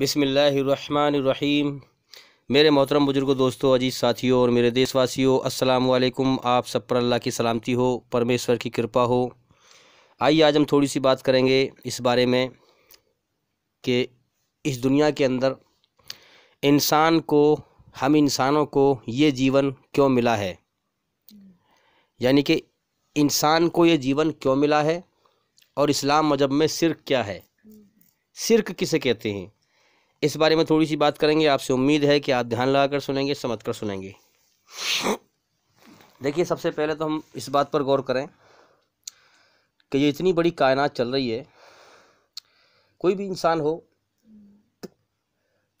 बिसमीम मेरे मोहतरम बुज़ुर्गों दोस्तों अजीज़ साथियों और मेरे देशवासियों अस्सलाम वालेकुम आप सब पर अल्लाह की सलामती हो परमेश्वर की कृपा हो आइए आज हम थोड़ी सी बात करेंगे इस बारे में कि इस दुनिया के अंदर इंसान को हम इंसानों को ये जीवन क्यों मिला है यानी कि इंसान को ये जीवन क्यों मिला है और इस्लाम मजहब में सिर्क क्या है सिर्क किसे कहते हैं इस बारे में थोड़ी सी बात करेंगे आपसे उम्मीद है कि आप ध्यान लगा कर सुनेंगे समझ कर सुनेंगे देखिए सबसे पहले तो हम इस बात पर गौर करें कि ये इतनी बड़ी कायनात चल रही है कोई भी इंसान हो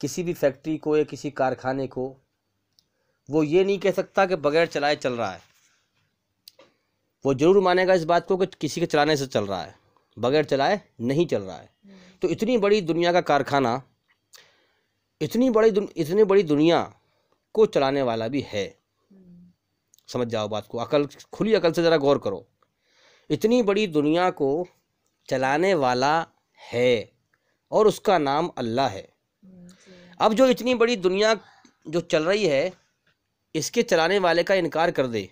किसी भी फैक्ट्री को या किसी कारखाने को वो ये नहीं कह सकता कि बगैर चलाए चल रहा है वो ज़रूर मानेगा इस बात को कि किसी के चलाने से चल रहा है बगैर चलाए नहीं चल रहा है तो इतनी बड़ी दुनिया का कारखाना इतनी बड़ी इतनी बड़ी दुनिया को चलाने वाला भी है समझ जाओ बात को अकल खुली अकल से ज़रा गौर करो इतनी बड़ी दुनिया को चलाने वाला है और उसका नाम अल्लाह है अब जो इतनी बड़ी दुनिया जो चल रही है इसके चलाने वाले का इनकार कर दे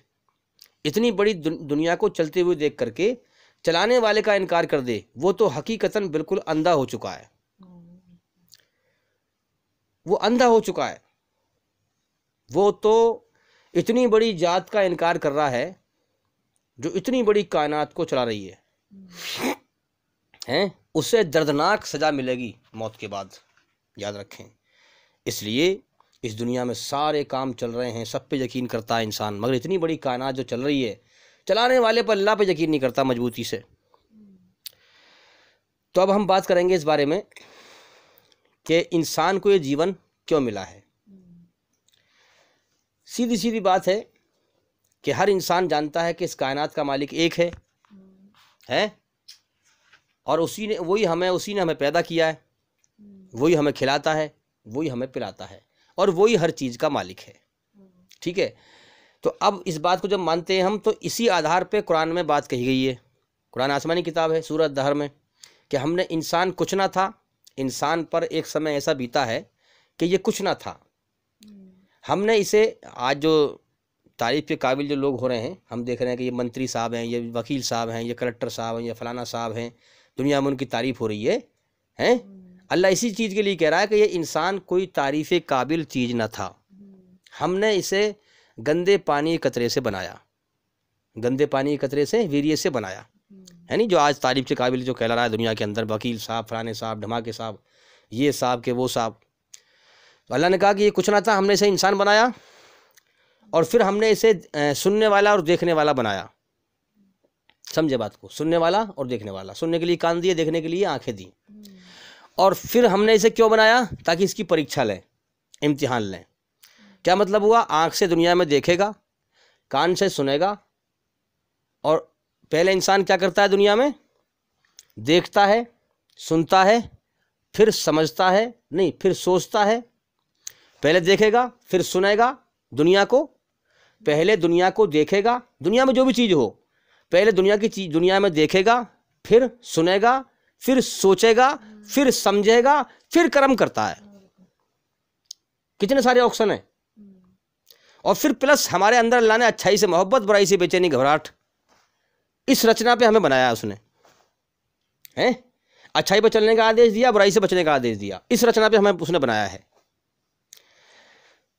इतनी बड़ी दुनिया को चलते हुए देख करके चलाने वाले का इनकार कर दे वो तो हकीकता बिल्कुल अंधा हो चुका है वो अंधा हो चुका है वो तो इतनी बड़ी जात का इनकार कर रहा है जो इतनी बड़ी कायनात को चला रही है हैं उसे दर्दनाक सज़ा मिलेगी मौत के बाद याद रखें इसलिए इस दुनिया में सारे काम चल रहे हैं सब पे यकीन करता है इंसान मगर इतनी बड़ी कायनात जो चल रही है चलाने वाले पर अल्लाह पे यकीन नहीं करता मजबूती से तो अब हम बात करेंगे इस बारे में कि इंसान को ये जीवन क्यों मिला है सीधी सीधी बात है कि हर इंसान जानता है कि इस कायनात का मालिक एक है है और उसी ने वही हमें उसी ने हमें पैदा किया है वही हमें खिलाता है वही हमें पिलाता है और वही हर चीज़ का मालिक है ठीक है तो अब इस बात को जब मानते हैं हम तो इसी आधार पे कुरान में बात कही गई है कुरान आसमानी किताब है सूरत दहर में कि हमने इंसान कुछ ना था इंसान पर एक समय ऐसा बीता है कि ये कुछ ना था हम्म। हमने इसे आज जो तारीफ के काबिल जो लोग हो रहे हैं हम देख रहे हैं कि ये मंत्री साहब हैं ये वकील साहब हैं ये कलेक्टर साहब हैं ये फलाना साहब हैं दुनिया में उनकी तारीफ हो रही है हैं हम्म। अल्लाह इसी चीज़ के लिए कह रहा है कि ये इंसान कोई तारीफ काबिल चीज़ ना था हम्म। हमने इसे गंदे पानी कतरे से बनाया गंदे पानी कतरे से वीरिय से बनाया यानी जो आज तारीफ के काबिल जो कहला रहा है दुनिया के अंदर वकील साहब फलाने साहब धमाके साहब ये साहब के वो साहब तो अल्लाह ने कहा कि ये कुछ ना था हमने इसे इंसान बनाया और फिर हमने इसे सुनने वाला और देखने वाला बनाया समझे बात को सुनने वाला और देखने वाला सुनने के लिए कान दिए देखने के लिए आंखें दी और फिर हमने इसे क्यों बनाया ताकि इसकी परीक्षा लें इम्तिहान लें क्या मतलब हुआ आँख से दुनिया में देखेगा कान से सुनेगा और पहले इंसान क्या करता है दुनिया में देखता है सुनता है फिर समझता है नहीं फिर सोचता है पहले देखेगा फिर सुनेगा दुनिया को पहले दुनिया को देखेगा दुनिया में जो भी चीज़ हो पहले दुनिया की चीज दुनिया में देखेगा फिर सुनेगा फिर सोचेगा फिर समझेगा फिर कर्म करता है कितने सारे ऑप्शन हैं और फिर प्लस हमारे अंदर लाने अच्छाई से मोहब्बत बुराई से बेचैनी घबराहट इस रचना पे हमें बनाया उसने है अच्छाई पर चलने का आदेश दिया बुराई से बचने का आदेश दिया इस रचना पे हमें उसने बनाया है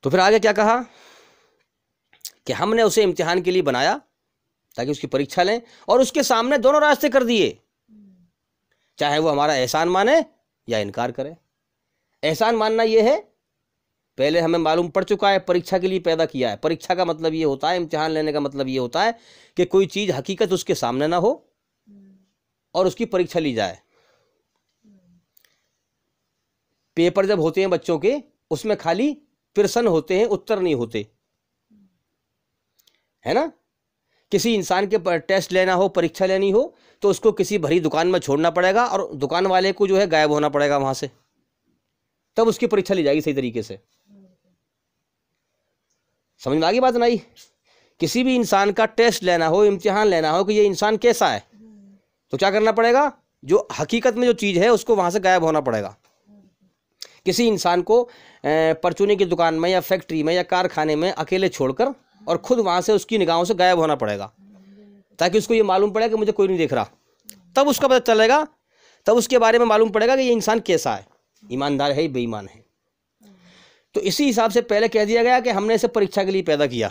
तो फिर आगे क्या कहा कि हमने उसे इम्तिहान के लिए बनाया ताकि उसकी परीक्षा लें और उसके सामने दोनों रास्ते कर दिए चाहे वो हमारा एहसान माने या इनकार करे एहसान मानना यह है पहले हमें मालूम पड़ चुका है परीक्षा के लिए पैदा किया है परीक्षा का मतलब ये होता है इम्तिहान लेने का मतलब ये होता है कि कोई चीज़ हकीकत उसके सामने ना हो हम्म। और उसकी परीक्षा ली जाए पेपर जब होते हैं बच्चों के उसमें खाली प्रश्न होते हैं उत्तर नहीं होते है ना किसी इंसान के टेस्ट लेना हो परीक्षा लेनी हो तो उसको किसी भरी दुकान में छोड़ना पड़ेगा और दुकान वाले को जो है गायब होना पड़ेगा वहाँ से तब उसकी परीक्षा ली जाएगी सही तरीके से समझ में आ गई बात नहीं किसी भी इंसान का टेस्ट लेना हो इम्तिहान लेना हो कि ये इंसान कैसा है तो क्या करना पड़ेगा जो हकीकत में जो चीज़ है उसको वहाँ से गायब होना पड़ेगा किसी इंसान को परचूने की दुकान में या फैक्ट्री में या कारखाने में अकेले छोड़कर और खुद वहाँ से उसकी निगाहों से गायब होना पड़ेगा ताकि उसको ये मालूम पड़े कि मुझे कोई नहीं देख रहा तब उसका पता चलेगा तब उसके बारे में मालूम पड़ेगा कि ये इंसान कैसा है ईमानदार है बेईमान है तो इसी हिसाब से पहले कह दिया गया कि हमने इसे परीक्षा के लिए पैदा किया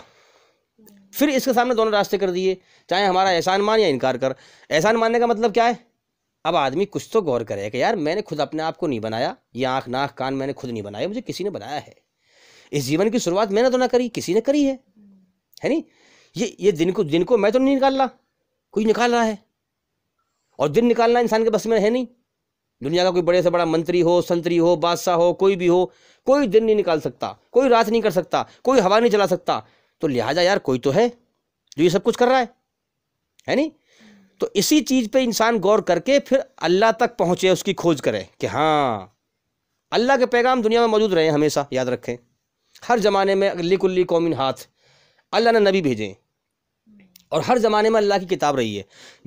फिर इसके सामने दोनों रास्ते कर दिए चाहे हमारा एहसान मान या इनकार कर एहसान मानने का मतलब क्या है अब आदमी कुछ तो गौर करे कि यार मैंने खुद अपने आप को नहीं बनाया ये आँख नाक कान मैंने खुद नहीं बनाया मुझे किसी ने बनाया है इस जीवन की शुरुआत मैंने तो ना करी किसी ने करी है है नहीं ये ये दिन को दिन को मैं तो नहीं निकाल रहा कोई निकाल रहा है और दिन निकालना इंसान के बस में है नहीं दुनिया का कोई बड़े से बड़ा मंत्री हो संतरी हो बादशाह हो कोई भी हो कोई दिन नहीं निकाल सकता कोई रात नहीं कर सकता कोई हवा नहीं चला सकता तो लिहाजा यार कोई तो है जो ये सब कुछ कर रहा है है नहीं तो इसी चीज़ पे इंसान गौर करके फिर अल्लाह तक पहुँचे उसकी खोज करे कि हाँ अल्लाह के पैगाम दुनिया में मौजूद रहे हमेशा याद रखें हर ज़माने में अगली कुल्ली कौमिन हाथ अल्लाह ने नबी भेजे और हर ज़माने में अल्लाह की किताब रही है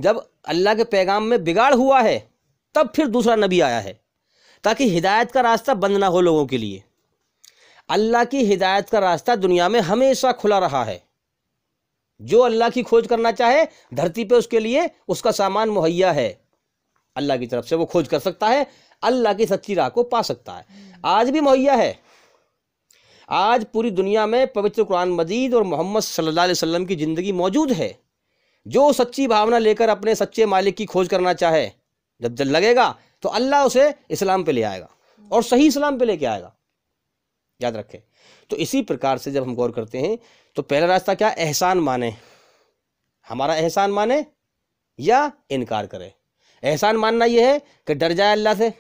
जब अल्लाह के पैगाम में बिगाड़ हुआ है तब फिर दूसरा नबी आया है ताकि हिदायत का रास्ता बंद ना हो लोगों के लिए अल्लाह की हिदायत का रास्ता दुनिया में हमेशा खुला रहा है जो अल्लाह की खोज करना चाहे धरती पे उसके लिए उसका सामान मुहैया है अल्लाह की तरफ से वो खोज कर सकता है अल्लाह की सच्ची राह को पा सकता है आज भी मुहैया है आज पूरी दुनिया में पवित्र कुरान मजीद और मोहम्मद सल्लल्लाहु अलैहि वसल्लम की ज़िंदगी मौजूद है जो सच्ची भावना लेकर अपने सच्चे मालिक की खोज करना चाहे जब जल लगेगा तो अल्लाह उसे इस्लाम पे ले आएगा और सही इस्लाम पे लेके आएगा याद रखें तो इसी प्रकार से जब हम गौर करते हैं तो पहला रास्ता क्या एहसान माने हमारा एहसान माने या इनकार करे एहसान मानना यह है कि डर जाए अल्लाह से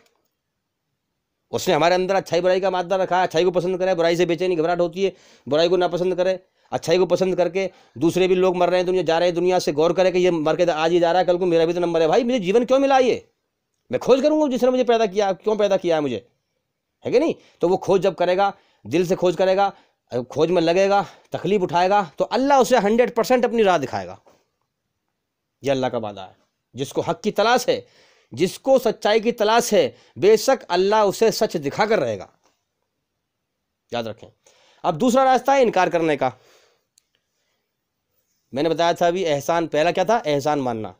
उसने हमारे अंदर अच्छाई बुराई का मादा रखा अच्छाई को पसंद करे बुराई से बेचैनी घबराहट होती है बुराई को नापसंद करे अच्छाई को पसंद करके दूसरे भी लोग मर रहे हैं दुनिया जा रहे हैं दुनिया से गौर करें कि ये मर के तो आज ही जा रहा है कल को मेरा भी तो नंबर है भाई मुझे जीवन क्यों मिला ये मैं खोज करूँगा जिसने मुझे पैदा किया क्यों पैदा किया है मुझे है कि नहीं तो वो खोज जब करेगा दिल से खोज करेगा खोज में लगेगा तकलीफ उठाएगा तो अल्लाह उसे हंड्रेड परसेंट अपनी राह दिखाएगा ये अल्लाह का वादा है जिसको हक की तलाश है जिसको सच्चाई की तलाश है बेशक अल्लाह उसे सच दिखा कर रहेगा याद रखें अब दूसरा रास्ता है इनकार करने का मैंने बताया था अभी एहसान पहला क्या था एहसान मानना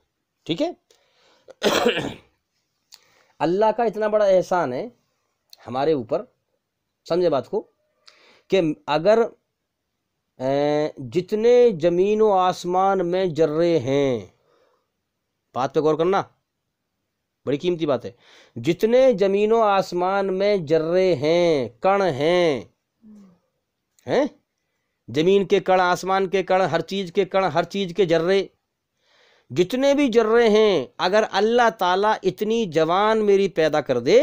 ठीक है अल्लाह का इतना बड़ा एहसान है हमारे ऊपर समझे बात को कि अगर जितने ज़मीन व आसमान में जर्रे हैं बात पे गौर करना बड़ी कीमती बात है जितने ज़मीन व आसमान में जर्रे हैं कण हैं हैं ज़मीन के कण आसमान के कण हर चीज़ के कण हर चीज़ के जर्रे जितने भी जर्रे हैं अगर अल्लाह ताला इतनी जवान मेरी पैदा कर दे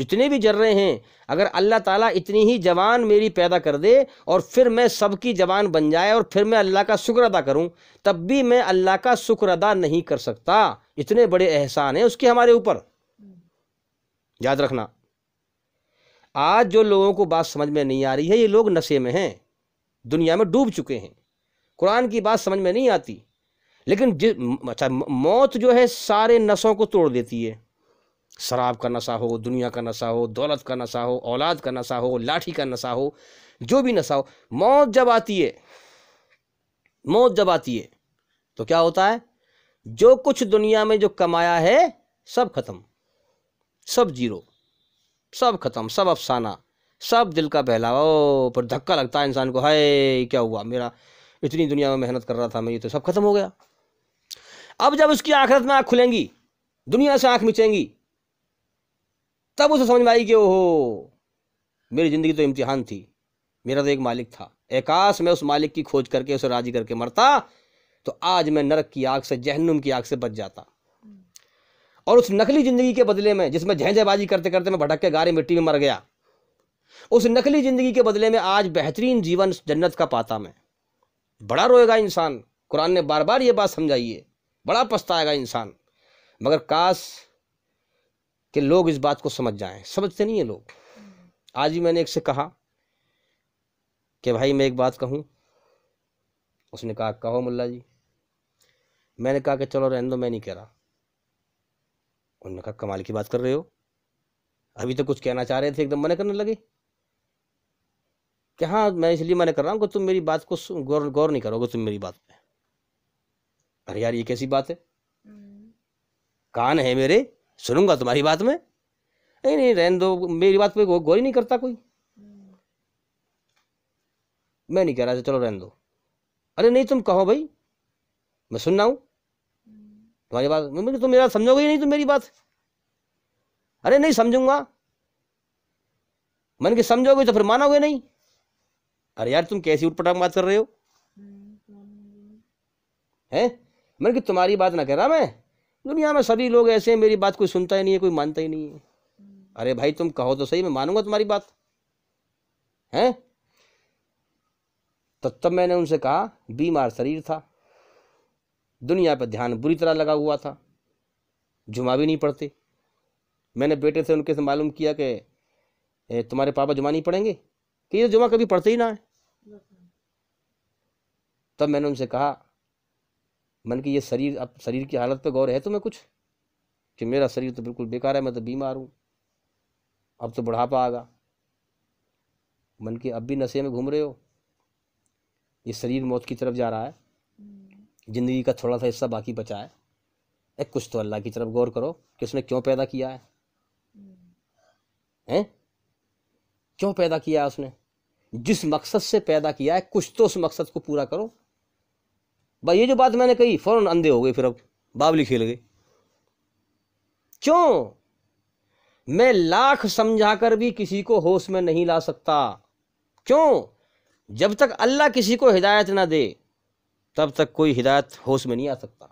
जितने भी जर्रे हैं अगर अल्लाह ताला इतनी ही जवान मेरी पैदा कर दे और फिर मैं सबकी जवान बन जाए और फिर मैं अल्लाह का शुक्र अदा करूं तब भी मैं अल्लाह का शुक्र अदा नहीं कर सकता इतने बड़े एहसान हैं उसके हमारे ऊपर याद रखना आज जो लोगों को बात समझ में नहीं आ रही है ये लोग नशे में हैं दुनिया में डूब चुके हैं कुरान की बात समझ में नहीं आती लेकिन अच्छा मौत जो है सारे नशों को तोड़ देती है शराब का नशा हो दुनिया का नशा हो दौलत का नशा हो औलाद का नशा हो लाठी का नशा हो जो भी नशा हो मौत जब आती है मौत जब आती है तो क्या होता है जो कुछ दुनिया में जो कमाया है सब खत्म सब जीरो सब खत्म सब अफसाना सब दिल का बहलावा ओ पर धक्का लगता है इंसान को हाय क्या हुआ मेरा इतनी दुनिया में मेहनत कर रहा था मैं ये तो सब खत्म हो गया अब जब उसकी आखिरत में आँख खुलेंगी दुनिया से आँख मिचेंगी तब उसे समझ में आई कि ओहो मेरी ज़िंदगी तो इम्तिहान थी मेरा तो एक मालिक था एकाश मैं उस मालिक की खोज करके उसे राजी करके मरता तो आज मैं नरक की आग से जहन्नुम की आग से बच जाता और उस नकली ज़िंदगी के बदले में जिसमें झेंझेबाजी करते करते मैं भटक के गारे मिट्टी में मर गया उस नकली ज़िंदगी के बदले में आज बेहतरीन जीवन जन्नत का पाता मैं बड़ा रोएगा इंसान कुरान ने बार बार ये बात समझाई है बड़ा पछताएगा इंसान मगर काश कि लोग इस बात को समझ जाएं समझते नहीं है लोग आज ही मैंने एक से कहा कि भाई मैं एक बात कहूँ उसने कहा कहो मुल्ला जी मैंने कहा कि चलो रहने दो मैं नहीं कह रहा उन्होंने कहा कमाल की बात कर रहे हो अभी तो कुछ कहना चाह रहे थे एकदम मना करने लगे कि हाँ मैं इसलिए मना कर रहा हूँ कि तुम मेरी बात को गौर गौर नहीं करोगे तुम मेरी बात पे अरे यार ये कैसी बात है कान है मेरे सुनूंगा तुम्हारी बात में नहीं नहीं रहन दो मेरी बात पे गौर ही नहीं करता कोई मैं नहीं कह रहा था चलो रहन दो अरे नहीं तुम कहो भाई मैं सुन रहा हूँ तुम्हारी बात तुम मेरा समझोगे ही नहीं तुम मेरी बात अरे नहीं समझूंगा मन के समझोगे तो फिर मानोगे नहीं अरे यार तुम कैसी उठपटांग बात कर रहे हो हैं मन की तुम्हारी बात ना कह रहा मैं दुनिया में सभी लोग ऐसे हैं मेरी बात कोई सुनता ही नहीं है कोई मानता ही नहीं है अरे भाई तुम कहो तो सही मैं मानूंगा तुम्हारी बात हैं तब तो तब मैंने उनसे कहा बीमार शरीर था दुनिया पर ध्यान बुरी तरह लगा हुआ था जुमा भी नहीं पढ़ते मैंने बेटे से उनके से मालूम किया कि तुम्हारे पापा जुमा नहीं पढ़ेंगे कि ये जुमा कभी पढ़ते ही ना है तब मैंने उनसे कहा मन की ये शरीर अब शरीर की हालत पे गौर है तुम्हें कुछ कि मेरा शरीर तो बिल्कुल बेकार है मैं तो बीमार हूँ अब तो बुढ़ापा आगा मन की अब भी नशे में घूम रहे हो ये शरीर मौत की तरफ जा रहा है ज़िंदगी का थोड़ा सा हिस्सा बाकी बचा है एक कुछ तो अल्लाह की तरफ गौर करो कि उसने क्यों पैदा किया है हैं क्यों पैदा किया है उसने जिस मकसद से पैदा किया है कुछ तो उस मकसद को पूरा करो भाई ये जो बात मैंने कही फ़ौरन अंधे हो गए फिर अब बावली खेल गए क्यों मैं लाख समझा कर भी किसी को होश में नहीं ला सकता क्यों जब तक अल्लाह किसी को हिदायत ना दे तब तक कोई हिदायत होश में नहीं आ सकता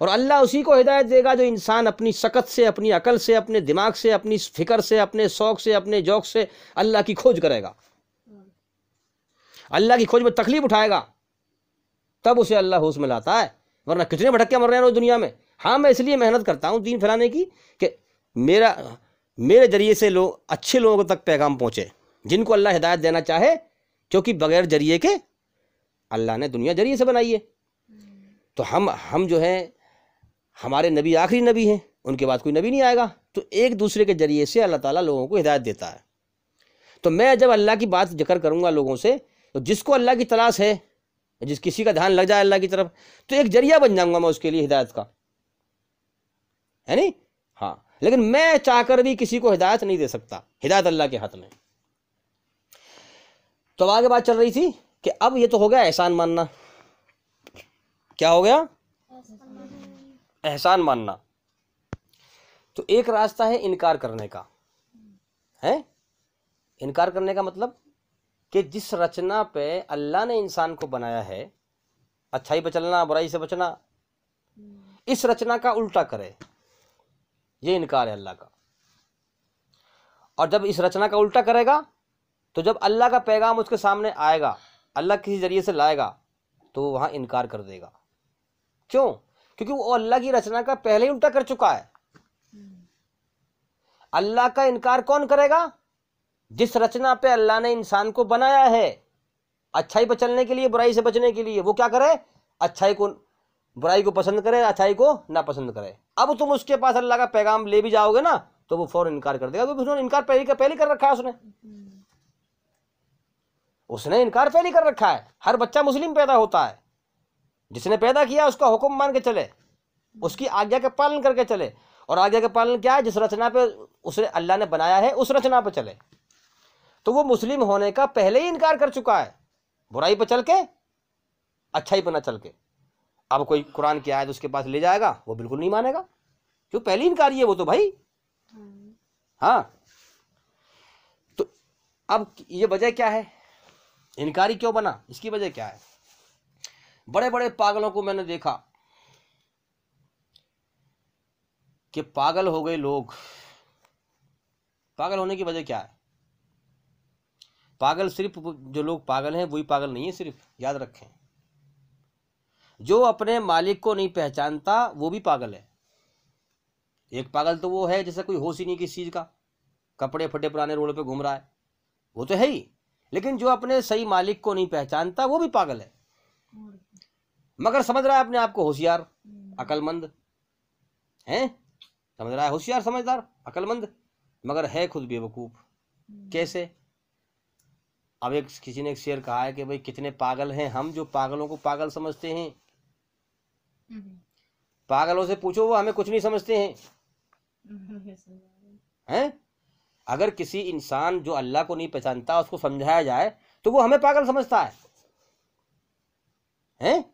और अल्लाह उसी को हिदायत देगा जो इंसान अपनी शकत से अपनी अकल से अपने दिमाग से अपनी फिक्र से अपने शौक से अपने जौक से अल्लाह की खोज करेगा अल्लाह की खोज में तकलीफ उठाएगा तब उसे अल्लाह होश में लाता है वरना कितने भटक के मर रहे हैं उस दुनिया में हाँ मैं इसलिए मेहनत करता हूँ दीन फैलाने की कि मेरा मेरे जरिए से लोग अच्छे लोगों तक पैगाम पहुँचे जिनको अल्लाह हिदायत देना चाहे क्योंकि बगैर जरिए के अल्लाह ने दुनिया जरिए से बनाई है तो हम हम जो है हमारे नबी आखिरी नबी हैं उनके बाद कोई नबी नहीं आएगा तो एक दूसरे के ज़रिए से अल्लाह ताला लोगों को हिदायत देता है तो मैं जब अल्लाह की बात जिक्र करूँगा लोगों से तो जिसको अल्लाह की तलाश है जिस किसी का ध्यान लग जाए अल्लाह की तरफ तो एक जरिया बन जाऊँगा मैं उसके लिए हिदायत का है नहीं हाँ लेकिन मैं चाहकर भी किसी को हिदायत नहीं दे सकता हिदायत अल्लाह के हाथ में तो आगे बात चल रही थी कि अब ये तो हो गया एहसान मानना क्या हो गया एहसान मानना तो एक रास्ता है इनकार करने का है इनकार करने का मतलब कि जिस रचना पे अल्लाह ने इंसान को बनाया है अच्छाई बचलना चलना बुराई से बचना इस रचना का उल्टा करे ये इनकार है अल्लाह का और जब इस रचना का उल्टा करेगा तो जब अल्लाह का पैगाम उसके सामने आएगा अल्लाह किसी ज़रिए से लाएगा तो वो वहाँ इनकार कर देगा क्यों क्योंकि वो अल्लाह की रचना का पहले ही उल्टा कर चुका है अल्लाह का इनकार कौन करेगा जिस रचना पे अल्लाह ने इंसान को बनाया है अच्छाई पर चलने के लिए बुराई से बचने के लिए वो क्या करे अच्छाई को बुराई को पसंद करे अच्छाई को ना पसंद करे अब तुम उसके पास अल्लाह का पैगाम ले भी जाओगे ना तो वो फौरन इनकार कर देगा क्योंकि तो उसने इनकार पहले का पहले कर रखा है उसने उसने इनकार पहले कर रखा है हर बच्चा मुस्लिम पैदा होता है जिसने पैदा किया उसका हुक्म मान के चले उसकी आज्ञा का पालन करके चले और आज्ञा का पालन क्या है जिस रचना पे उसने अल्लाह ने बनाया है उस रचना पे चले तो वो मुस्लिम होने का पहले ही इनकार कर चुका है बुराई पर चल के अच्छाई पर ना चल के अब कोई कुरान की आयत उसके पास ले जाएगा वो बिल्कुल नहीं मानेगा क्यों पहली इनकार ही है वो तो भाई हाँ, हाँ। तो अब ये वजह क्या है इनकारी क्यों बना इसकी वजह क्या है बड़े बड़े पागलों को मैंने देखा कि पागल हो गए लोग पागल होने की वजह क्या है पागल सिर्फ जो लोग पागल हैं वही पागल नहीं है सिर्फ याद रखें जो अपने मालिक को नहीं पहचानता वो भी पागल है एक पागल तो वो है जैसे कोई होश ही नहीं किसी चीज़ का कपड़े फटे पुराने रोड पे घूम रहा है वो तो है ही लेकिन जो अपने सही मालिक को नहीं पहचानता वो भी पागल है मगर समझ रहा है अपने आप को होशियार अकलमंद है समझ रहा है होशियार समझदार अकलमंद मगर है खुद बेवकूफ कैसे अब एक किसी ने एक शेर कहा है कि भाई कितने पागल हैं हम जो पागलों को पागल समझते हैं पागलों से पूछो वो हमें कुछ नहीं समझते हैं हैं अगर किसी इंसान जो अल्लाह को नहीं पहचानता उसको समझाया जाए तो वो हमें पागल समझता है हैं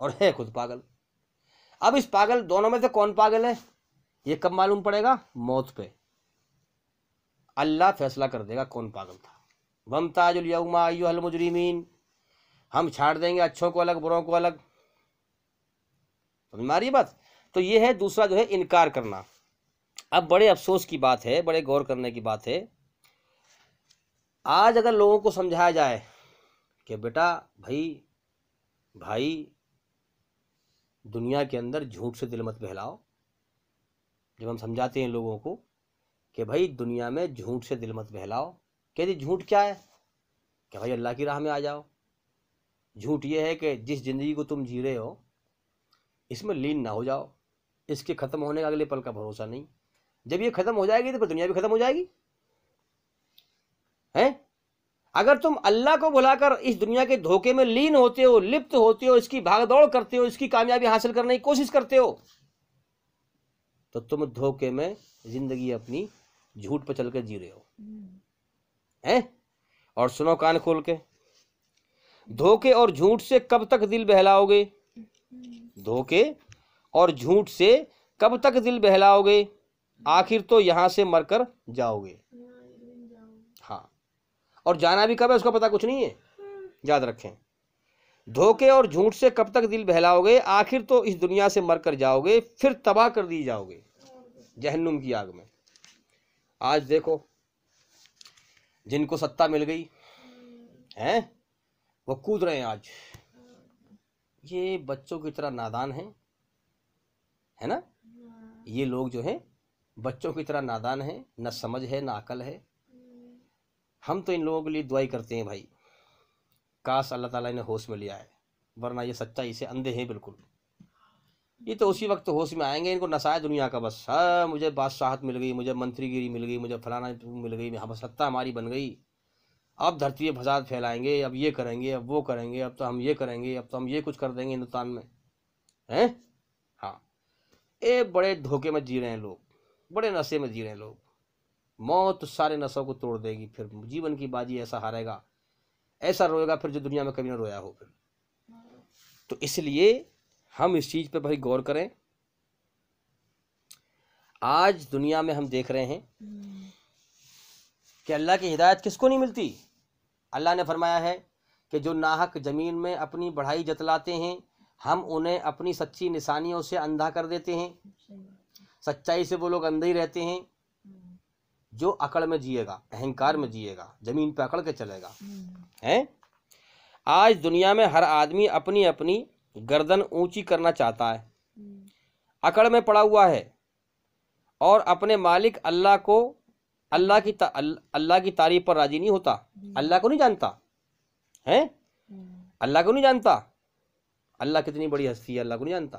और है खुद पागल अब इस पागल दोनों में से कौन पागल है ये कब मालूम पड़ेगा मौत पे अल्लाह फैसला कर देगा कौन पागल था वम हल मुजरिमीन हम छाड़ देंगे अच्छों को अलग बुरों को अलग समझ मारी बात तो ये है दूसरा जो है इनकार करना अब बड़े अफसोस की बात है बड़े गौर करने की बात है आज अगर लोगों को समझाया जाए कि बेटा भाई भाई दुनिया के अंदर झूठ से दिल मत बहलाओ जब हम समझाते हैं लोगों को कि भाई दुनिया में झूठ से दिल मत बहलाओ कहते झूठ क्या है कि भाई अल्लाह की राह में आ जाओ झूठ ये है कि जिस ज़िंदगी को तुम जी रहे हो इसमें लीन ना हो जाओ इसके ख़त्म होने का अगले पल का भरोसा नहीं जब ये खत्म हो जाएगी तो फिर दुनिया भी खत्म हो जाएगी है अगर तुम अल्लाह को बुलाकर इस दुनिया के धोखे में लीन होते हो लिप्त होते हो इसकी भागदौड़ करते हो इसकी कामयाबी हासिल करने की कोशिश करते हो तो तुम धोखे में जिंदगी अपनी झूठ पर चलकर जी रहे हो हैं और सुनो कान खोल के धोखे और झूठ से कब तक दिल बहलाओगे धोखे और झूठ से कब तक दिल बहलाओगे आखिर तो यहाँ से मरकर जाओगे हाँ और जाना भी कब है उसका पता कुछ नहीं है याद रखें धोखे और झूठ से कब तक दिल बहलाओगे आखिर तो इस दुनिया से मर कर जाओगे फिर तबाह कर दी जाओगे जहन्नुम की आग में आज देखो जिनको सत्ता मिल गई हैं वो कूद रहे हैं आज ये बच्चों की तरह नादान हैं है ना ये लोग जो हैं बच्चों की तरह नादान है ना समझ है ना अकल है हम तो इन लोगों के लिए दुआई करते हैं भाई काश अल्लाह ताला ने होश में लिया है वरना ये सच्चाई इसे अंधे हैं बिल्कुल ये तो उसी वक्त होश में आएंगे इनको नशा है दुनिया का बस हाँ मुझे बादशाहत मिल गई मुझे मंत्रीगिरी मिल गई मुझे फलाना मिल गई हम सत्ता हमारी बन गई अब धरती पर फसाद फैलाएंगे अब ये करेंगे अब वो करेंगे अब तो हम ये करेंगे अब तो हम ये कुछ कर देंगे हिंदुस्तान में हैं हाँ ये बड़े धोखे में जी रहे हैं लोग बड़े नशे में जी रहे लोग मौत सारे नशों को तोड़ देगी फिर जीवन की बाजी ऐसा हारेगा ऐसा रोएगा फिर जो दुनिया में कभी ना रोया हो फिर तो इसलिए हम इस चीज़ पे भाई गौर करें आज दुनिया में हम देख रहे हैं कि अल्लाह की हिदायत किसको नहीं मिलती अल्लाह ने फरमाया है कि जो नाहक ज़मीन में अपनी बढ़ाई जतलाते हैं हम उन्हें अपनी सच्ची निशानियों से अंधा कर देते हैं सच्चाई से वो लोग अंधे ही रहते हैं हम्म। जो अकड़ में जिएगा अहंकार में जिएगा जमीन पर अकड़ के चलेगा हम्म। है आज दुनिया में हर आदमी अपनी अपनी गर्दन ऊंची करना चाहता है हम्म। अकड़ में पड़ा हुआ है और अपने मालिक अल्लाह को अल्लाह की अल्लाह की तारीफ पर राजी नहीं होता अल्लाह को नहीं जानता है अल्लाह को नहीं जानता अल्लाह कितनी बड़ी हस्ती है अल्लाह को नहीं जानता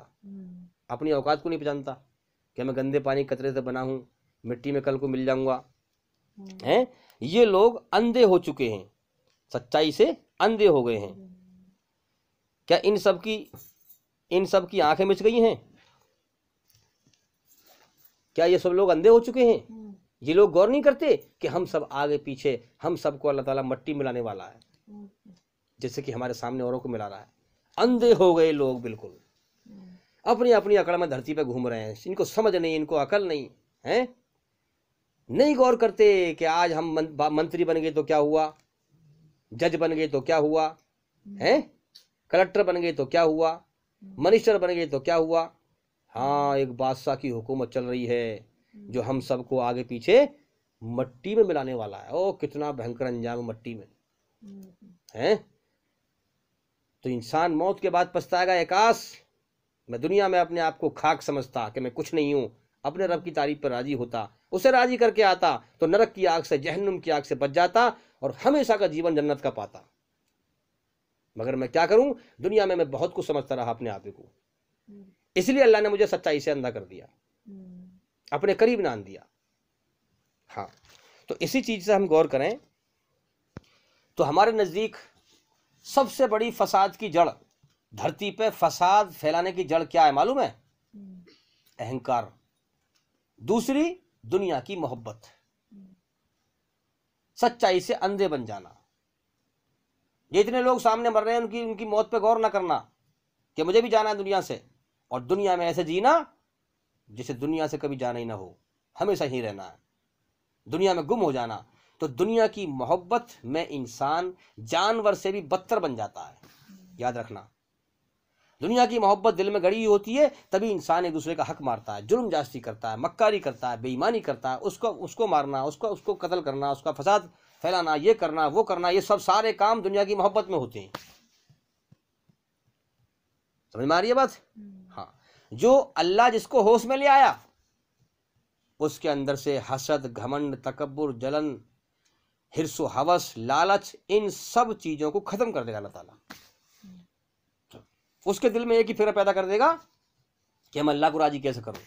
अपनी औकात को नहीं पहचानता क्या मैं गंदे पानी कचरे से बना हूँ मिट्टी में कल को मिल जाऊंगा हम्म। हैं ये लोग अंधे हो चुके हैं सच्चाई से अंधे हो गए हैं क्या इन सब की इन सब की आंखें मिच गई हैं क्या ये सब लोग अंधे हो चुके हैं हम्म। ये लोग गौर नहीं करते कि हम सब आगे पीछे हम सबको अल्लाह ताला मट्टी मिलाने वाला है हम्म। जैसे कि हमारे सामने औरों को मिला रहा है अंधे हो गए लोग बिल्कुल अपनी अपनी अकड़ में धरती पर घूम रहे हैं इनको समझ नहीं इनको अकल नहीं है नहीं गौर करते कि आज हम मंत्री बन गए तो क्या हुआ जज बन गए तो क्या हुआ है कलेक्टर बन गए तो क्या हुआ मिनिस्टर बन गए तो क्या हुआ हाँ एक बादशाह की हुकूमत चल रही है जो हम सबको आगे पीछे मट्टी में मिलाने वाला है ओ कितना भयंकर अंजाम मट्टी में है तो इंसान मौत के बाद पछताएगा एकाश मैं दुनिया में अपने आप को खाक समझता कि मैं कुछ नहीं हूँ अपने रब की तारीफ पर राजी होता उसे राजी करके आता तो नरक की आग से जहन्नुम की आग से बच जाता और हमेशा का जीवन जन्नत का पाता मगर मैं क्या करूं दुनिया में मैं बहुत कुछ समझता रहा अपने आप को हम्म। इसलिए अल्लाह ने मुझे सच्चाई से अंधा कर दिया हम्म। अपने करीब नान दिया हाँ तो इसी चीज़ से हम गौर करें तो हमारे नज़दीक सबसे बड़ी फसाद की जड़ धरती पे फसाद फैलाने की जड़ क्या है मालूम है अहंकार दूसरी दुनिया की मोहब्बत सच्चाई से अंधे बन जाना ये इतने लोग सामने मर रहे हैं उनकी उनकी मौत पे गौर ना करना कि मुझे भी जाना है दुनिया से और दुनिया में ऐसे जीना जिसे दुनिया से कभी जाना ही ना हो हमेशा ही रहना है दुनिया में गुम हो जाना तो दुनिया की मोहब्बत में इंसान जानवर से भी बदतर बन जाता है याद रखना दुनिया की मोहब्बत दिल में गड़ी होती है तभी इंसान एक दूसरे का हक मारता है जुर्म जास्ती करता है मक्कारी करता है बेईमानी करता है उसको उसको मारना उसको उसको कत्ल करना उसका फसाद फैलाना ये करना वो करना ये सब सारे काम दुनिया की मोहब्बत में होते हैं समझ में आ रही है बात हम्म। हाँ जो अल्लाह जिसको होश में ले आया उसके अंदर से हसद घमंड तकबर जलन हिरसो हवस लालच इन सब चीज़ों को ख़त्म कर देगा अल्लाह ताला उसके दिल में एक ही फिक्र पैदा कर देगा कि हम अल्लाह को राजी कैसे करूँ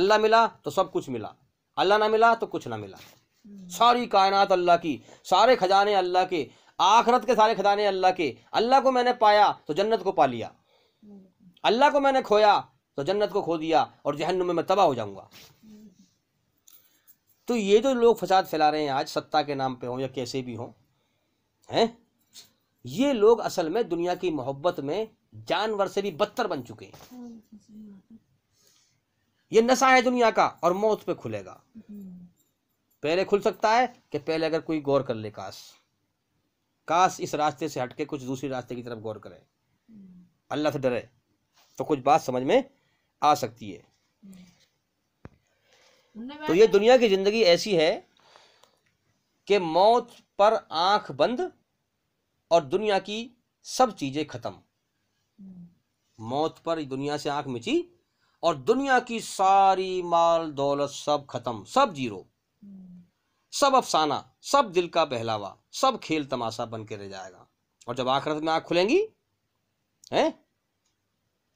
अल्लाह मिला तो सब कुछ मिला अल्लाह ना मिला तो कुछ ना मिला सारी कायनात अल्लाह की सारे खजाने अल्लाह के आखरत के सारे खजाने अल्लाह के अल्लाह को मैंने पाया तो जन्नत को पा लिया अल्लाह को मैंने खोया तो जन्नत को खो दिया और जहन्नुम में मैं तबाह हो जाऊंगा तो ये जो लोग फसाद फैला रहे हैं आज सत्ता के नाम पे हों या कैसे भी हों हैं ये लोग असल में दुनिया की मोहब्बत में जानवर से भी बदतर बन चुके हैं हाँ, ये नशा है दुनिया का और मौत पे खुलेगा हम्म। पहले खुल सकता है कि पहले अगर कोई गौर कर ले काश काश इस रास्ते से हटके कुछ दूसरे रास्ते की तरफ गौर करे हम्म। अल्लाह से डरे तो कुछ बात समझ में आ सकती है हम्म। तो ये दुनिया की जिंदगी ऐसी है कि मौत पर आंख बंद और दुनिया की सब चीजें खत्म मौत पर दुनिया से आंख मिची और दुनिया की सारी माल दौलत सब खत्म सब जीरो सब अफसाना सब दिल का बहलावा सब खेल तमाशा बन के रह जाएगा और जब आखिरत में आंख खुलेंगी हैं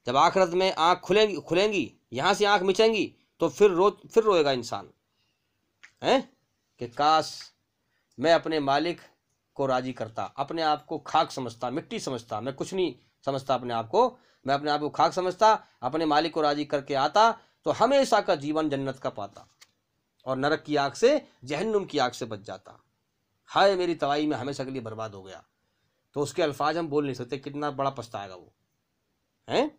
जब आखिरत में आंख खुलेंगी खुलेंगी यहां से आंख मिचेंगी तो फिर रो फिर रोएगा इंसान हैं कि काश मैं अपने मालिक को राजी करता अपने आप को खाक समझता मिट्टी समझता मैं कुछ नहीं समझता अपने आप को मैं अपने आप को खाक समझता अपने मालिक को राजी करके आता तो हमेशा का जीवन जन्नत का पाता और नरक की आग से जहन्नुम की आग से बच जाता हाय मेरी तवाही में हमेशा के लिए बर्बाद हो गया तो उसके अल्फाज हम बोल नहीं सकते कितना बड़ा पछताएगा वो हैं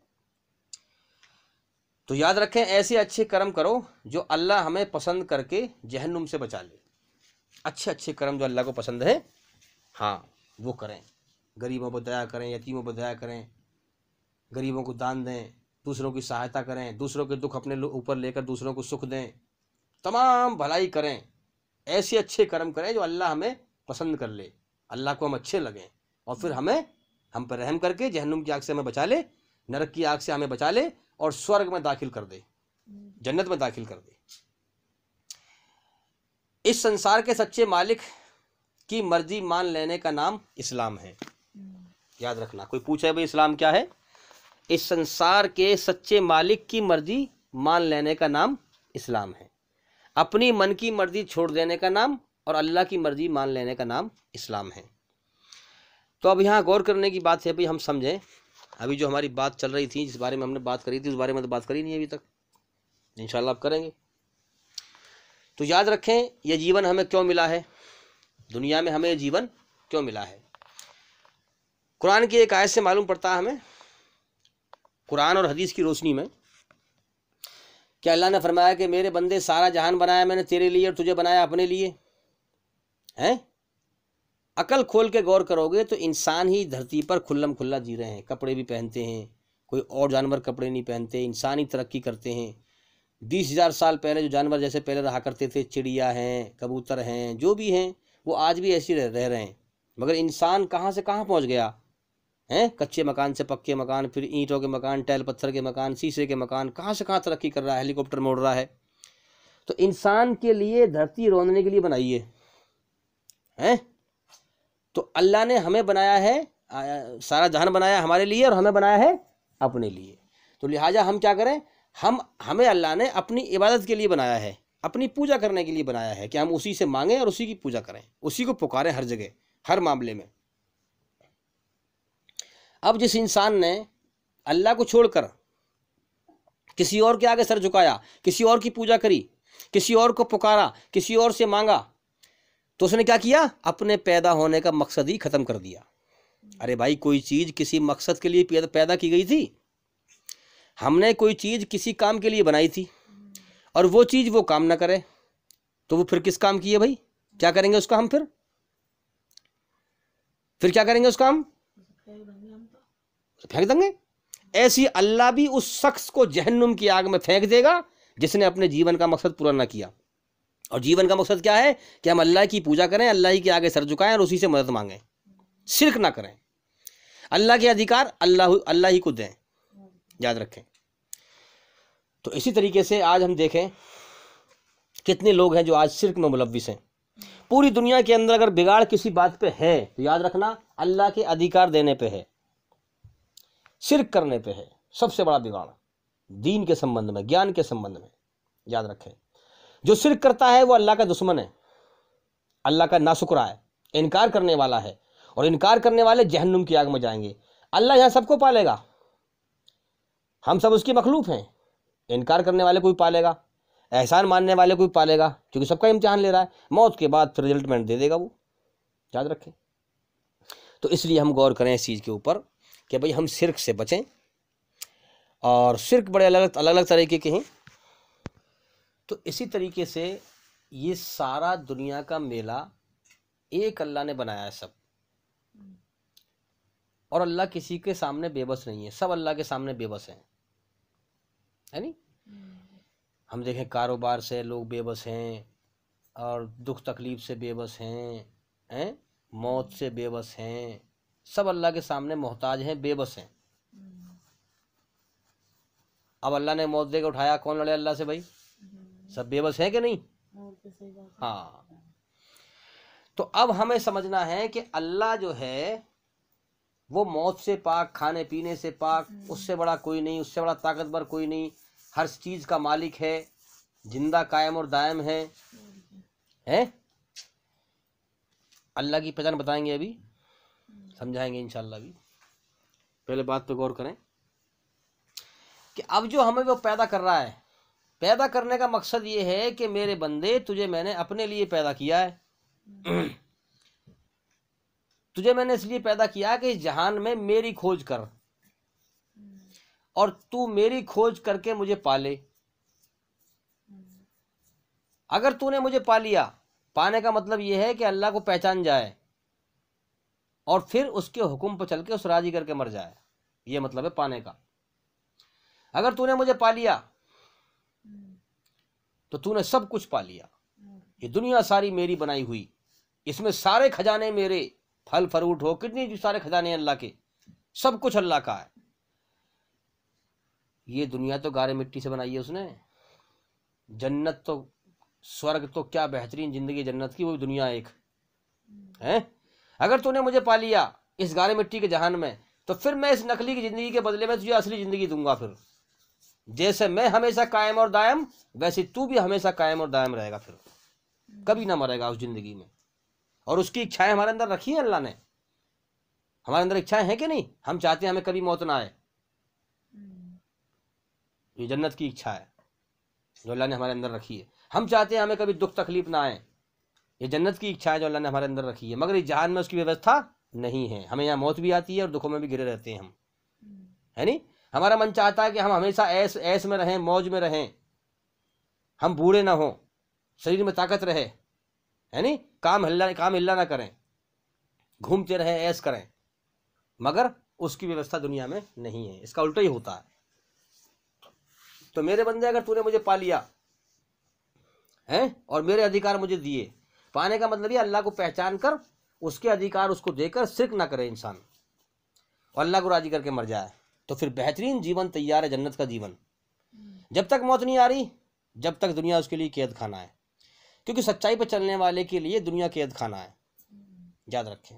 तो याद रखें ऐसे अच्छे कर्म करो जो अल्लाह हमें पसंद करके जहन्नुम से बचा ले अच्छे अच्छे कर्म जो अल्लाह को पसंद है हाँ वो करें गरीबों पर दया करें यतीमों पर दया करें गरीबों को दान दें दूसरों की सहायता करें दूसरों के दुख अपने ऊपर लेकर दूसरों को सुख दें तमाम भलाई करें ऐसे अच्छे कर्म करें जो अल्लाह हमें पसंद कर ले अल्लाह को हम अच्छे लगें और फिर हमें हम पर रहम करके जहन्नुम की आग से हमें बचा ले नरक की आग से हमें बचा ले और स्वर्ग में दाखिल कर दे जन्नत में दाखिल कर दे इस संसार के सच्चे मालिक की मर्जी मान लेने का नाम इस्लाम है याद रखना कोई पूछे भाई इस्लाम क्या है इस संसार के सच्चे मालिक की मर्जी मान लेने का नाम इस्लाम है अपनी मन की मर्जी छोड़ देने का नाम और अल्लाह की मर्जी मान लेने का नाम इस्लाम है तो अब यहाँ गौर करने की बात है भाई हम समझें अभी जो हमारी बात चल रही थी जिस बारे में हमने बात करी थी उस बारे में तो बात करी नहीं अभी तक इन आप करेंगे तो याद रखें यह जीवन हमें क्यों मिला है दुनिया में हमें यह जीवन क्यों मिला है कुरान की एक आयत से मालूम पड़ता है हमें कुरान और हदीस की रोशनी में क्या अल्लाह ने फरमाया कि मेरे बंदे सारा जहान बनाया मैंने तेरे लिए और तुझे बनाया अपने लिए हैं अकल खोल के गौर करोगे तो इंसान ही धरती पर खुल्लम खुल्ला जी रहे हैं कपड़े भी पहनते हैं कोई और जानवर कपड़े नहीं पहनते इंसान ही तरक्की करते हैं बीस हज़ार साल पहले जो जानवर जैसे पहले रहा करते थे चिड़िया हैं कबूतर हैं जो भी हैं वो आज भी ऐसे रह रहे हैं मगर इंसान कहाँ से कहाँ पहुँच गया हैं कच्चे मकान से पक्के मकान फिर ईंटों के मकान टैल पत्थर के मकान शीशे के मकान कहाँ से कहाँ तरक्की कर रहा है हेलीकॉप्टर मोड़ रहा है तो इंसान के लिए धरती रोंदने के लिए बनाई है हैं तो अल्लाह ने हमें बनाया है आ, सारा जहान बनाया हमारे लिए और हमें बनाया है अपने लिए तो लिहाजा हम क्या करें हम हमें अल्लाह ने अपनी इबादत के लिए बनाया है अपनी पूजा करने के लिए बनाया है कि हम उसी से मांगें और उसी की पूजा करें उसी को पुकारें हर जगह हर मामले में अब जिस इंसान ने अल्लाह को छोड़कर किसी और के आगे सर झुकाया किसी और की पूजा करी किसी और को पुकारा किसी और से मांगा तो उसने क्या किया अपने पैदा होने का मकसद ही ख़त्म कर दिया अरे भाई कोई चीज़ किसी मकसद के लिए पैदा की गई थी हमने कोई चीज़ किसी काम के लिए बनाई थी और वो चीज़ वो काम ना करे तो वो फिर किस काम की है भाई क्या करेंगे उसका हम फिर फिर क्या करेंगे उसका हम फेंक देंगे ऐसी अल्लाह भी उस शख्स को जहन्नुम की आग में फेंक देगा जिसने अपने जीवन का मकसद पूरा ना किया और जीवन का मकसद क्या है कि हम अल्लाह की पूजा करें अल्लाह ही के आगे सर झुकाएं और उसी से मदद मांगें शिरक ना करें अल्लाह के अधिकार अल्लाह अल्लाह ही को दें याद रखें तो इसी तरीके से आज हम देखें कितने लोग हैं जो आज शिरक में मुलविस हैं पूरी दुनिया के अंदर अगर बिगाड़ किसी बात पे है तो याद रखना अल्लाह के अधिकार देने पे है शिरक करने पे है सबसे बड़ा बिगाड़ दीन के संबंध में ज्ञान के संबंध में याद रखें जो शिरक करता है वो अल्लाह का दुश्मन है अल्लाह का नाशुकरा है इनकार करने वाला है और इनकार करने वाले जहन्नुम की आग में जाएंगे अल्लाह यहाँ सबको पालेगा हम सब उसकी मखलूफ हैं इनकार करने वाले कोई पालेगा एहसान मानने वाले कोई पालेगा क्योंकि सबका इम्तहान ले रहा है मौत के बाद फिर रिजल्टमेंट दे देगा वो याद रखें तो इसलिए हम गौर करें इस चीज़ के ऊपर कि भाई हम सिर्क से बचें और सिर्क बड़े अलग अलग अलग तरीके के हैं तो इसी तरीके से ये सारा दुनिया का मेला एक अल्लाह ने बनाया है सब और अल्लाह किसी के सामने बेबस नहीं है सब अल्लाह के सामने बेबस हैं है नी हम देखें कारोबार से लोग बेबस हैं और दुख तकलीफ़ से बेबस हैं हैं मौत से बेबस हैं सब अल्लाह के सामने मोहताज हैं बेबस हैं अब अल्लाह ने मौत को उठाया कौन लड़े अल्लाह से भाई सब बेबस हैं कि नहीं तो हाँ तो अब हमें समझना है कि अल्लाह जो है वो मौत से पाक खाने पीने से पाक हम्म। उससे बड़ा कोई नहीं उससे बड़ा ताकतवर कोई नहीं हर चीज़ का मालिक है जिंदा कायम और दायम है हैं अल्लाह की पहचान बताएंगे अभी समझाएंगे इंशाल्लाह भी पहले बात पे गौर करें कि अब जो हमें वो पैदा कर रहा है पैदा करने का मकसद ये है कि मेरे बंदे तुझे मैंने अपने लिए पैदा किया है तुझे मैंने इसलिए पैदा किया कि इस जहान में मेरी खोज कर और तू मेरी खोज करके मुझे पाले अगर तूने मुझे पा लिया पाने का मतलब यह है कि अल्लाह को पहचान जाए और फिर उसके हुक्म पर चल के उस राजी करके मर जाए ये मतलब है पाने का अगर तूने मुझे पा लिया तो तूने सब कुछ पा लिया ये दुनिया सारी मेरी बनाई हुई इसमें सारे खजाने मेरे फल फरूट हो कितने सारे खजाने अल्लाह के सब कुछ अल्लाह का है ये दुनिया तो गारे मिट्टी से बनाई है उसने जन्नत तो स्वर्ग तो क्या बेहतरीन जिंदगी जन्नत की वो दुनिया एक है अगर तूने मुझे पा लिया इस गारे मिट्टी के जहान में तो फिर मैं इस नकली की ज़िंदगी के बदले में तुझे असली ज़िंदगी दूंगा फिर जैसे मैं हमेशा कायम और दायम वैसे तू भी हमेशा कायम और दायम रहेगा फिर कभी ना मरेगा उस ज़िंदगी में और उसकी इच्छाएं हमारे अंदर रखी हैं अल्लाह ने हमारे अंदर इच्छाएं हैं कि नहीं हम चाहते हैं हमें कभी मौत ना आए ये जन्नत की इच्छा है जो अल्लाह ने हमारे अंदर रखी है हम चाहते हैं हमें कभी दुख तकलीफ ना आए ये जन्नत की इच्छा है जो अल्लाह ने हमारे अंदर रखी है मगर इस जहान में उसकी व्यवस्था नहीं है हमें यहाँ मौत भी आती है और दुखों में भी घिरे रहते हैं हम है नहीं हमारा मन चाहता है कि हम हमेशा ऐस ऐस में रहें मौज में रहें हम बूढ़े ना हों शरीर में ताकत रहे है नहीं काम हिल्ला काम हिल्ला ना करें घूमते रहें ऐस करें मगर उसकी व्यवस्था दुनिया में नहीं है इसका उल्टा ही होता है तो मेरे बंदे अगर तूने मुझे पा लिया हैं और मेरे अधिकार मुझे दिए पाने का मतलब ये अल्लाह को पहचान कर उसके अधिकार उसको देकर सिर्क ना करे इंसान और अल्लाह को राजी करके मर जाए तो फिर बेहतरीन जीवन तैयार है जन्नत का जीवन जब तक मौत नहीं आ रही जब तक दुनिया उसके लिए कैद खाना है क्योंकि सच्चाई पर चलने वाले के लिए दुनिया कैद खाना है याद रखें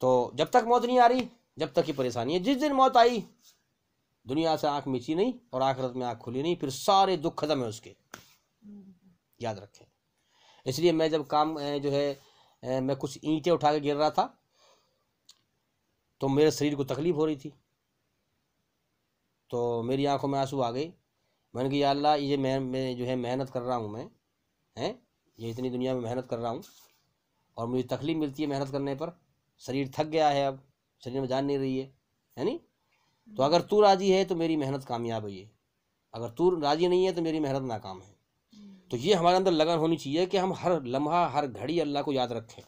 तो जब तक मौत नहीं आ रही जब तक ही परेशानी है जिस दिन मौत आई दुनिया से आंख मिची नहीं और आखिरत में आंख खुली नहीं फिर सारे दुख खत्म है उसके याद रखें इसलिए मैं जब काम जो है मैं कुछ ईंटें उठा के गिर रहा था तो मेरे शरीर को तकलीफ़ हो रही थी तो मेरी आंखों में आंसू आ गए मैंने कहा अल्लाह ये मैं मैं जो है मेहनत कर रहा हूँ मैं हैं ये इतनी दुनिया में मेहनत कर रहा हूँ और मुझे तकलीफ मिलती है मेहनत करने पर शरीर थक गया है अब शरीर में जान नहीं रही है है नी तो अगर तू राज़ी है तो मेरी मेहनत कामयाब है ये अगर तू राज़ी नहीं है तो मेरी मेहनत नाकाम है तो ये हमारे अंदर लगन होनी चाहिए कि हम हर लम्हा हर घड़ी अल्लाह को याद रखें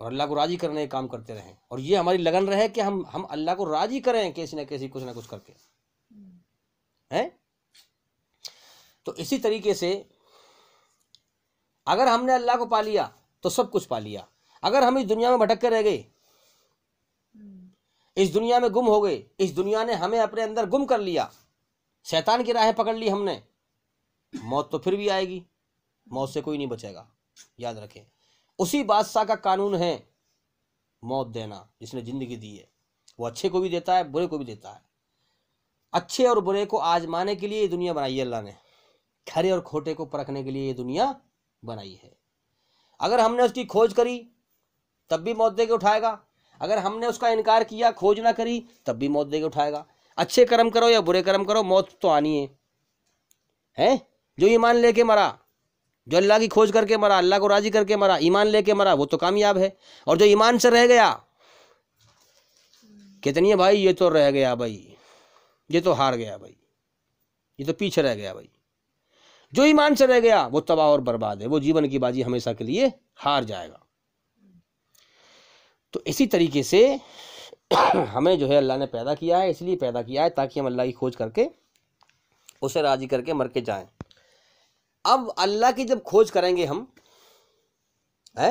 और अल्लाह को राज़ी करने का काम करते रहें और ये हमारी लगन रहे कि हम हम अल्लाह को राज़ी करें कैसी ना कैसी कुछ ना कुछ करके हैं तो इसी तरीके से अगर हमने अल्लाह को पा लिया तो सब कुछ पा लिया अगर हम इस दुनिया में भटक कर रह गए इस दुनिया में गुम हो गए इस दुनिया ने हमें अपने अंदर गुम कर लिया शैतान की राहें पकड़ ली हमने मौत तो फिर भी आएगी मौत से कोई नहीं बचेगा याद रखें उसी बादशाह का कानून है मौत देना जिसने ज़िंदगी दी है वो अच्छे को भी देता है बुरे को भी देता है अच्छे और बुरे को आजमाने के लिए ये दुनिया बनाई है अल्लाह ने खरे और खोटे को परखने के लिए ये दुनिया बनाई है अगर हमने उसकी खोज करी तब भी मौत दे के उठाएगा अगर हमने उसका इनकार किया खोज ना करी तब भी मौत दे के उठाएगा अच्छे कर्म करो या बुरे कर्म करो मौत तो आनी है हैं जो ईमान लेके मरा जो अल्लाह की खोज करके मरा अल्लाह को राज़ी करके मरा ईमान लेके मरा वो तो कामयाब है और जो ईमान से रह गया कितनी है भाई ये तो रह गया भाई ये तो हार गया भाई ये तो पीछे रह गया भाई जो ईमान से रह गया वो तबाह और बर्बाद है वो जीवन की बाजी हमेशा के लिए हार जाएगा तो इसी तरीके से हमें जो है अल्लाह ने पैदा किया है इसलिए पैदा किया है ताकि हम अल्लाह की खोज करके उसे राज़ी करके मर के जाएं अब अल्लाह की जब खोज करेंगे हम है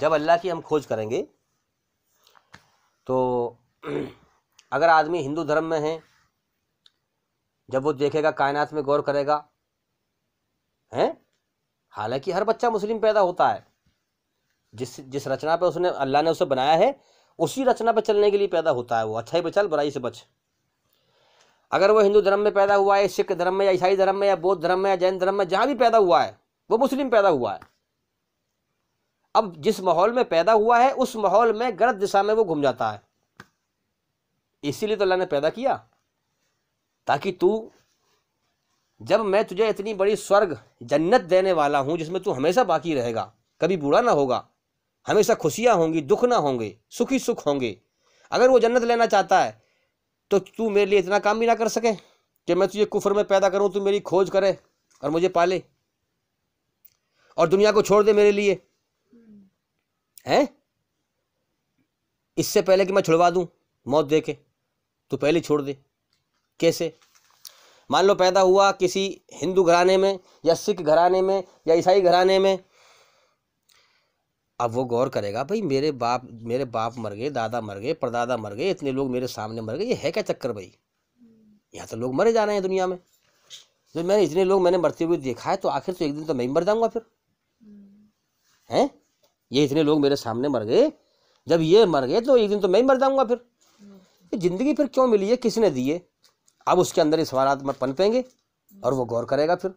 जब अल्लाह की हम खोज करेंगे तो अगर आदमी हिंदू धर्म में है जब वो देखेगा कायनात में गौर करेगा हैं हालांकि हर बच्चा मुस्लिम पैदा होता है जिस जिस रचना पे उसने अल्लाह ने उसे बनाया है उसी रचना पे चलने के लिए पैदा होता है वो अच्छा ही बचल बुराई से बच अगर वो हिंदू धर्म में पैदा हुआ है सिख धर्म में या ईसाई धर्म में या बौद्ध धर्म में या जैन धर्म में जहाँ भी पैदा हुआ है वो मुस्लिम पैदा हुआ है अब जिस माहौल में पैदा हुआ है उस माहौल में गलत दिशा में वो घूम जाता है इसीलिए तो अल्लाह ने पैदा किया ताकि तू जब मैं तुझे इतनी बड़ी स्वर्ग जन्नत देने वाला हूँ जिसमें तू हमेशा बाकी रहेगा कभी बूढ़ा ना होगा हमेशा खुशियाँ होंगी दुख ना होंगे सुखी सुख होंगे अगर वो जन्नत लेना चाहता है तो तू मेरे लिए इतना काम भी ना कर सके कि मैं तुझे कुफर में पैदा करूँ तू मेरी खोज करे और मुझे पाले और दुनिया को छोड़ दे मेरे लिए हैं इससे पहले कि मैं छुड़वा दूँ मौत दे के तू पहले छोड़ दे कैसे मान लो पैदा हुआ किसी हिंदू घराने में या सिख घराने में या ईसाई घराने में अब वो गौर करेगा भाई मेरे बाप मेरे बाप मर गए दादा मर गए परदादा मर गए इतने लोग मेरे सामने मर गए ये है क्या चक्कर भाई यहाँ तो लोग मरे जा रहे हैं दुनिया में तो मैंने इतने लोग मैंने मरते हुए देखा है तो आखिर तो एक दिन तो मैं ही मर जाऊँगा फिर हैं ये इतने लोग मेरे सामने मर गए जब ये मर गए तो एक दिन तो मैं ही मर जाऊँगा फिर ज़िंदगी फिर क्यों मिली है किसने दिए अब उसके अंदर ये सवाल में पनपेंगे और वो गौर करेगा फिर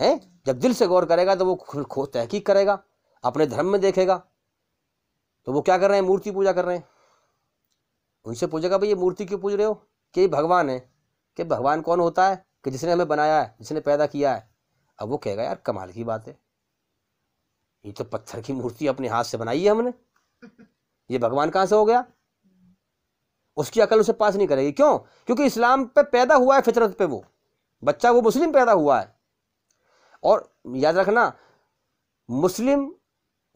हैं जब दिल से गौर करेगा तो वो खुद तहकीक करेगा अपने धर्म में देखेगा तो वो क्या कर रहे हैं मूर्ति पूजा कर रहे हैं उनसे पूछेगा भाई ये मूर्ति क्यों पूज रहे हो कि भगवान है कि भगवान कौन होता है कि जिसने हमें बनाया है जिसने पैदा किया है अब वो कहेगा यार कमाल की बात है ये तो पत्थर की मूर्ति अपने हाथ से बनाई है हमने ये भगवान कहाँ से हो गया उसकी अकल उसे पास नहीं करेगी क्यों क्योंकि इस्लाम पे पैदा हुआ है फितरत पे वो बच्चा वो मुस्लिम पैदा हुआ है और याद रखना मुस्लिम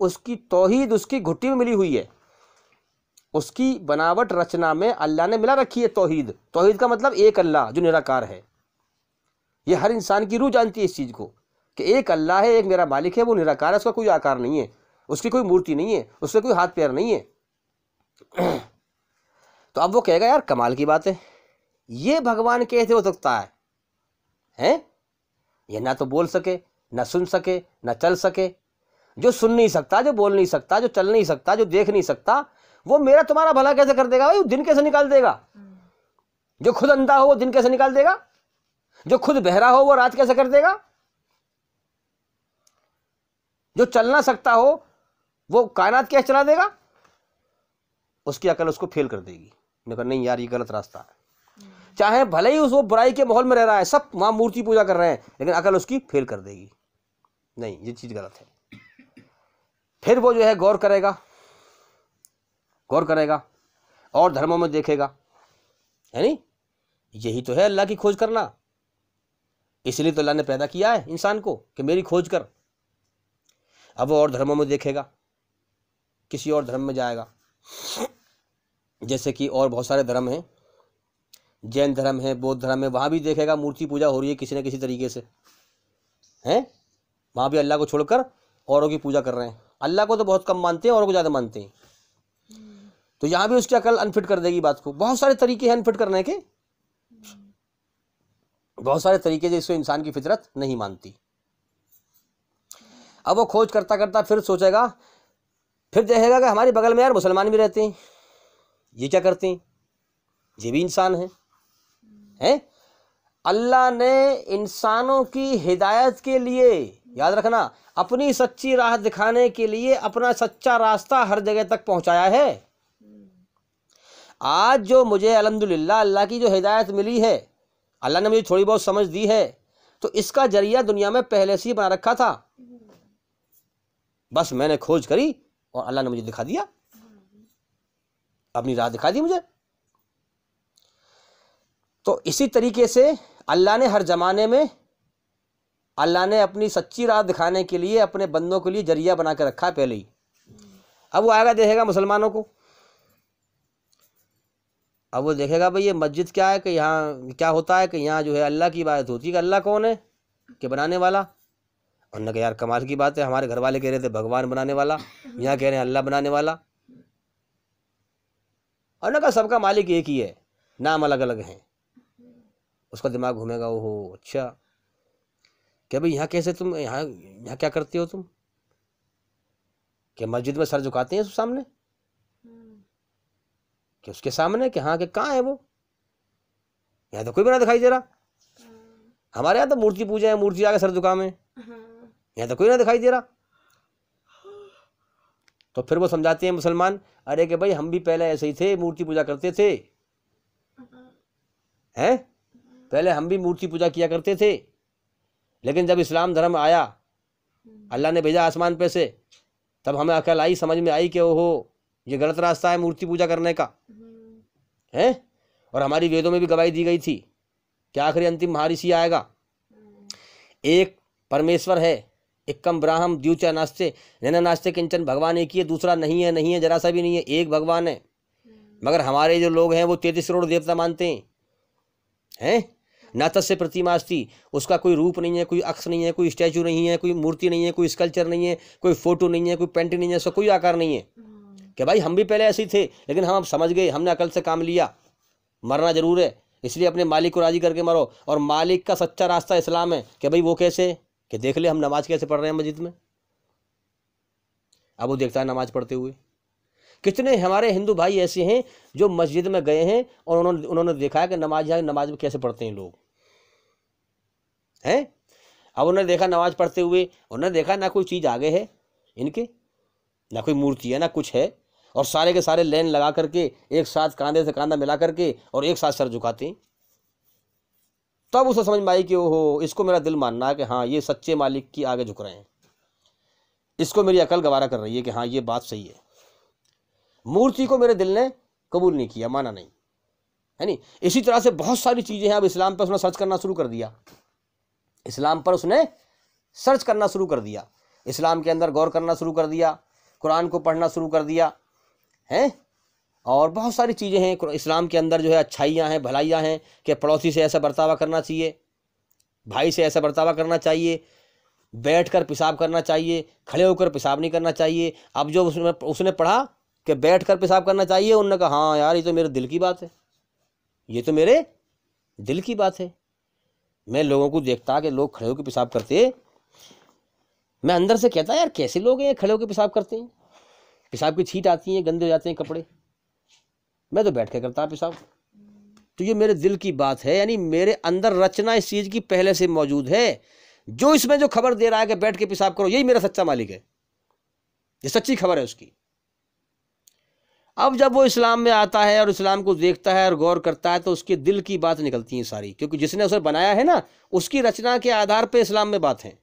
उसकी तोहीद उसकी घुट्टी में मिली हुई है उसकी बनावट रचना में अल्लाह ने मिला रखी है तोहीद तोहीद का मतलब एक अल्लाह जो निराकार है यह हर इंसान की रूह जानती है इस चीज़ को कि एक अल्लाह है एक मेरा मालिक है वो निराकार है उसका कोई आकार नहीं है उसकी कोई मूर्ति नहीं है उसका कोई हाथ पैर नहीं है तो अब वो कहेगा यार कमाल की बात है ये भगवान कैसे हो सकता है हैं ये ना तो बोल सके ना सुन सके ना चल सके जो सुन नहीं सकता जो बोल नहीं सकता जो चल नहीं सकता जो देख नहीं सकता वो मेरा तुम्हारा भला कैसे कर देगा भाई दिन कैसे निकाल देगा जो खुद अंधा हो वो दिन कैसे निकाल देगा जो खुद बहरा हो वो रात कैसे कर देगा जो चलना सकता हो वो कायनात कैसे चला देगा उसकी अकल उसको फेल कर देगी मैं कहा नहीं यार ये गलत रास्ता है चाहे भले ही उस वो बुराई के माहौल में रह रहा है सब वहां मूर्ति पूजा कर रहे हैं लेकिन अकल उसकी फेल कर देगी नहीं ये चीज़ गलत है फिर वो जो है गौर करेगा गौर करेगा और धर्मों में देखेगा है नहीं यही तो है अल्लाह की खोज करना इसलिए तो अल्लाह ने पैदा किया है इंसान को कि मेरी खोज कर अब वो और धर्मों में देखेगा किसी और धर्म में जाएगा जैसे कि और बहुत सारे धर्म हैं जैन धर्म है बौद्ध धर्म है वहाँ भी देखेगा मूर्ति पूजा हो रही है किसी न किसी तरीके से हैं वहाँ भी अल्लाह को छोड़कर औरों की पूजा कर रहे हैं अल्लाह को तो बहुत कम मानते हैं और को ज़्यादा मानते हैं तो यहाँ भी उसकी अकल अनफिट कर देगी बात को बहुत सारे तरीके हैं अनफिट करने के बहुत सारे तरीके जिसको इंसान की फितरत नहीं मानती अब वो खोज करता करता फिर सोचेगा फिर देखेगा कि हमारे बगल में यार मुसलमान भी रहते हैं ये क्या करते हैं ये भी इंसान है है? अल्लाह ने इंसानों की हिदायत के लिए याद रखना अपनी सच्ची राह दिखाने के लिए अपना सच्चा रास्ता हर जगह तक पहुंचाया है आज जो मुझे अलहमदिल्ला अल्लाह की जो हिदायत मिली है अल्लाह ने मुझे थोड़ी बहुत समझ दी है तो इसका जरिया दुनिया में पहले से ही बना रखा था बस मैंने खोज करी और अल्लाह ने मुझे दिखा दिया अपनी राह दिखा दी मुझे तो इसी तरीके से अल्लाह ने हर ज़माने में अल्लाह ने अपनी सच्ची राह दिखाने के लिए अपने बंदों के लिए जरिया बना के रखा है पहले ही अब वो आएगा देखेगा मुसलमानों को अब वो देखेगा भाई ये मस्जिद क्या है कि यहाँ क्या होता है कि यहाँ जो है अल्लाह की बात होती है कि अल्लाह कौन है कि बनाने वाला उन्होंने कहा यार कमाल की बात है हमारे घर वाले कह रहे थे भगवान बनाने वाला यहाँ कह रहे हैं अल्लाह बनाने वाला उन्होंने कहा सबका मालिक एक ही है नाम अलग अलग हैं उसका दिमाग घूमेगा ओहो अच्छा कि भाई यहाँ कैसे तुम यहाँ यहाँ क्या करते हो तुम क्या मस्जिद में सर झुकाते हैं उसके सामने कि उसके सामने कि हाँ कि कहाँ है वो यहाँ तो कोई बना दिखाई दे रहा हमारे यहाँ तो मूर्ति पूजा है मूर्ति आगे सर झुका में यहाँ तो कोई ना दिखाई दे रहा तो फिर वो समझाते हैं मुसलमान अरे कि भाई हम भी पहले ऐसे ही थे मूर्ति पूजा करते थे हैं पहले हम भी मूर्ति पूजा किया करते थे लेकिन जब इस्लाम धर्म आया अल्लाह ने भेजा आसमान पे से तब हमें अकल आई समझ में आई कि ओहो ये गलत रास्ता है मूर्ति पूजा करने का हैं और हमारी वेदों में भी गवाही दी गई थी कि आखिरी अंतिम महारिषि आएगा एक परमेश्वर है कम ब्राह्म द्यूचा नाश्ते नैना नाश्ते किंचन भगवान एक ही है दूसरा नहीं है नहीं है जरा सा भी नहीं है एक भगवान है मगर हमारे जो लोग हैं वो तैतीस करोड़ देवता मानते हैं हैं ना से प्रतिमा अस्थि उसका कोई रूप नहीं है कोई अक्स नहीं है कोई स्टैचू नहीं है कोई मूर्ति नहीं है कोई स्कल्चर नहीं है कोई फोटो नहीं है कोई पेंटिंग नहीं है उसका कोई आकार नहीं है हम्म। कि भाई हम भी पहले ऐसे ही थे लेकिन हम अब समझ गए हमने अकल से काम लिया मरना ज़रूर है इसलिए अपने मालिक को राज़ी करके मरो और मालिक का सच्चा रास्ता इस्लाम है कि भाई वो कैसे कि देख ले हम नमाज़ कैसे पढ़ रहे हैं मस्जिद में अब वो देखता है नमाज़ पढ़ते हुए कितने हमारे हिंदू भाई ऐसे हैं जो मस्जिद में गए हैं और उन्होंने उन्होंने देखा है कि नमाज यहाँ नमाज में कैसे पढ़ते हैं लोग हैं अब उन्होंने देखा नमाज पढ़ते हुए उन्होंने देखा ना कोई चीज़ आगे है इनके ना कोई मूर्ति है ना कुछ है और सारे के सारे लाइन लगा करके एक साथ कांधे से कांधा मिला करके और एक साथ सर झुकाते हैं तब उसे समझ में आई कि ओहो इसको मेरा दिल मानना है कि हाँ ये सच्चे मालिक की आगे झुक रहे हैं इसको मेरी अकल गवारा कर रही है कि हाँ ये बात सही है मूर्ति को मेरे दिल ने कबूल नहीं किया माना नहीं है नहीं इसी तरह से बहुत सारी चीज़ें हैं अब इस्लाम पर उसने सर्च करना शुरू कर दिया इस्लाम पर उसने सर्च करना शुरू कर दिया इस्लाम के अंदर गौर करना शुरू कर दिया कुरान को पढ़ना शुरू कर दिया हैं और बहुत सारी चीज़ें हैं इस्लाम के अंदर जो है अच्छाइयाँ हैं भलाइयाँ हैं कि पड़ोसी से ऐसा बर्तावा करना चाहिए भाई से ऐसा बर्तावा करना चाहिए बैठ कर पेशाब करना चाहिए खड़े होकर पेशाब नहीं करना चाहिए अब जो उसने उसने पढ़ा कि बैठ कर पेशाब करना चाहिए उनने कहा हाँ यार ये तो मेरे दिल की बात है ये तो मेरे दिल की बात है मैं लोगों को देखता कि लोग खड़े होकर पेशाब करते मैं अंदर से कहता यार कैसे लोग हैं खड़े होकर पेशाब करते हैं पेशाब की छीट आती है गंदे हो जाते हैं कपड़े मैं तो बैठ के करता पेशाब तो ये मेरे दिल की बात है यानी मेरे अंदर रचना इस चीज़ की पहले से मौजूद है जो इसमें जो खबर दे रहा है कि बैठ के पेशाब करो यही मेरा सच्चा मालिक है ये सच्ची खबर है उसकी अब जब वो इस्लाम में आता है और इस्लाम को देखता है और गौर करता है तो उसके दिल की बात निकलती है सारी क्योंकि जिसने उसे बनाया है ना उसकी रचना के आधार पर इस्लाम में बात है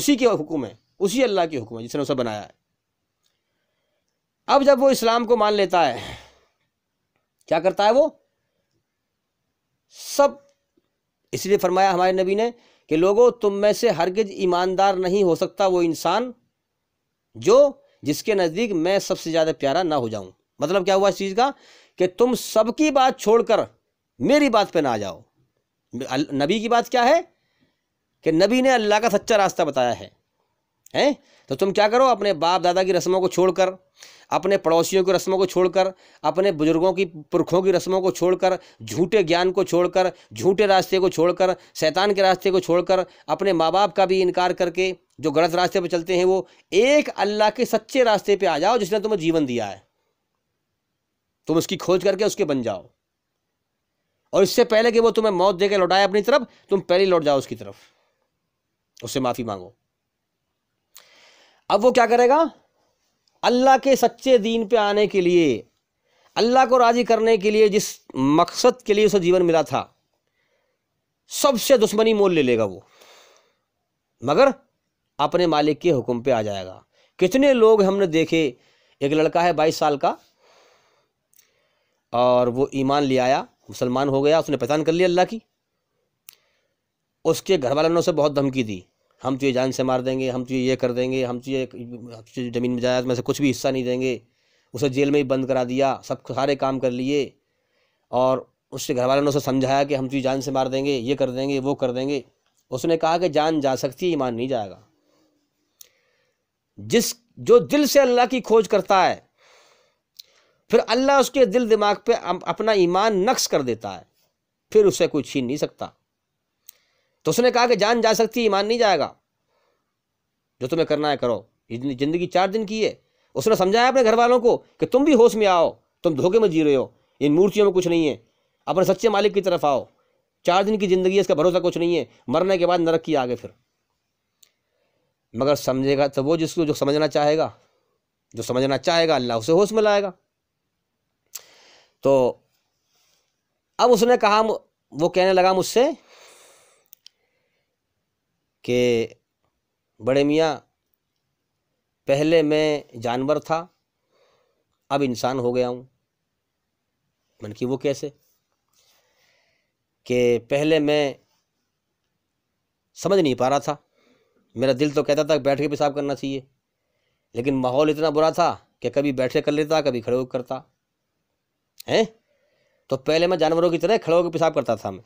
उसी के हुक्म है उसी अल्लाह के हुक्म है जिसने उसे बनाया है अब जब वो इस्लाम को मान लेता है क्या करता है वो सब इसलिए फरमाया हमारे नबी ने कि लोगों तुम में से हरगज ईमानदार नहीं हो सकता वो इंसान जो जिसके नज़दीक मैं सबसे ज़्यादा प्यारा ना हो जाऊं मतलब क्या हुआ इस चीज़ का कि तुम सबकी बात छोड़कर मेरी बात पे ना आ जाओ नबी की बात क्या है कि नबी ने अल्लाह का सच्चा रास्ता बताया है हैं तो तुम क्या करो अपने बाप दादा की रस्मों को छोड़कर अपने पड़ोसियों की रस्मों को छोड़कर अपने बुजुर्गों की पुरखों की रस्मों को छोड़कर झूठे ज्ञान को छोड़कर झूठे रास्ते को छोड़कर शैतान के रास्ते को छोड़कर अपने माँ बाप का भी इनकार करके जो गलत रास्ते पर चलते हैं वो एक अल्लाह के सच्चे रास्ते पर आ जाओ जिसने तुम्हें जीवन दिया है तुम उसकी खोज करके उसके बन जाओ और इससे पहले कि वो तुम्हें मौत देकर लौटाए अपनी तरफ तुम पहले लौट जाओ उसकी तरफ उससे माफ़ी मांगो अब वो क्या करेगा अल्लाह के सच्चे दीन पे आने के लिए अल्लाह को राज़ी करने के लिए जिस मकसद के लिए उसे जीवन मिला था सबसे दुश्मनी मोल ले लेगा वो मगर अपने मालिक के हुक्म पे आ जाएगा कितने लोग हमने देखे एक लड़का है बाईस साल का और वो ईमान ले आया मुसलमान हो गया उसने पहचान कर लिया अल्लाह की उसके घर वालों ने उसे बहुत धमकी दी हम तुझे तो जान से मार देंगे हम तुझे तो ये कर देंगे हम तुझे तो ज़मीन में जायदाद में से कुछ भी हिस्सा नहीं देंगे उसे जेल में ही बंद करा दिया सब सारे काम कर लिए और उसके घर वालों ने उसे समझाया कि हम तुझे जान से मार देंगे ये कर देंगे वो कर देंगे उसने कहा कि जान जा सकती है ईमान नहीं जाएगा जिस जो दिल से अल्लाह की खोज करता है फिर अल्लाह उसके दिल दिमाग पे अपना ईमान नक्श कर देता है फिर उसे कोई छीन नहीं सकता तो उसने कहा कि जान जा सकती ईमान नहीं जाएगा जो तुम्हें करना है करो जिंदगी चार दिन की है उसने समझाया अपने घर वालों को कि तुम भी होश में आओ तुम धोखे में जी रहे हो इन मूर्तियों में कुछ नहीं है अपने सच्चे मालिक की तरफ आओ चार दिन की ज़िंदगी है इसका भरोसा कुछ नहीं है मरने के बाद नरक की आगे फिर मगर समझेगा तो वो जिसको जो समझना चाहेगा जो समझना चाहेगा अल्लाह उसे होश में लाएगा तो अब उसने कहा वो कहने लगा मुझसे कि बड़े मियाँ पहले मैं जानवर था अब इंसान हो गया हूँ मन की वो कैसे कि पहले मैं समझ नहीं पा रहा था मेरा दिल तो कहता था बैठ के पेशाब करना चाहिए लेकिन माहौल इतना बुरा था कि कभी बैठे कर लेता कभी खड़े होकर करता हैं तो पहले मैं जानवरों की तरह खड़ों के पेशाब करता था मैं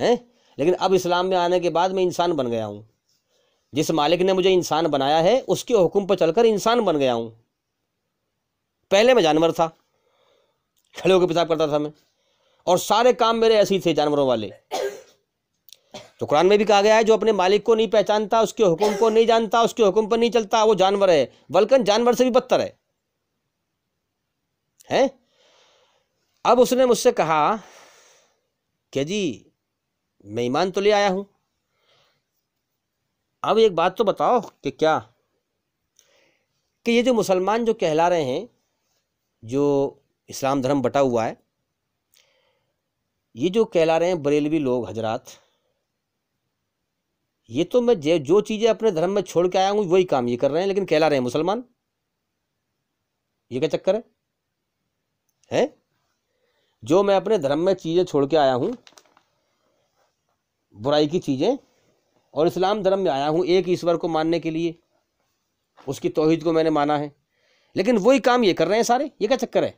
हैं लेकिन अब इस्लाम में आने के बाद मैं इंसान बन गया हूँ जिस मालिक ने मुझे इंसान बनाया है उसके हुक्म पर चलकर इंसान बन गया हूँ पहले मैं जानवर था खड़ों के पेशाब करता था मैं और सारे काम मेरे ऐसे ही थे जानवरों वाले तो कुरान में भी कहा गया है जो अपने मालिक को नहीं पहचानता उसके हुक्म को नहीं जानता उसके हुक्म पर नहीं चलता वो जानवर है बल्कि जानवर से भी बदतर है हैं अब उसने मुझसे कहा कि जी मैं ईमान तो ले आया हूँ अब एक बात तो बताओ कि क्या कि ये जो मुसलमान जो कहला रहे हैं जो इस्लाम धर्म बटा हुआ है ये जो कहला रहे हैं बरेलवी लोग हजरात ये तो मैं जो चीज़ें अपने धर्म में छोड़ के आया हूँ वही काम ये कर रहे हैं लेकिन कहला रहे हैं मुसलमान ये क्या चक्कर है हैं जो मैं अपने धर्म में चीज़ें छोड़ के आया हूँ बुराई की चीज़ें और इस्लाम धर्म में आया हूँ एक ईश्वर को मानने के लिए उसकी तोहिद को मैंने माना है लेकिन वही काम ये कर रहे हैं सारे ये क्या चक्कर है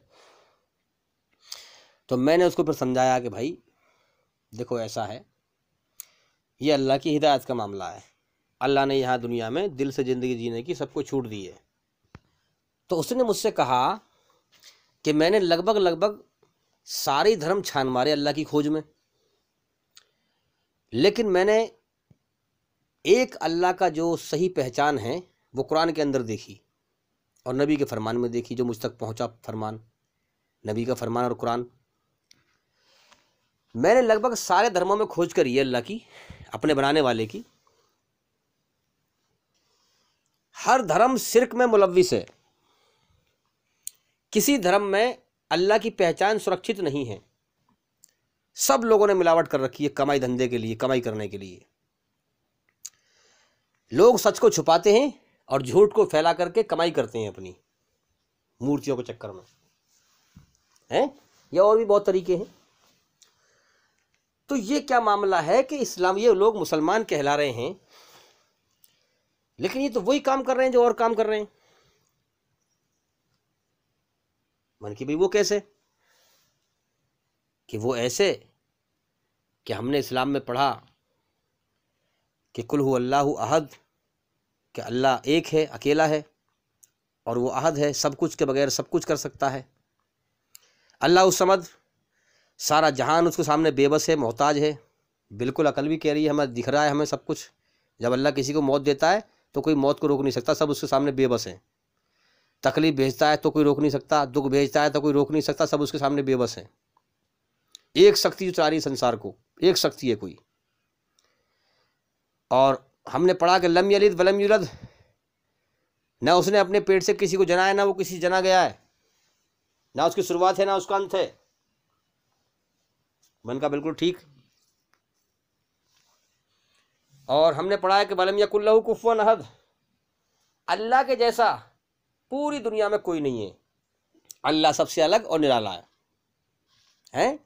तो मैंने उसको फिर समझाया कि भाई देखो ऐसा है ये अल्लाह की हिदायत का मामला है अल्लाह ने यहाँ दुनिया में दिल से ज़िंदगी जीने की सबको छूट दी है तो उसने मुझसे कहा कि मैंने लगभग लगभग सारे धर्म छान मारे अल्लाह की खोज में लेकिन मैंने एक अल्लाह का जो सही पहचान है वो कुरान के अंदर देखी और नबी के फरमान में देखी जो मुझ तक पहुंचा फरमान नबी का फरमान और कुरान मैंने लगभग सारे धर्मों में खोज करी है अल्लाह की अपने बनाने वाले की हर धर्म सिर्क में मुलविस है किसी धर्म में अल्लाह की पहचान सुरक्षित नहीं है सब लोगों ने मिलावट कर रखी है कमाई धंधे के लिए कमाई करने के लिए लोग सच को छुपाते हैं और झूठ को फैला करके कमाई करते हैं अपनी मूर्तियों के चक्कर में हैं या और भी बहुत तरीके हैं तो ये क्या मामला है कि इस्लाम ये लोग मुसलमान कहला रहे हैं लेकिन ये तो वही काम कर रहे हैं जो और काम कर रहे हैं मन की भाई वो कैसे कि वो ऐसे कि हमने इस्लाम में पढ़ा कि कुल हु अल्लाह अहद कि अल्लाह एक है अकेला है और वो अहद है सब कुछ के बगैर सब कुछ कर सकता है अल्लाह समद सारा जहान उसके सामने बेबस है मोहताज है बिल्कुल अकल भी कह रही है हमें दिख रहा है हमें सब कुछ जब अल्लाह किसी को मौत देता है तो कोई मौत को रोक नहीं सकता सब उसके सामने बेबस हैं तकलीफ भेजता है तो कोई रोक नहीं सकता दुख भेजता है तो कोई रोक नहीं सकता सब उसके सामने बेबस हैं एक शक्ति चला रही संसार को एक शक्ति है कोई और हमने पढ़ा कि लम यलिद वलम युलद न उसने अपने पेट से किसी को जना है ना वो किसी जना गया है ना उसकी शुरुआत है ना उसका अंत है मन का बिल्कुल ठीक और हमने पढ़ा है कि वलम यकुल्लहु कुफवन अल्लाह के जैसा पूरी दुनिया में कोई नहीं है अल्लाह सबसे अलग और निराला है हैं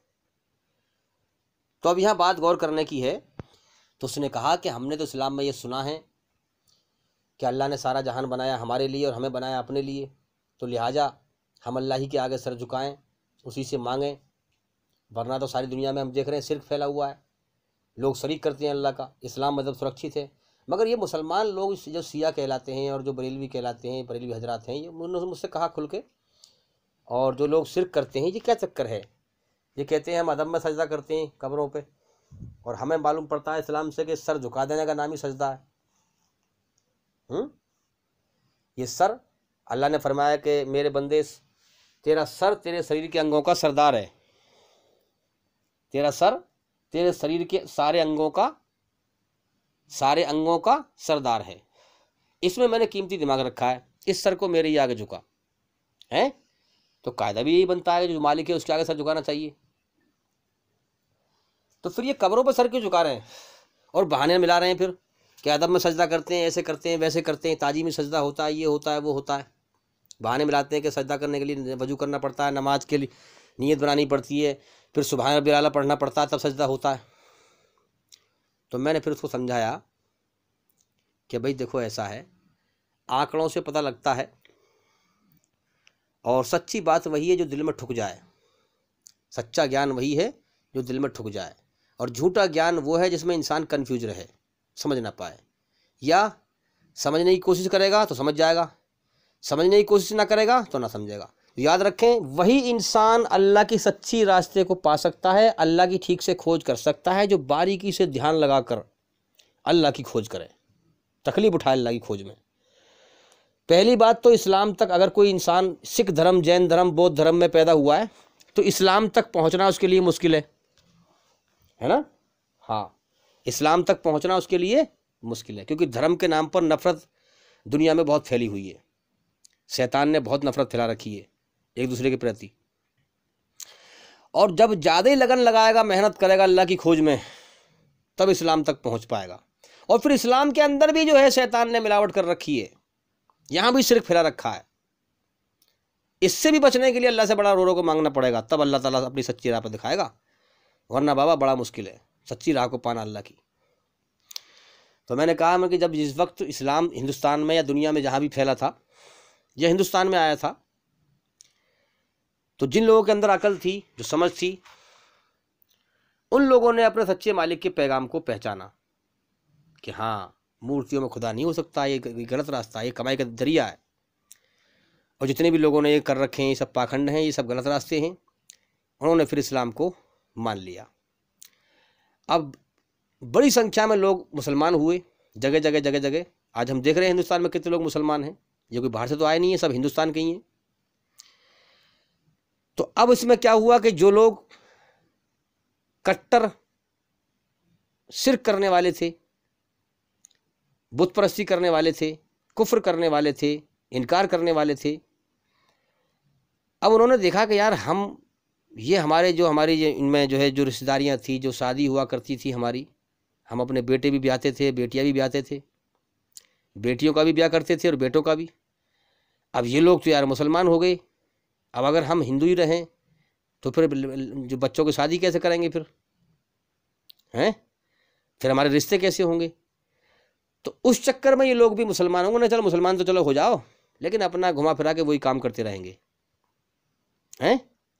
तो अब यहाँ बात गौर करने की है तो उसने कहा कि हमने तो इस्लाम में ये सुना है कि अल्लाह ने सारा जहान बनाया हमारे लिए और हमें बनाया अपने लिए तो लिहाजा हम अल्लाह ही के आगे सर झुकाएं उसी से मांगें वरना तो सारी दुनिया में हम देख रहे हैं सिर्क फैला हुआ है लोग शरीक करते हैं अल्लाह का इस्लाम मजहब सुरक्षित है मगर ये मुसलमान लोग जो सिया कहलाते हैं और जो बरेलवी कहलाते हैं बरेलवी हजरात हैं ये उन्होंने मुझसे कहा खुल के और जो लोग शिरक करते हैं ये क्या चक्कर है ये कहते हैं हम अदब में सजदा करते हैं कब्रों पे और हमें मालूम पड़ता है इस्लाम से कि सर झुका देने का नाम ही सजदा है हुँ? ये सर अल्लाह ने फरमाया कि मेरे बंदे तेरा सर तेरे शरीर के अंगों का सरदार है तेरा सर तेरे शरीर के सारे अंगों का सारे अंगों का सरदार है इसमें मैंने कीमती दिमाग रखा है इस सर को मेरे ही आगे झुका है तो कायदा भी यही बनता है जो मालिक है उसके आगे सर झुकाना चाहिए तो फिर ये कब्रों पर सर क्यों झुका रहे हैं और बहाने मिला रहे हैं फिर कि अदब में सजदा करते हैं ऐसे करते हैं वैसे करते हैं ताजी में सजदा होता है ये होता है वो होता है बहाने मिलाते हैं कि सजदा करने के लिए वजू करना पड़ता है नमाज के लिए नीयत बनानी पड़ती है फिर सुबह बिलाला पढ़ना पड़ता है तब सजदा होता है तो मैंने फिर उसको समझाया कि भाई देखो ऐसा है आंकड़ों से पता लगता है और सच्ची बात वही है जो दिल में ठुक जाए सच्चा ज्ञान वही है जो दिल में ठुक जाए और झूठा ज्ञान वो है जिसमें इंसान कन्फ्यूज रहे समझ ना पाए या समझने की कोशिश करेगा तो समझ जाएगा समझने की कोशिश ना करेगा तो ना समझेगा याद रखें वही इंसान अल्लाह की सच्ची रास्ते को पा सकता है अल्लाह की ठीक से खोज कर सकता है जो बारीकी से ध्यान लगाकर अल्लाह की खोज करे तकलीफ उठाए अल्लाह की खोज में पहली बात तो इस्लाम तक अगर कोई इंसान सिख धर्म जैन धर्म बौद्ध धर्म में पैदा हुआ है तो इस्लाम तक पहुंचना उसके लिए मुश्किल है है ना हाँ इस्लाम तक पहुंचना उसके लिए मुश्किल है क्योंकि धर्म के नाम पर नफ़रत दुनिया में बहुत फैली हुई है शैतान ने बहुत नफ़रत फैला रखी है एक दूसरे के प्रति और जब ज़्यादा ही लगन लगाएगा मेहनत करेगा अल्लाह की खोज में तब इस्लाम तक पहुंच पाएगा और फिर इस्लाम के अंदर भी जो है शैतान ने मिलावट कर रखी है यहाँ भी सिर्फ फैला रखा है इससे भी बचने के लिए अल्लाह से बड़ा रो रो को मांगना पड़ेगा तब अल्लाह ताला अपनी सच्ची राह पर दिखाएगा वरना बाबा बड़ा मुश्किल है सच्ची राह को पाना अल्लाह की तो मैंने कहा मैं कि जब जिस वक्त इस्लाम हिंदुस्तान में या दुनिया में जहाँ भी फैला था या हिंदुस्तान में आया था तो जिन लोगों के अंदर अकल थी जो समझ थी उन लोगों ने अपने सच्चे मालिक के पैगाम को पहचाना कि हाँ मूर्तियों में खुदा नहीं हो सकता ये गलत रास्ता ये कमाई का जरिया है और जितने भी लोगों ने ये कर रखे हैं ये सब पाखंड हैं ये सब गलत रास्ते हैं उन्होंने फिर इस्लाम को मान लिया अब बड़ी संख्या में लोग मुसलमान हुए जगह जगह जगह जगह आज हम देख रहे हैं हिंदुस्तान में कितने लोग मुसलमान हैं जो कि बाहर से तो आए नहीं हैं सब हिंदुस्तान के ही हैं तो अब इसमें क्या हुआ कि जो लोग कट्टर शिरक करने वाले थे बुतप्रस्ती करने वाले थे कुफ्र करने वाले थे इनकार करने वाले थे अब उन्होंने देखा कि यार हम ये हमारे जो हमारी इनमें जो है जो रिश्तेदारियाँ थी जो शादी हुआ करती थी हमारी हम अपने बेटे भी ब्याहते थे बेटियाँ भी ब्याहते थे बेटियों का भी ब्याह करते थे और बेटों का भी अब ये लोग तो यार मुसलमान हो गए अब अगर हम हिंदू ही रहें तो फिर जो बच्चों की शादी कैसे करेंगे फिर हैं फिर हमारे रिश्ते कैसे होंगे तो उस चक्कर में ये लोग भी मुसलमान होंगे ना चलो मुसलमान तो चलो हो जाओ लेकिन अपना घुमा फिरा के वही काम करते रहेंगे हैं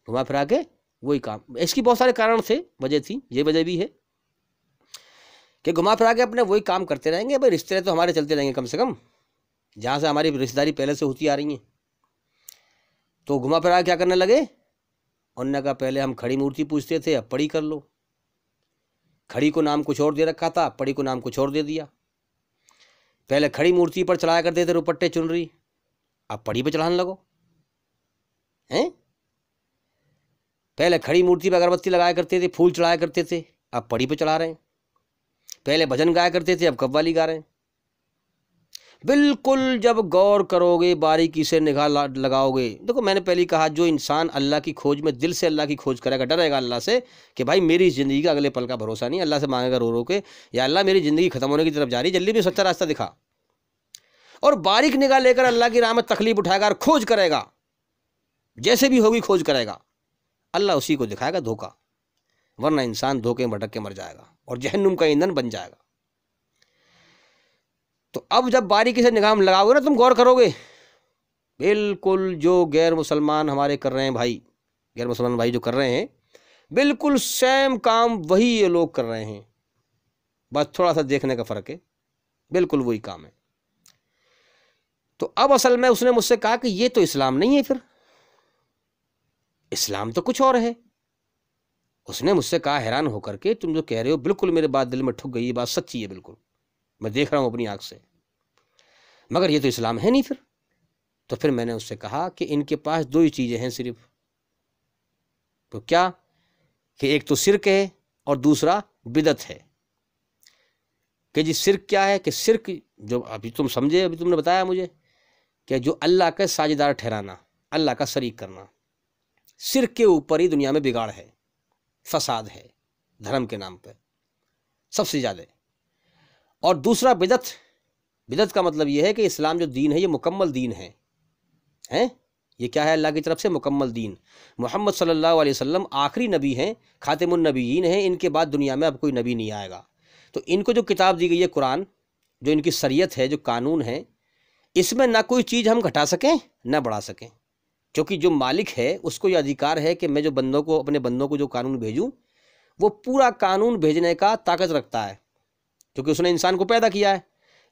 घुमा फिरा के वही काम इसकी बहुत सारे कारण थे वजह थी ये वजह भी है कि घुमा फिरा के अपने वही काम करते रहेंगे भाई रिश्ते तो हमारे चलते रहेंगे कम से कम जहाँ से हमारी रिश्तेदारी पहले से होती आ रही है तो घुमा फिरा क्या करने लगे उन्होंने कहा पहले हम खड़ी मूर्ति पूछते थे अब पड़ी कर लो खड़ी को नाम कुछ और दे रखा था पड़ी को नाम कुछ और दे दिया पहले खड़ी मूर्ति पर चलाया करते थे रुपट्टे चुनरी अब पड़ी पर चढ़ाने लगो हैं पहले खड़ी मूर्ति पर अगरबत्ती लगाया करते थे फूल चढ़ाया करते थे अब पड़ी पर चढ़ा रहे हैं पहले भजन गाया करते थे अब कव्वाली गा रहे हैं बिल्कुल जब गौर करोगे बारीकी से निगाह लगाओगे देखो मैंने पहले कहा जो इंसान अल्लाह की खोज में दिल से अल्लाह की खोज करेगा डरेगा अल्लाह से कि भाई मेरी ज़िंदगी का अगले पल का भरोसा नहीं अल्लाह से मांगेगा रो रो के या अल्लाह मेरी ज़िंदगी खत्म होने की तरफ जा रही जल्दी भी सच्चा रास्ता दिखा और बारीक निगाह लेकर अल्लाह की राह में तकलीफ उठाएगा और खोज करेगा जैसे भी होगी खोज करेगा अल्लाह उसी को दिखाएगा धोखा वरना इंसान धोखे में भटक के मर जाएगा और जहन्नुम का ईंधन बन जाएगा तो अब जब बारीकी से निगाह लगाओगे ना तुम गौर करोगे बिल्कुल जो गैर मुसलमान हमारे कर रहे हैं भाई गैर मुसलमान भाई जो कर रहे हैं बिल्कुल सेम काम वही ये लोग कर रहे हैं बस थोड़ा सा देखने का फ़र्क है बिल्कुल वही काम है तो अब असल में उसने मुझसे कहा कि ये तो इस्लाम नहीं है फिर इस्लाम तो कुछ और है उसने मुझसे कहा हैरान होकर के तुम जो कह रहे हो बिल्कुल मेरे बात दिल में ठुक गई ये बात सच्ची है बिल्कुल मैं देख रहा हूँ अपनी आँख से मगर ये तो इस्लाम है नहीं फिर तो फिर मैंने उससे कहा कि इनके पास दो ही चीज़ें हैं सिर्फ तो क्या कि एक तो सिरक है और दूसरा बिदत है कि जी सिरक क्या है कि सिरक जो अभी तुम समझे अभी तुमने बताया मुझे कि जो अल्लाह का साझेदार ठहराना अल्लाह का शरीक करना सिर के ऊपर ही दुनिया में बिगाड़ है फसाद है धर्म के नाम पर सबसे ज़्यादा और दूसरा बिदत बिदत का मतलब ये है कि इस्लाम जो दीन है ये मुकम्मल दीन है हैं ये क्या है अल्लाह की तरफ से मुकम्मल दीन मोहम्मद सल्लल्लाहु अलैहि वसल्लम आखिरी नबी हैं खातिमनबीन हैं इनके बाद दुनिया में अब कोई नबी नहीं आएगा तो इनको जो किताब दी गई है कुरान जो इनकी शरीयत है जो कानून है इसमें ना कोई चीज़ हम घटा सकें ना बढ़ा सकें क्योंकि जो मालिक है उसको ये अधिकार है कि मैं जो बंदों को अपने बंदों को जो कानून भेजूँ वो पूरा कानून भेजने का ताकत रखता है क्योंकि उसने इंसान को पैदा किया है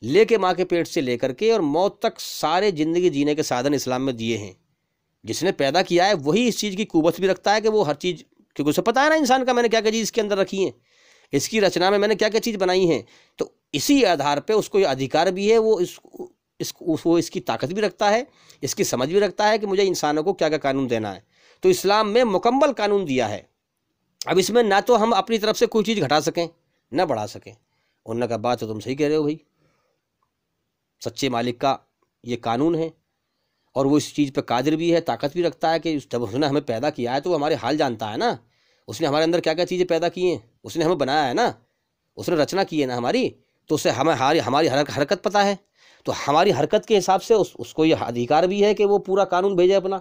लेके माँ के पेट से लेकर के और मौत तक सारे ज़िंदगी जीने के साधन इस्लाम में दिए हैं जिसने पैदा किया है वही इस चीज़ की कुवत भी रखता है कि वो हर चीज़ क्योंकि उसे पता है ना इंसान का मैंने क्या क्या चीज़ इसके अंदर रखी है इसकी रचना में मैंने क्या क्या चीज़ बनाई है तो इसी आधार पर उसको अधिकार भी है वो इस इस वो इसकी ताकत भी रखता है इसकी समझ भी रखता है कि मुझे इंसानों को क्या क्या कानून देना है तो इस्लाम में मुकम्मल कानून दिया है अब इसमें ना तो हम अपनी तरफ से कोई चीज़ घटा सकें ना बढ़ा सकें उन्होंने कहा बात तो तुम सही कह रहे हो भाई सच्चे मालिक का ये कानून है और वो इस चीज़ पर कादिर भी है ताकत भी रखता है कि जब उसने हमें पैदा किया है तो वो हमारे हाल जानता है ना उसने हमारे अंदर क्या क्या चीज़ें पैदा की हैं उसने हमें बनाया है ना उसने रचना की है ना हमारी तो उससे हमें हमारी हमारी हरकत पता है तो हमारी हरकत के हिसाब से उस, उसको ये अधिकार भी है कि वो पूरा कानून भेजे अपना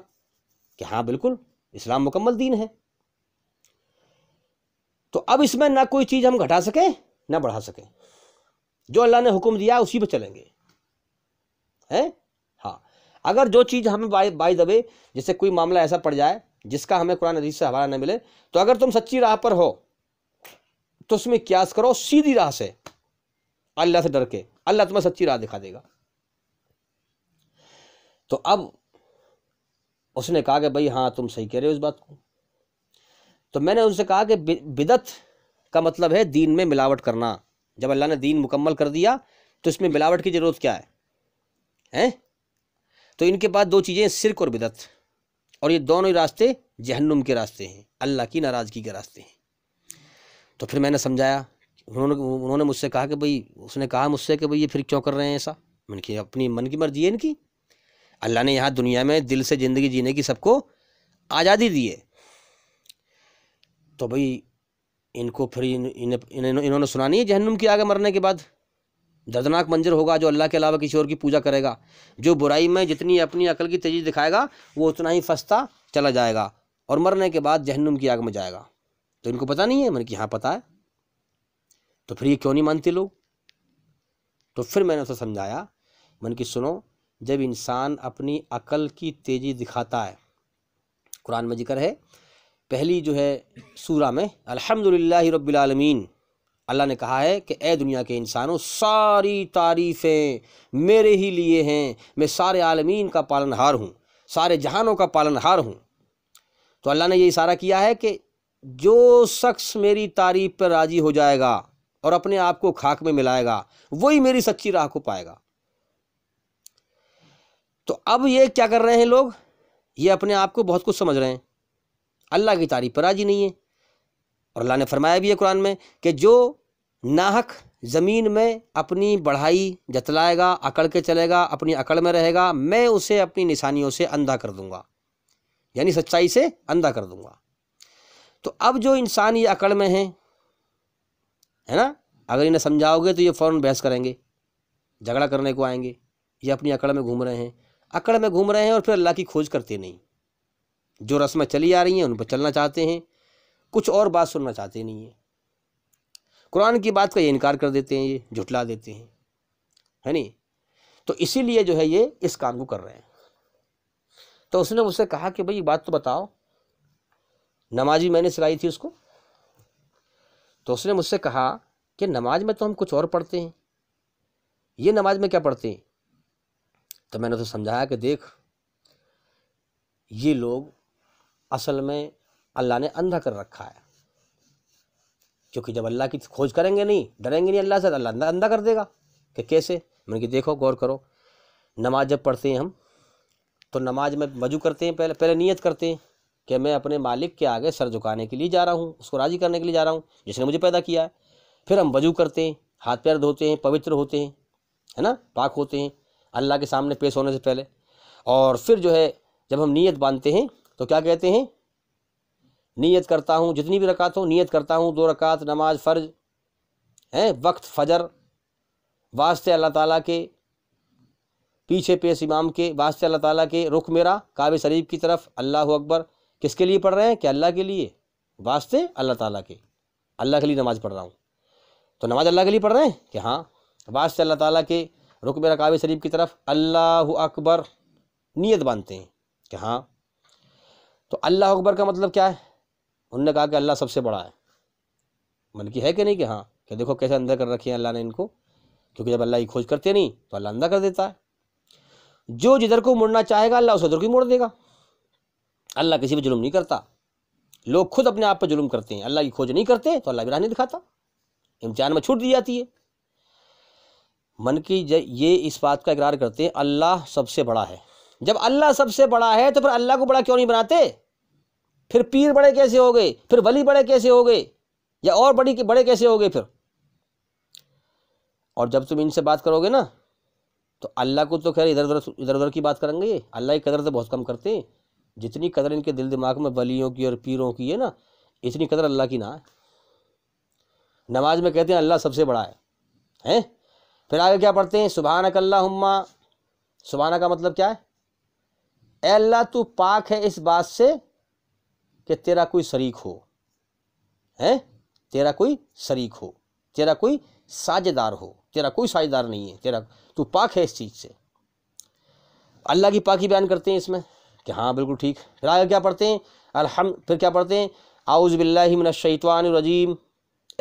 कि हाँ बिल्कुल इस्लाम मुकम्मल दीन है तो अब इसमें ना कोई चीज़ हम घटा सकें ना बढ़ा सकें जो अल्लाह ने हुक्म दिया उसी पे चलेंगे हैं हाँ अगर जो चीज़ हमें बाई बाई दबे जैसे कोई मामला ऐसा पड़ जाए जिसका हमें कुरान हदीस से हवाला न मिले तो अगर तुम सच्ची राह पर हो तो उसमें क्यास करो सीधी राह से अल्लाह से डर के अल्लाह तुम्हें सच्ची राह दिखा देगा तो अब उसने कहा कि भाई हाँ तुम सही कह रहे हो इस बात को तो मैंने उनसे कहा कि बिदत का मतलब है दीन में मिलावट करना जब अल्लाह ने दीन मुकम्मल कर दिया तो इसमें मिलावट की ज़रूरत क्या है हैं तो इनके पास दो चीज़ें सिरक और बिदत और ये दोनों ही रास्ते जहन्नुम के रास्ते हैं अल्लाह की नाराज़गी के रास्ते हैं तो फिर मैंने समझाया उन्होंने उन्होंने मुझसे कहा कि भाई उसने कहा मुझसे कि भाई ये फिर क्यों कर रहे हैं ऐसा मैंने कि अपनी मन की मर्जी है इनकी अल्लाह ने यहाँ दुनिया में दिल से ज़िंदगी जीने की सबको आज़ादी दी है तो भाई इनको फिर इन, इन, इन, इन्होंने सुना नहीं है जहन्नुम की आगे मरने के बाद दर्दनाक मंजर होगा जो अल्लाह के अलावा किसी और की पूजा करेगा जो बुराई में जितनी अपनी अकल की तेज़ी दिखाएगा वो उतना ही फंसता चला जाएगा और मरने के बाद जहन्नुम की आग में जाएगा तो इनको पता नहीं है मैंने कि हाँ पता है तो फिर ये क्यों नहीं मानते लोग तो फिर मैंने उसे समझाया मन की सुनो जब इंसान अपनी अकल की तेज़ी दिखाता है कुरान में जिक्र है पहली जो है सूरा में अल्हम्दुलिल्लाह रब्बिलालमीन अल्लाह ने कहा है कि ए दुनिया के इंसानों सारी तारीफ़ें मेरे ही लिए हैं मैं सारे आलमीन का पालनहार हूँ सारे जहानों का पालनहार हूँ तो अल्लाह ने ये इशारा किया है कि जो शख्स मेरी तारीफ़ पर राज़ी हो जाएगा और अपने आप को खाक में मिलाएगा वही मेरी सच्ची राह को पाएगा तो अब ये क्या कर रहे हैं लोग ये अपने आप को बहुत कुछ समझ रहे हैं अल्लाह की तारीफ पर राजी नहीं है और अल्लाह ने फरमाया भी है कुरान में कि जो नाहक ज़मीन में अपनी बढ़ाई जतलाएगा अकड़ के चलेगा अपनी अकड़ में रहेगा मैं उसे अपनी निशानियों से अंधा कर दूंगा यानी सच्चाई से अंधा कर दूंगा तो अब जो इंसान ये अकड़ में है है ना अगर इन्हें समझाओगे तो ये फ़ौर बहस करेंगे झगड़ा करने को आएंगे ये अपनी अकड़ में घूम रहे हैं अकड़ में घूम रहे हैं और फिर अल्लाह की खोज करते नहीं जो रस्में चली आ रही हैं उन पर चलना चाहते हैं कुछ और बात सुनना चाहते नहीं हैं कुरान की बात का ये इनकार कर देते हैं ये झुटला देते हैं है नहीं तो इसीलिए जो है ये इस काम को कर रहे हैं तो उसने मुझसे कहा कि भाई बात तो बताओ नमाजी मैंने सिलाई थी उसको तो उसने मुझसे कहा कि नमाज में तो हम कुछ और पढ़ते हैं ये नमाज में क्या पढ़ते हैं तो मैंने तो समझाया कि देख ये लोग असल में अल्लाह ने अंधा कर रखा है क्योंकि जब अल्लाह की खोज करेंगे नहीं डरेंगे नहीं अल्लाह से तो अल्लाह अंधा अंधा कर देगा कि कैसे मैंने कि देखो गौर करो नमाज जब पढ़ते हैं हम तो नमाज में वजू करते हैं पहले पहले नियत करते हैं कि मैं अपने मालिक के आगे सर झुकाने के लिए जा रहा हूँ उसको राज़ी करने के लिए जा रहा हूँ जिसने मुझे पैदा किया है फिर हम वजू करते हैं हाथ पैर धोते हैं पवित्र होते हैं है ना पाक होते हैं अल्लाह के सामने पेश होने से पहले और फिर जो है जब हम नीयत बांधते हैं तो क्या कहते हैं नियत करता हूँ जितनी भी रकात हो नियत करता हूँ दो रकात नमाज फ़र्ज हैं वक्त फजर वास्ते अल्लाह ताला के पीछे पेश इमाम के वास्ते अल्लाह ताला के रुख मेरा काब शरीफ की तरफ अल्लाह अकबर किसके लिए पढ़ रहे हैं क्या अल्लाह के लिए वास्ते अल्लाह ताला के अल्लाह के लिए नमाज़ पढ़ रहा हूँ तो नमाज़ अल्लाह के लिए पढ़ रहे हैं कि हाँ वास्ते अल्लाह ताला के रुख मेरा काब शरीफ की तरफ अल्लाह अकबर नीयत बांधते हैं कि हाँ तो अल्लाह अकबर का मतलब क्या है उनने कहा कि अल्लाह सबसे बड़ा है मन की है कि नहीं कि हाँ कि देखो कैसे अंदर कर रखे हैं अल्लाह ने इनको क्योंकि जब अल्लाह की खोज करते नहीं तो अल्लाह अंधा कर देता है जो जिधर को मुड़ना चाहेगा अल्लाह उस उधर को ही मोड़ देगा अल्लाह किसी पर जुलम नहीं करता लोग खुद अपने आप पर जुलम करते हैं अल्लाह की खोज नहीं करते तो अल्लाह भी नहीं दिखाता इम्तान में छूट दी जाती है मन की ये इस बात का इकरार करते हैं अल्लाह सबसे बड़ा है जब अल्लाह सबसे बड़ा है तो फिर अल्लाह को बड़ा क्यों नहीं बनाते फिर पीर बड़े कैसे हो गए फिर वली बड़े कैसे हो गए या और बड़ी के बड़े कैसे हो गए फिर और जब तुम इनसे बात करोगे ना तो अल्लाह को तो खैर इधर उधर इधर उधर की बात करेंगे अल्लाह की कदर तो बहुत कम करते हैं जितनी कदर इनके दिल दिमाग में वलियों की और पीरों की है ना इतनी कदर अल्लाह की ना है नमाज में कहते हैं अल्लाह सबसे बड़ा है हैं फिर आगे क्या पढ़ते हैं सुबहानक अल्लाह सुबहाना का मतलब क्या है अल्लाह तू पाक है इस बात से कि तेरा कोई शरीक हो है तेरा कोई शरीक हो तेरा कोई साझेदार हो तेरा कोई साझेदार नहीं है तेरा तू पाक है इस चीज़ से अल्लाह की पाकी बयान करते हैं इसमें कि हाँ बिल्कुल ठीक फिर आगे क्या पढ़ते हैं अलहम फिर क्या पढ़ते हैं आउज आउज़बिल्लाशैतवानरजीम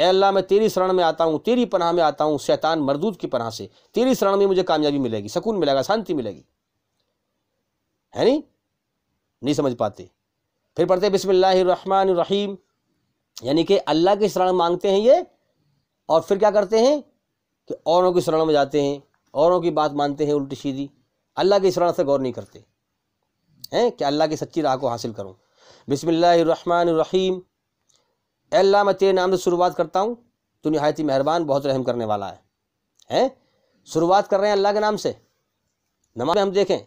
अल्लाह मैं तेरी शरण में आता हूँ तेरी पनाह में आता हूँ शैतान मरदूद की पनाह से तेरी शरण में मुझे कामयाबी मिलेगी सकून मिलेगा शांति मिलेगी है नहीं नहीं समझ पाते फिर पढ़ते रहीम यानी कि अल्लाह की शरण मांगते हैं ये और फिर क्या करते हैं कि औरों की शरण में जाते हैं औरों की बात मानते हैं उल्टी सीधी अल्लाह की शरण से गौर नहीं करते हैं कि अल्लाह की सच्ची राह को हासिल करूँ बिसमीम अल्लाह मैं तेरे नाम से शुरुआत करता हूँ तो नहायती मेहरबान बहुत रहम करने वाला है हैं शुरुआत कर रहे हैं अल्लाह के नाम से नमाज हम देखें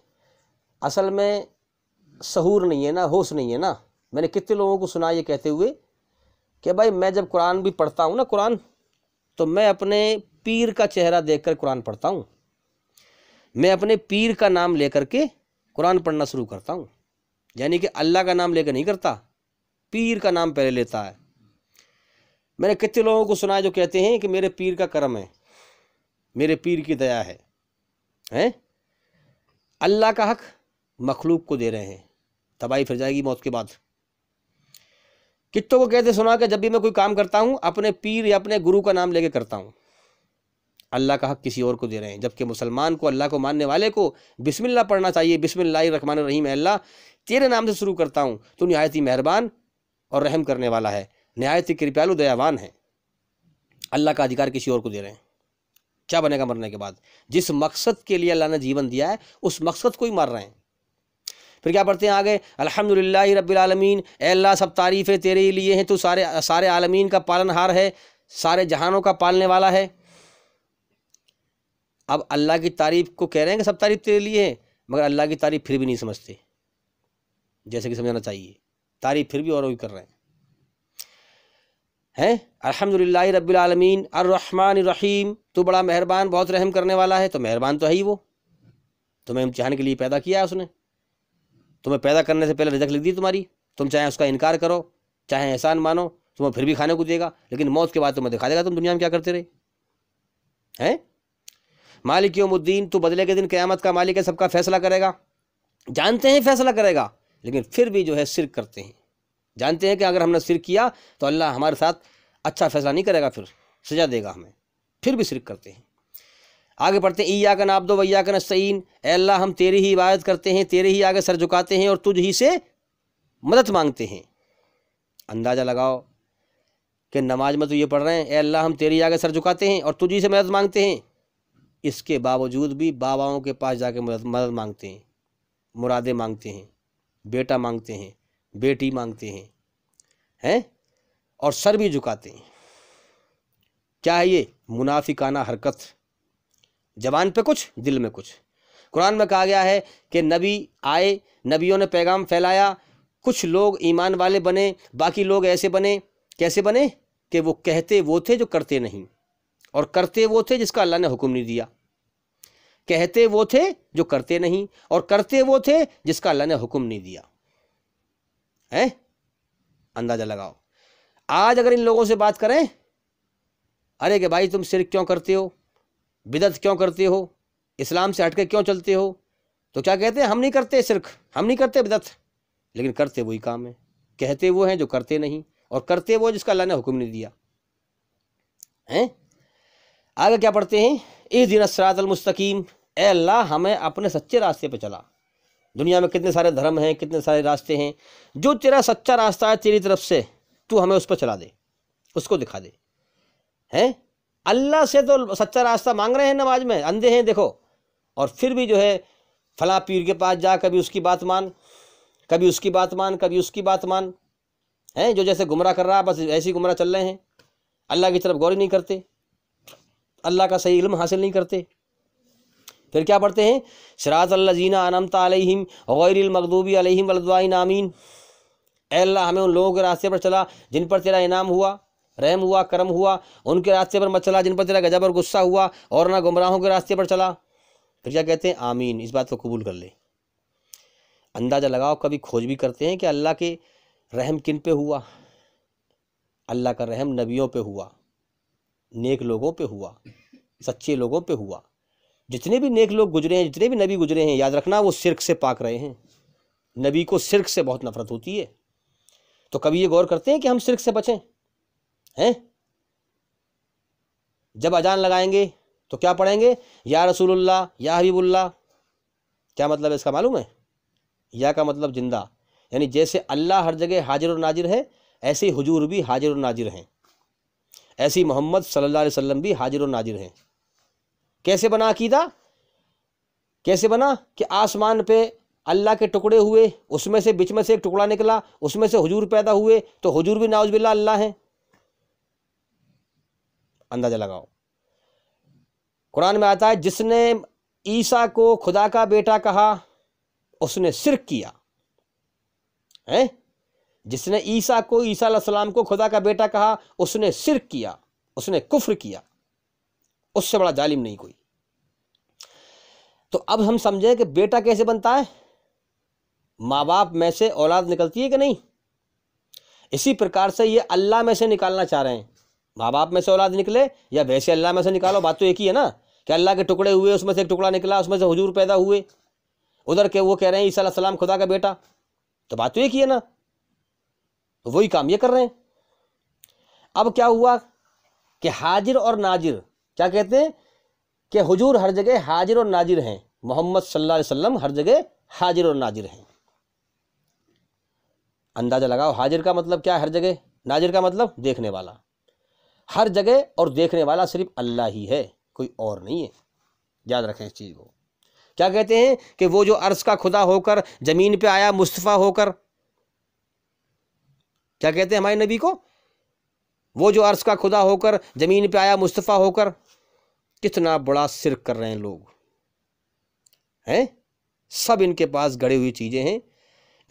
असल में सहूर नहीं है ना होश नहीं है ना मैंने कितने लोगों को सुना ये कहते हुए कि भाई मैं जब कुरान भी पढ़ता हूँ ना कुरान तो मैं अपने पीर का चेहरा देखकर कुरान पढ़ता हूँ मैं अपने पीर का नाम लेकर के कुरान पढ़ना शुरू करता हूँ यानी कि अल्लाह का नाम लेकर नहीं करता पीर का नाम पहले लेता है मैंने कितने लोगों को सुना है जो कहते हैं कि मेरे पीर का कर्म है मेरे पीर की दया है हैं अल्लाह का हक मखलूक को दे रहे हैं तबाही फिर जाएगी मौत के बाद कितों को कहते सुना कि जब भी मैं कोई काम करता हूँ अपने पीर या अपने गुरु का नाम लेके करता हूँ अल्लाह का हक किसी और को दे रहे हैं जबकि मुसलमान को अल्लाह को मानने वाले को बिस्मिल्लाह पढ़ना चाहिए बिस्मिल्लाह रकमान रहीम अल्लाह तेरे नाम से शुरू करता हूँ तो नहायत ही मेहरबान और रहम करने वाला है नहायत ही कृपयालु दयावान है अल्लाह का अधिकार किसी और को दे रहे हैं क्या बनेगा मरने के बाद जिस मकसद के लिए अल्लाह ने जीवन दिया है उस मकसद को ही मार रहे हैं फिर क्या पढ़ते हैं आगे अलहमदिल्ला रबालमीन अल्लाह सब तारीफ़ें तेरे ही लिए हैं तो सारे सारे आलमीन का पालनहार है सारे जहानों का पालने वाला है अब अल्लाह की तारीफ़ को कह रहे हैं कि सब तारीफ़ तेरे लिए है मगर अल्लाह की तारीफ़ फिर भी नहीं समझते जैसे कि समझाना चाहिए तारीफ़ फिर भी और भी कर रहे हैं हैं अलहमदिल्ला रबालमीन अर्रहमान रहीम तो बड़ा मेहरबान बहुत रहम करने वाला है तो मेहरबान तो है ही वो तुम्हें तो के लिए पैदा किया है उसने तुम्हें पैदा करने से पहले रजक लिख दी तुम्हारी तुम चाहे उसका इनकार करो चाहे एहसान मानो तुम्हें फिर भी खाने को देगा लेकिन मौत के बाद तुम्हें दिखा देगा तुम दुनिया में क्या करते रहे हैं मालिक योमुद्दीन तो बदले के दिन क़्यामत का मालिक है सबका फैसला करेगा जानते हैं फैसला करेगा लेकिन फिर भी जो है सिर करते हैं जानते हैं कि अगर हमने सिर किया तो अल्लाह हमारे साथ अच्छा फैसला नहीं करेगा फिर सजा देगा हमें फिर भी सिर करते हैं आगे पढ़ते हैं ईया का नाप दो वैया का नस्तीन अल्लाह हम तेरी ही इबादत करते हैं तेरे ही आगे सर झुकाते हैं और तुझ ही से मदद मांगते हैं अंदाज़ा लगाओ कि नमाज में तो ये पढ़ रहे हैं अल्लाह हम तेरी आगे सर झुकाते हैं और तुझ ही से मदद मांगते हैं इसके बावजूद भी बाबाओं के पास जाके मदद मदद मांगते हैं मुरादे मांगते हैं बेटा मांगते हैं बेटी मांगते हैं हैं और सर भी झुकाते हैं क्या है ये मुनाफिकाना हरकत जबान पे कुछ दिल में कुछ कुरान में कहा गया है कि नबी आए नबियों ने पैगाम फैलाया कुछ लोग ईमान वाले बने बाकी लोग ऐसे बने कैसे बने कि वो कहते वो थे जो करते नहीं और करते वो थे जिसका अल्लाह ने हुक्म नहीं दिया कहते वो थे जो करते नहीं और करते वो थे जिसका अल्लाह ने हुक्म नहीं दिया है अंदाज़ा लगाओ आज अगर इन लोगों से बात करें अरे के भाई तुम सिर क्यों करते हो बिदत क्यों करते हो इस्लाम से हटके क्यों चलते हो तो क्या कहते हैं हम नहीं करते सिर्क हम नहीं करते बिदत लेकिन करते वही काम है कहते वो हैं जो करते नहीं और करते वो जिसका अल्लाह ने हुक्म नहीं दिया हैं आगे क्या पढ़ते हैं इस दिन असरातलमस्तकीम ए अल्लाह हमें अपने सच्चे रास्ते पर चला दुनिया में कितने सारे धर्म हैं कितने सारे रास्ते हैं जो तेरा सच्चा रास्ता है तेरी तरफ से तू हमें उस पर चला दे उसको दिखा दे हैं अल्लाह से तो सच्चा रास्ता मांग रहे हैं नमाज में अंधे हैं देखो और फिर भी जो है फला पीर के पास जा कभी उसकी बात मान कभी उसकी बात मान कभी उसकी बात मान हैं जो जैसे गुमराह कर रहा है बस ऐसे ही गुमराह चल रहे हैं अल्लाह की तरफ गौर नहीं करते अल्लाह का सही इल्म हासिल नहीं करते फिर क्या पढ़ते हैं सरात अल्लाजीना आनम तलहिम गैरमखदूबी अलहिम वलदाइन आमीन अल्लाह हमें उन लोगों के रास्ते पर चला जिन पर तेरा इनाम हुआ रहम हुआ करम हुआ उनके रास्ते पर मत चला जिन पर तेरा गजा पर गुस्सा हुआ और ना गुमराहों के रास्ते पर चला फिर क्या कहते हैं आमीन इस बात को कबूल कर ले अंदाज़ा लगाओ कभी खोज भी करते हैं कि अल्लाह के रहम किन पे हुआ अल्लाह का रहम नबियों पे हुआ नेक लोगों पे हुआ सच्चे लोगों पे हुआ जितने भी नेक लोग गुजरे हैं जितने भी नबी गुजरे हैं याद रखना वो सिरक से पाक रहे हैं नबी को सिरक से बहुत नफरत होती है तो कभी ये गौर करते हैं कि हम सिरक से बचें हैं जब अजान लगाएंगे तो क्या पढ़ेंगे या रसूलुल्लाह या हबीबुल्ला क्या मतलब है इसका मालूम है या का मतलब जिंदा यानी जैसे अल्लाह हर जगह हाजिर और नाजिर है ऐसे हजूर भी हाजिर और नाजिर हैं ऐसी मोहम्मद सल्लल्लाहु अलैहि वसल्लम भी हाजिर और नाजिर हैं कैसे बना अकीदा कैसे बना कि आसमान पे अल्लाह के टुकड़े हुए उसमें से बीच में से एक टुकड़ा निकला उसमें से हजूर पैदा हुए तो हजूर भी नाउजबिल्ला अल्लाह हैं अंदाज़ा लगाओ कुरान में आता है जिसने ईसा को खुदा का बेटा कहा उसने सिर्क किया है जिसने ईसा को ईसा सलाम को खुदा का बेटा कहा उसने सिर्क किया उसने कुफ्र किया उससे बड़ा जालिम नहीं कोई तो अब हम समझें कि बेटा कैसे बनता है माँ बाप में से औलाद निकलती है कि नहीं इसी प्रकार से ये अल्लाह में से निकालना चाह रहे हैं माँ बाप में से औलाद निकले या वैसे अल्लाह में से निकालो बात तो एक ही है ना कि अल्लाह के टुकड़े हुए उसमें से एक टुकड़ा निकला उसमें से हजूर पैदा हुए उधर के वो कह रहे हैं ईसा सलाम खुदा का बेटा तो बात तो एक ही है ना तो वही काम ये कर रहे हैं अब क्या हुआ कि हाजिर और नाजिर क्या कहते हैं कि हजूर हर जगह हाजिर और नाजिर हैं मोहम्मद सल्ला हर जगह हाजिर और नाजिर हैं अंदाज़ा लगाओ हाजिर का मतलब क्या है हर जगह नाजिर का मतलब देखने वाला हर जगह और देखने वाला सिर्फ अल्लाह ही है कोई और नहीं है याद रखें इस चीज़ को क्या कहते हैं कि वो जो अर्श का खुदा होकर ज़मीन पे आया मुस्तफ़ा होकर क्या कहते हैं हमारे नबी को वो जो अर्श का खुदा होकर ज़मीन पे आया मुस्तफ़ा होकर कितना बड़ा सिर कर रहे हैं लोग हैं सब इनके पास गड़ी हुई चीज़ें हैं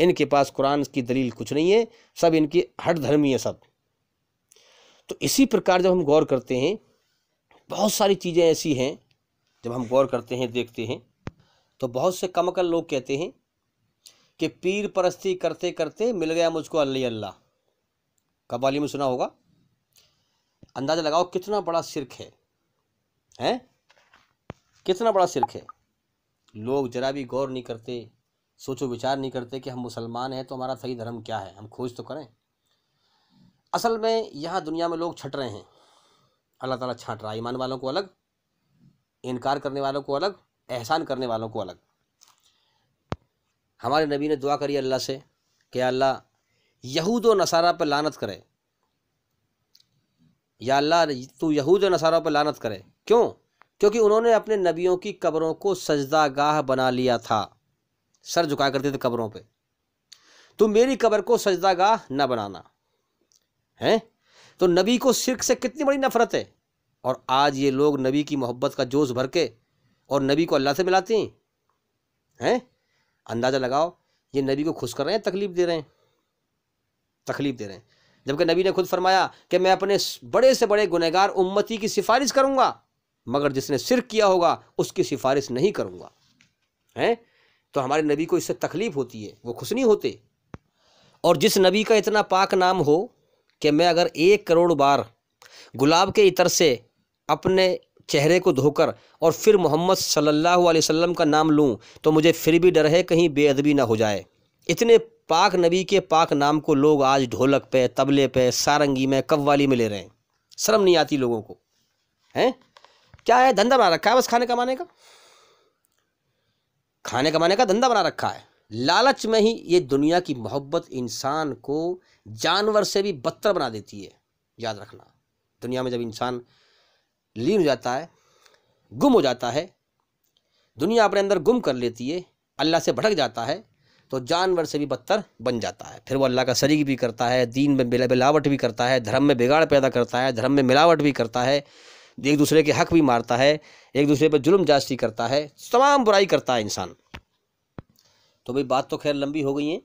इनके पास कुरान की दलील कुछ नहीं है सब इनकी हट धर्मी है सब तो इसी प्रकार जब हम गौर करते हैं बहुत सारी चीज़ें ऐसी हैं जब हम गौर करते हैं देखते हैं तो बहुत से कमकल लोग कहते हैं कि पीर परस्ती करते करते मिल गया मुझको अल्ली अल्लाह कबाली में सुना होगा अंदाज़ा लगाओ कितना बड़ा सिरक है हैं कितना बड़ा सिरक है लोग जरा भी गौर नहीं करते सोचो विचार नहीं करते कि हम मुसलमान हैं तो हमारा सही धर्म क्या है हम खोज तो करें असल में यहाँ दुनिया में लोग छट रहे हैं अल्लाह ताला छाँट रहा है ईमान वालों को अलग इनकार करने वालों को अलग एहसान करने वालों को अलग हमारे नबी ने दुआ करी अल्लाह से कि अल्लाह यहूद व नसारा पर लानत करे या अल्लाह तू यहूद नसारा पर लानत करे क्यों क्योंकि उन्होंने अपने नबियों की कब्रों को सजदा गाह बना लिया था सर झुकाया करते थे कब्रों पे तुम मेरी कब्र को सजदा गाह न बनाना हैं तो नबी को शिरक से कितनी बड़ी नफरत है और आज ये लोग नबी की मोहब्बत का जोश भर के और नबी को अल्लाह से मिलाते हैं हैं अंदाज़ा लगाओ ये नबी को खुश कर रहे हैं तकलीफ़ दे रहे हैं तकलीफ़ दे रहे हैं जबकि नबी ने खुद फरमाया कि मैं अपने बड़े से बड़े गुनहगार उम्मती की सिफारिश करूँगा मगर जिसने सिर किया होगा उसकी सिफारिश नहीं करूँगा हैं तो हमारे नबी को इससे तकलीफ़ होती है वो खुश नहीं होते और जिस नबी का इतना पाक नाम हो कि मैं अगर एक करोड़ बार गुलाब के इतर से अपने चेहरे को धोकर और फिर मोहम्मद सल्लल्लाहु अलैहि वसल्लम का नाम लूँ तो मुझे फिर भी डर है कहीं बेअदबी ना हो जाए इतने पाक नबी के पाक नाम को लोग आज ढोलक पे तबले पे सारंगी में कव्वाली में ले रहे हैं शर्म नहीं आती लोगों को हैं क्या है धंधा बना रखा है बस खाने कमाने का खाने कमाने का धंधा बना रखा है लालच में ही ये दुनिया की मोहब्बत इंसान को जानवर से भी बदतर बना देती है याद रखना दुनिया में जब इंसान लीन हो जाता है गुम हो जाता है दुनिया अपने अंदर गुम कर लेती है अल्लाह से भटक जाता है तो जानवर से भी बदतर बन जाता है फिर वो अल्लाह का शरीक भी करता है दीन में मिलावट भी करता है धर्म में बिगाड़ पैदा करता है धर्म में मिलावट भी करता है एक दूसरे के हक भी मारता है एक दूसरे पर जुल्म जास्ती करता है तमाम बुराई करता है इंसान तो भाई बात तो खैर लंबी हो गई है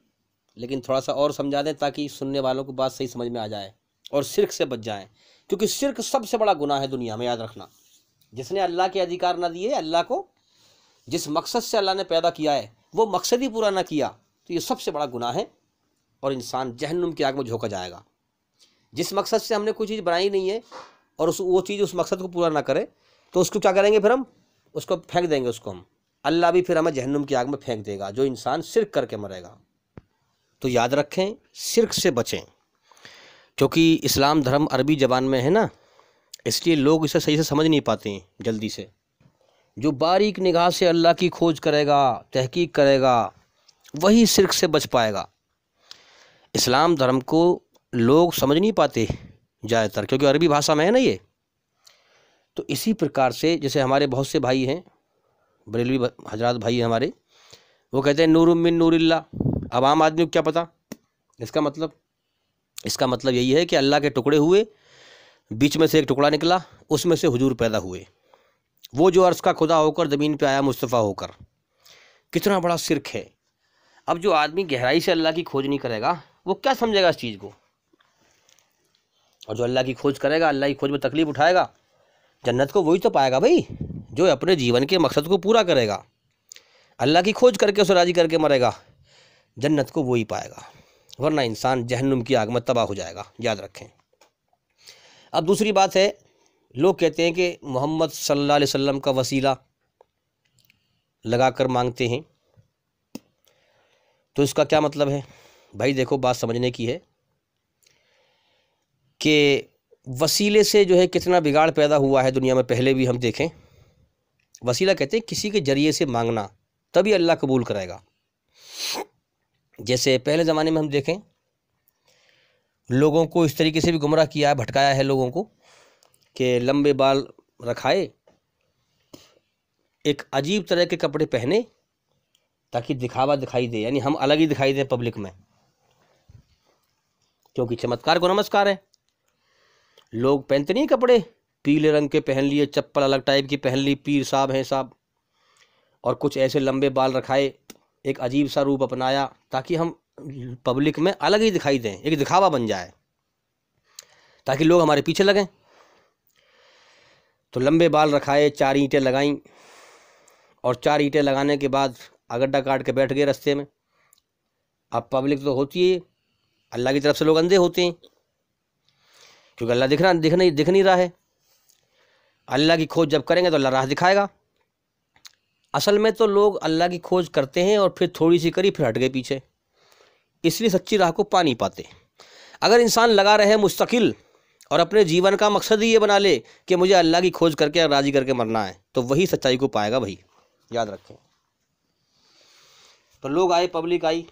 लेकिन थोड़ा सा और समझा दें ताकि सुनने वालों को बात सही समझ में आ जाए और शिरक से बच जाएं क्योंकि शिरक सबसे बड़ा गुनाह है दुनिया में याद रखना जिसने अल्लाह के अधिकार ना दिए अल्लाह को जिस मकसद से अल्लाह ने पैदा किया है वो मकसद ही पूरा ना किया तो ये सबसे बड़ा गुनाह है और इंसान जहन्नुम की आग में झोंका जाएगा जिस मकसद से हमने कोई चीज़ बनाई नहीं है और उस वो चीज़ उस मकसद को पूरा ना करे तो उसको क्या करेंगे फिर हम उसको फेंक देंगे उसको हम अल्लाह भी फिर हमें जहन्नुम की आग में फेंक देगा जो इंसान सिर्क करके मरेगा तो याद रखें सिर्क से बचें क्योंकि इस्लाम धर्म अरबी जबान में है ना इसलिए लोग इसे सही से समझ नहीं पाते हैं जल्दी से जो बारीक निगाह से अल्लाह की खोज करेगा तहकीक करेगा वही सिर्क से बच पाएगा इस्लाम धर्म को लोग समझ नहीं पाते ज़्यादातर क्योंकि अरबी भाषा में है ना ये तो इसी प्रकार से जैसे हमारे बहुत से भाई हैं बरेलवी हजरात भाई हमारे वो कहते हैं नूर मिन नूरिल्ला अब आम आदमी को क्या पता इसका मतलब इसका मतलब यही है कि अल्लाह के टुकड़े हुए बीच में से एक टुकड़ा निकला उसमें से हुजूर पैदा हुए वो जो अर्ज़ का खुदा होकर ज़मीन पे आया मुस्तफ़ा होकर कितना बड़ा सिरक है अब जो आदमी गहराई से अल्लाह की खोज नहीं करेगा वो क्या समझेगा इस चीज़ को और जो अल्लाह की खोज करेगा अल्लाह की खोज में तकलीफ़ उठाएगा जन्नत को वही तो पाएगा भाई जो अपने जीवन के मकसद को पूरा करेगा अल्लाह की खोज करके उसे राज़ी करके मरेगा जन्नत को वो ही पाएगा वरना इंसान जहन्नुम की आग में तबाह हो जाएगा याद रखें अब दूसरी बात है लोग कहते हैं कि मोहम्मद सल्लल्लाहु अलैहि वसल्लम का वसीला लगाकर मांगते हैं तो इसका क्या मतलब है भाई देखो बात समझने की है कि वसीले से जो है कितना बिगाड़ पैदा हुआ है दुनिया में पहले भी हम देखें वसीला कहते हैं किसी के ज़रिए से मांगना तभी अल्लाह कबूल कराएगा जैसे पहले ज़माने में हम देखें लोगों को इस तरीके से भी गुमराह किया है भटकाया है लोगों को कि लंबे बाल रखाए एक अजीब तरह के कपड़े पहने ताकि दिखावा दिखाई दे यानी हम अलग ही दिखाई दें पब्लिक में क्योंकि चमत्कार को नमस्कार है लोग पहनते नहीं कपड़े पीले रंग के पहन लिए चप्पल अलग टाइप की पहन ली पीर साहब हैं साहब और कुछ ऐसे लंबे बाल रखाए एक अजीब सा रूप अपनाया ताकि हम पब्लिक में अलग ही दिखाई दें एक दिखावा बन जाए ताकि लोग हमारे पीछे लगें तो लंबे बाल रखाए चार ईंटें लगाई और चार ईंटें लगाने के बाद अगड्डा काट के बैठ गए रस्ते में अब पब्लिक तो होती है अल्लाह की तरफ से लोग अंधे होते हैं क्योंकि अल्लाह दिख रहा दिख नहीं दिख नहीं रहा है अल्लाह की खोज जब करेंगे तो अल्लाह राह दिखाएगा असल में तो लोग अल्लाह की खोज करते हैं और फिर थोड़ी सी करी फिर हट गए पीछे इसलिए सच्ची राह को पा नहीं पाते अगर इंसान लगा रहे मुस्तकिल और अपने जीवन का मकसद ही ये बना ले कि मुझे अल्लाह की खोज करके और राजी करके मरना है तो वही सच्चाई को पाएगा भाई याद रखें तो लोग आए पब्लिक आई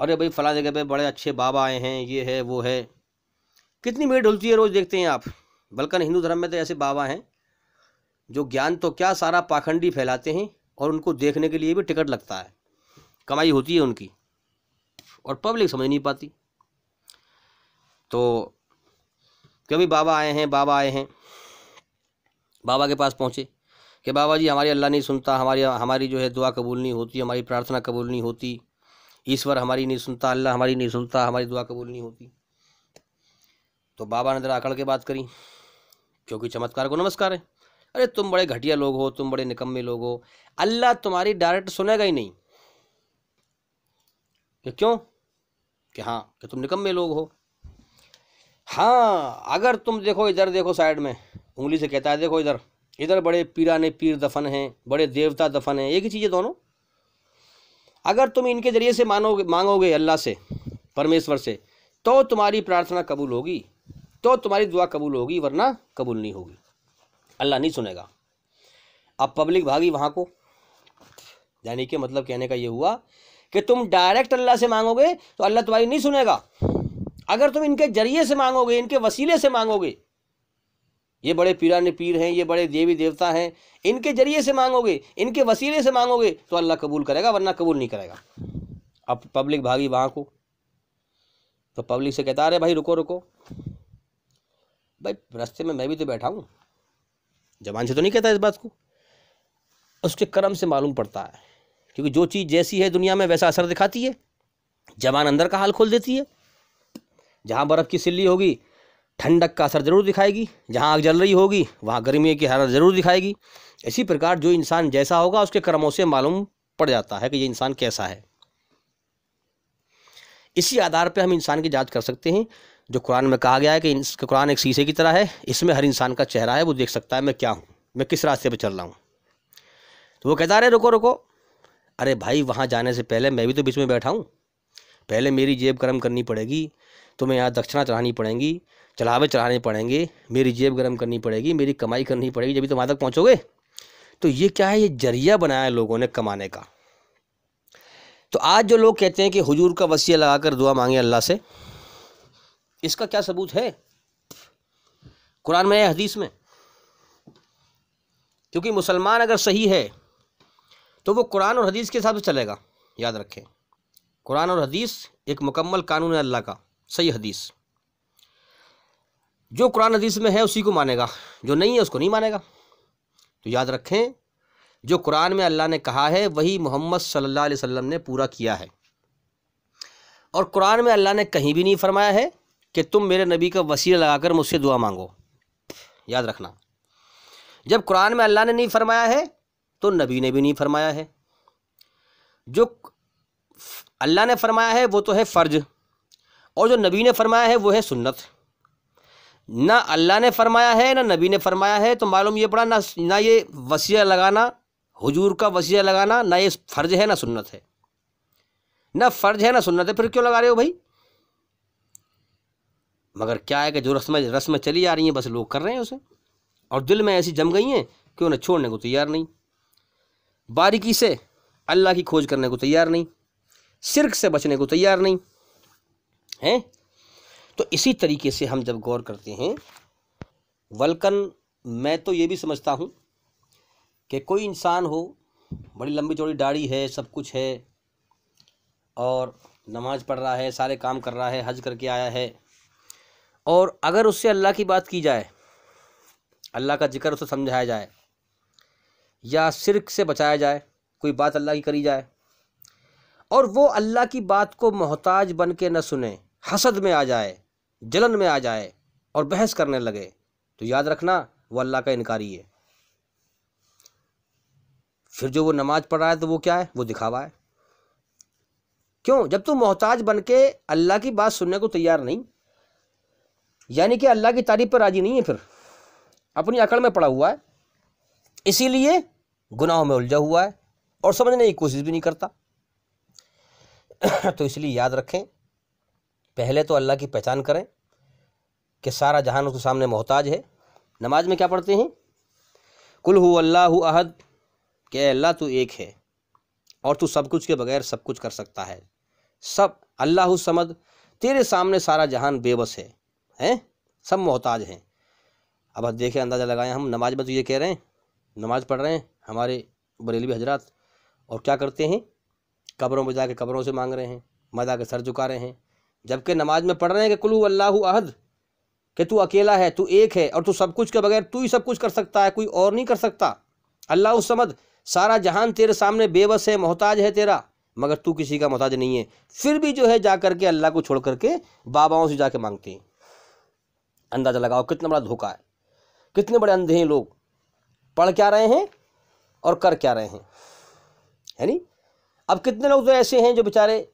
अरे भाई फला जगह पे बड़े अच्छे बाबा आए हैं ये है वो है कितनी भीड़ ढुलती है रोज़ देखते हैं आप बल्कि हिंदू धर्म में तो ऐसे बाबा हैं जो ज्ञान तो क्या सारा पाखंडी फैलाते हैं और उनको देखने के लिए भी टिकट लगता है कमाई होती है उनकी और पब्लिक समझ नहीं पाती तो कभी बाबा आए हैं बाबा आए हैं बाबा के पास पहुँचे कि बाबा जी हमारी अल्लाह नहीं सुनता हमारी हमारी जो है दुआ कबूल नहीं होती हमारी प्रार्थना कबूल नहीं होती ईश्वर हमारी नहीं सुनता अल्लाह हमारी नहीं सुनता हमारी दुआ कबूल नहीं होती तो बाबा ने जरा आकड़ के बात करी क्योंकि चमत्कार को नमस्कार है अरे तुम बड़े घटिया लोग हो तुम बड़े निकम्मे लोग हो अल्लाह तुम्हारी डायरेक्ट सुनेगा ही नहीं कि क्यों कि हाँ कि तुम निकम्मे लोग हो हाँ अगर तुम देखो इधर देखो साइड में उंगली से कहता है देखो इधर इधर बड़े पीराने पीर दफन हैं बड़े देवता दफन हैं एक ही चीजें दोनों अगर तुम इनके ज़रिए से मानोगे मांगोगे अल्लाह से परमेश्वर से तो तुम्हारी प्रार्थना कबूल होगी तो तुम्हारी दुआ कबूल होगी वरना कबूल नहीं होगी अल्लाह नहीं सुनेगा अब पब्लिक भागी वहाँ को यानी कि मतलब कहने का ये हुआ कि तुम डायरेक्ट अल्लाह से मांगोगे तो अल्लाह तुम्हारी नहीं सुनेगा अगर तुम इनके जरिए से मांगोगे इनके वसीले से मांगोगे ये बड़े पीराने पीर हैं ये बड़े देवी देवता हैं इनके जरिए से मांगोगे इनके वसीले से मांगोगे तो अल्लाह कबूल करेगा वरना कबूल नहीं करेगा अब पब्लिक भागी वहाँ को तो पब्लिक से कहता अरे भाई रुको रुको भाई रास्ते में मैं भी तो बैठा हूँ जबान से तो नहीं कहता इस बात को उसके कर्म से मालूम पड़ता है क्योंकि जो चीज़ जैसी है दुनिया में वैसा असर दिखाती है जबान अंदर का हाल खोल देती है जहाँ बर्फ़ की सिल्ली होगी ठंडक का असर ज़रूर दिखाएगी जहाँ आग जल रही होगी वहाँ गर्मी की हालत ज़रूर दिखाएगी इसी प्रकार जो इंसान जैसा होगा उसके कर्मों से मालूम पड़ जाता है कि ये इंसान कैसा है इसी आधार पर हम इंसान की जाँच कर सकते हैं जो कुरान में कहा गया है कि इस कुरान एक शीशे की तरह है इसमें हर इंसान का चेहरा है वो देख सकता है मैं क्या हूँ मैं किस रास्ते पर चल रहा हूँ तो वो कहता अरे रुको रुको अरे भाई वहाँ जाने से पहले मैं भी तो बीच में बैठा हूँ पहले मेरी जेब गर्म करनी पड़ेगी तुम्हें यहाँ दक्षिणा चढ़ानी पड़ेंगी चलावे चढ़ाने पड़ेंगे मेरी जेब गर्म करनी पड़ेगी मेरी कमाई करनी पड़ेगी जब भी तुम वहाँ तक पहुँचोगे तो ये क्या है ये जरिया बनाया है लोगों ने कमाने का तो आज जो लोग कहते हैं कि हुजूर का वसीय लगाकर दुआ मांगे अल्लाह से इसका क्या सबूत है कुरान में या हदीस में क्योंकि मुसलमान अगर सही है तो वो कुरान और हदीस के हिसाब से चलेगा याद रखें कुरान और हदीस एक मुकम्मल कानून है अल्लाह का सही हदीस जो कुरान हदीस में है उसी को मानेगा जो नहीं है उसको नहीं मानेगा तो याद रखें जो कुरान में अल्लाह ने कहा है वही मोहम्मद सल्लल्लाहु अलैहि वसल्लम ने पूरा किया है और कुरान में अल्लाह ने कहीं भी नहीं फरमाया है कि तुम मेरे नबी का वसीला लगाकर मुझसे दुआ मांगो याद रखना जब कुरान में अल्लाह ने नहीं फरमाया है तो नबी ने भी नहीं फरमाया है जो अल्लाह ने फरमाया है वो तो है फ़र्ज और जो नबी ने फरमाया है वो है सुन्नत ना अल्लाह ने फरमाया है ना नबी ने फरमाया है तो मालूम ये पड़ा ना ना ये वसीला लगाना हुजूर का वसीला लगाना ना ये फ़र्ज है ना सुन्नत है ना फ़र्ज है ना सुन्नत है फिर क्यों लगा रहे हो भाई मगर क्या है कि जो रस्में रस्में चली आ रही हैं बस लोग कर रहे हैं उसे और दिल में ऐसी जम गई हैं कि उन्हें छोड़ने को तैयार नहीं बारीकी से अल्लाह की खोज करने को तैयार नहीं सिर्क से बचने को तैयार नहीं हैं तो इसी तरीके से हम जब गौर करते हैं वल्कन मैं तो ये भी समझता हूँ कि कोई इंसान हो बड़ी लंबी चौड़ी दाढ़ी है सब कुछ है और नमाज़ पढ़ रहा है सारे काम कर रहा है हज करके आया है और अगर उससे अल्लाह की बात की जाए अल्लाह का जिक्र उसे समझाया जाए या शिरक से बचाया जाए कोई बात अल्लाह की करी जाए और वो अल्लाह की बात को मोहताज बन के न सुने हसद में आ जाए जलन में आ जाए और बहस करने लगे तो याद रखना वो अल्लाह का इनकारी है फिर जो वो नमाज़ पढ़ रहा है तो वो क्या है वो दिखावा है क्यों जब तू मोहताज बन के अल्लाह की बात सुनने को तैयार नहीं यानी कि अल्लाह की तारीफ़ पर राज़ी नहीं है फिर अपनी अकड़ में पड़ा हुआ है इसीलिए गुनाहों में उलझा हुआ है और समझने की कोशिश भी नहीं करता तो इसलिए याद रखें पहले तो अल्लाह की पहचान करें कि सारा जहान उसके सामने मोहताज है नमाज में क्या पढ़ते हैं कुल हु अल्लाह अहद के अल्लाह तू एक है और तू सब कुछ के बगैर सब कुछ कर सकता है सब अल्लाह समद तेरे सामने सारा जहान बेबस है हैं सब मोहताज हैं अब आप देखें अंदाज़ा लगाएं हम नमाज में तो ये कह रहे हैं नमाज पढ़ रहे हैं हमारे बरेलवी हजरात और क्या करते हैं कब्रों में जाके कब्रों से मांग रहे हैं मजा के सर झुका रहे हैं जबकि नमाज में पढ़ रहे हैं कि कुलू अल्लाह अहद कि तू अकेला है तू एक है और तू सब कुछ के बगैर तू ही सब कुछ कर सकता है कोई और नहीं कर सकता अल्लाह उस समद सारा जहान तेरे सामने बेबस है मोहताज है तेरा मगर तू किसी का मोहताज नहीं है फिर भी जो है जा करके अल्लाह को छोड़ करके बाबाओं से जाके मांगते हैं अंदाज़ा लगाओ कितना बड़ा धोखा है कितने बड़े अंधे हैं लोग पढ़ क्या रहे हैं और कर क्या रहे हैं है नहीं अब कितने लोग तो ऐसे हैं जो बेचारे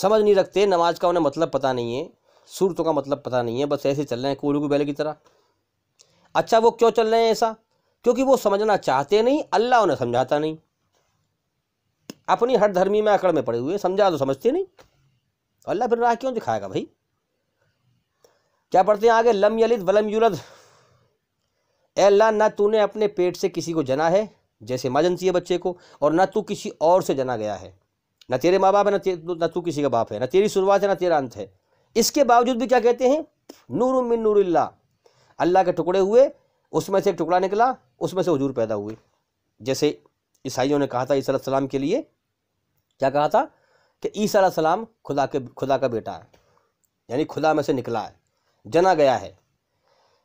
समझ नहीं रखते नमाज का उन्हें मतलब पता नहीं है सूरतों का मतलब पता नहीं है बस ऐसे चल रहे हैं कोलू की बैल की तरह अच्छा वो क्यों चल रहे हैं ऐसा क्योंकि वो समझना चाहते नहीं अल्लाह उन्हें समझाता नहीं अपनी हर धर्मी में अकड़ में पड़े हुए समझा तो समझते नहीं अल्लाह फिर राह क्यों दिखाएगा भाई क्या पढ़ते हैं आगे लम यलिद वलम युलद एल्ला ना तूने अपने पेट से किसी को जना है जैसे इमरजेंसी है बच्चे को और ना तू किसी और से जना गया है ना तेरे माँ बाप है ना ना तू किसी का बाप है ना तेरी शुरुआत है ना तेरा अंत है इसके बावजूद भी क्या कहते हैं नूर मिन नूर अल्लाह के टुकड़े हुए उसमें से एक टुकड़ा निकला उसमें से हजूर पैदा हुए जैसे ईसाइयों ने कहा था ईसा के लिए क्या कहा था कि ईसा सलाम खुदा के खुदा का बेटा है यानी खुदा में से निकला है जना गया है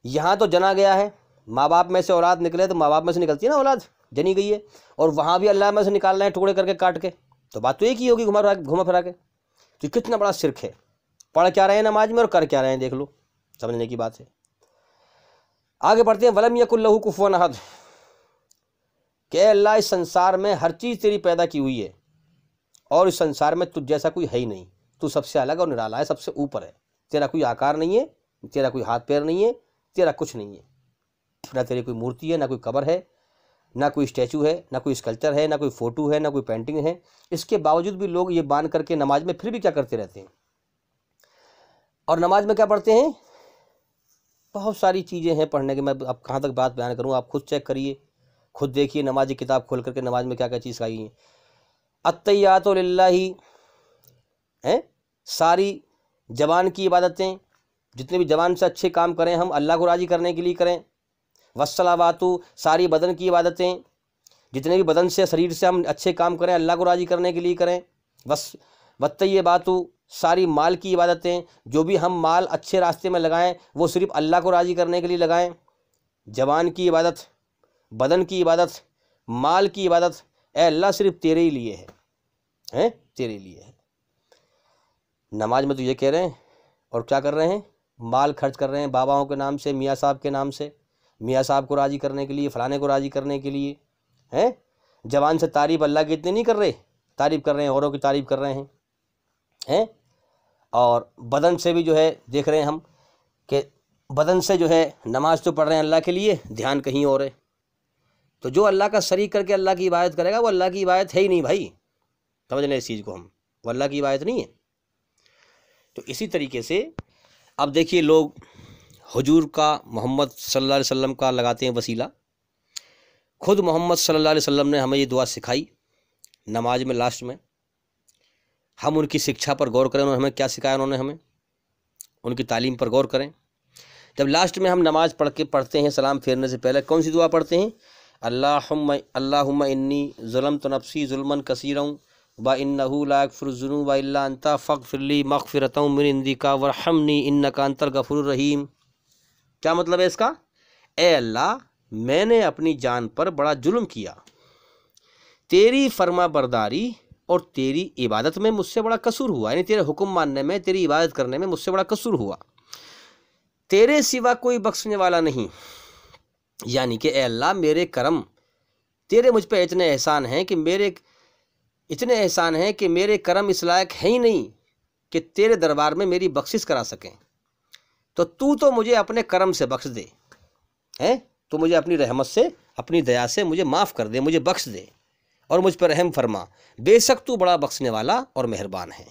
यहाँ तो जना गया है माँ बाप में से औलाद निकले तो माँ बाप में से निकलती है ना औलाद जनी गई है और वहाँ भी अल्लाह में से निकाल रहे हैं टुकड़े करके काट के तो बात तो एक ही होगी घुमा घुमा फिरा के तो कितना बड़ा सिरक है पढ़ क्या रहे हैं नमाज में और कर क्या रहे हैं देख लो समझने की बात है आगे बढ़ते हैं वलम यकुल्लहू कुफवन अहद के अल्लाह इस संसार में हर चीज़ तेरी पैदा की हुई है और इस संसार में तुझ जैसा कोई है ही नहीं तू सबसे अलग और निराला है सबसे ऊपर है तेरा कोई आकार नहीं है तेरा कोई हाथ पैर नहीं है तेरा कुछ नहीं है ना तेरी कोई मूर्ति है ना कोई कबर है ना कोई स्टैचू है ना कोई स्कल्चर है ना कोई फ़ोटो है ना कोई पेंटिंग है इसके बावजूद भी लोग ये बांध करके नमाज में फिर भी क्या करते रहते हैं और नमाज में क्या पढ़ते हैं बहुत सारी चीज़ें हैं पढ़ने के मैं अब कहाँ तक बात बयान करूँ आप खुद चेक करिए खुद देखिए नमाज की किताब खोल करके नमाज में क्या क्या चीज़ खाई है अतैयात ही हैं सारी जबान की इबादतें जितने भी जवान से अच्छे काम करें हम अल्लाह को राज़ी करने के लिए करें वसलावातु सारी बदन की इबादतें जितने भी बदन से शरीर से हम अच्छे काम करें अल्लाह को राज़ी करने के लिए करें वस वत्य बातु सारी माल की इबादतें जो भी हम माल अच्छे रास्ते में लगाएं वो सिर्फ अल्लाह को राज़ी करने के लिए लगाएं जवान की इबादत बदन की इबादत माल की इबादत ए अल्लाह सिर्फ तेरे ही लिए है हैं तेरे लिए है नमाज में तो ये कह रहे हैं और क्या कर रहे हैं माल खर्च कर रहे हैं बाबाओं के नाम से मियाँ साहब के नाम से मियाँ साहब को राज़ी करने के लिए फ़लाने को राज़ी करने के लिए हैं जवान से तारीफ़ अल्लाह की इतनी नहीं कर रहे तारीफ़ कर रहे हैं औरों की तारीफ़ कर रहे हैं हैं और बदन से भी जो है देख रहे हैं हम कि बदन से जो है नमाज तो पढ़ रहे हैं अल्लाह के लिए ध्यान कहीं और है तो जो अल्लाह का शरीक करके अल्लाह की इबादत करेगा वो अल्लाह की इबादत है ही नहीं भाई समझ लें इस चीज़ को हम वो अल्लाह की इबादत नहीं है तो इसी तरीके से अब देखिए लोग हजूर का मोहम्मद सल्ला अलैहि का लगाते हैं वसीला खुद मोहम्मद सल्ला अलैहि ने हमें ये दुआ सिखाई नमाज में लास्ट में हम उनकी शिक्षा पर गौर करें उन्होंने हमें क्या सिखाया उन्होंने हमें उनकी तालीम पर गौर करें जब लास्ट में हम नमाज पढ़ के पढ़ते हैं सलाम फेरने से पहले कौन सी दुआ पढ़ते हैं अल्लाह अल्लाह इन्नी ज़ुलम तो नफसी जुल्मन बानलाफ़रजनू बाल्ला वरहमनी इन गफ़ुररहीम क्या मतलब है इसका ए अल्लाह मैंने अपनी जान पर बड़ा जुल्म किया तेरी फर्मा बरदारी और तेरी इबादत में मुझसे बड़ा कसूर हुआ यानी तेरे हुक्म मानने में तेरी इबादत करने में मुझसे बड़ा कसूर हुआ तेरे सिवा कोई बख्शने वाला नहीं यानी कि ए अल्लाह मेरे करम तेरे मुझ पर इतने एहसान हैं कि मेरे इतने एहसान हैं कि मेरे कर्म इस लायक हैं ही नहीं कि तेरे दरबार में मेरी बख्शिश करा सकें तो तू तो मुझे अपने कर्म से बख्श दे हैं तो मुझे अपनी रहमत से अपनी दया से मुझे माफ़ कर दे मुझे बख्श दे और मुझ पर रहम फरमा बेशक तू बड़ा बख्शने वाला और मेहरबान है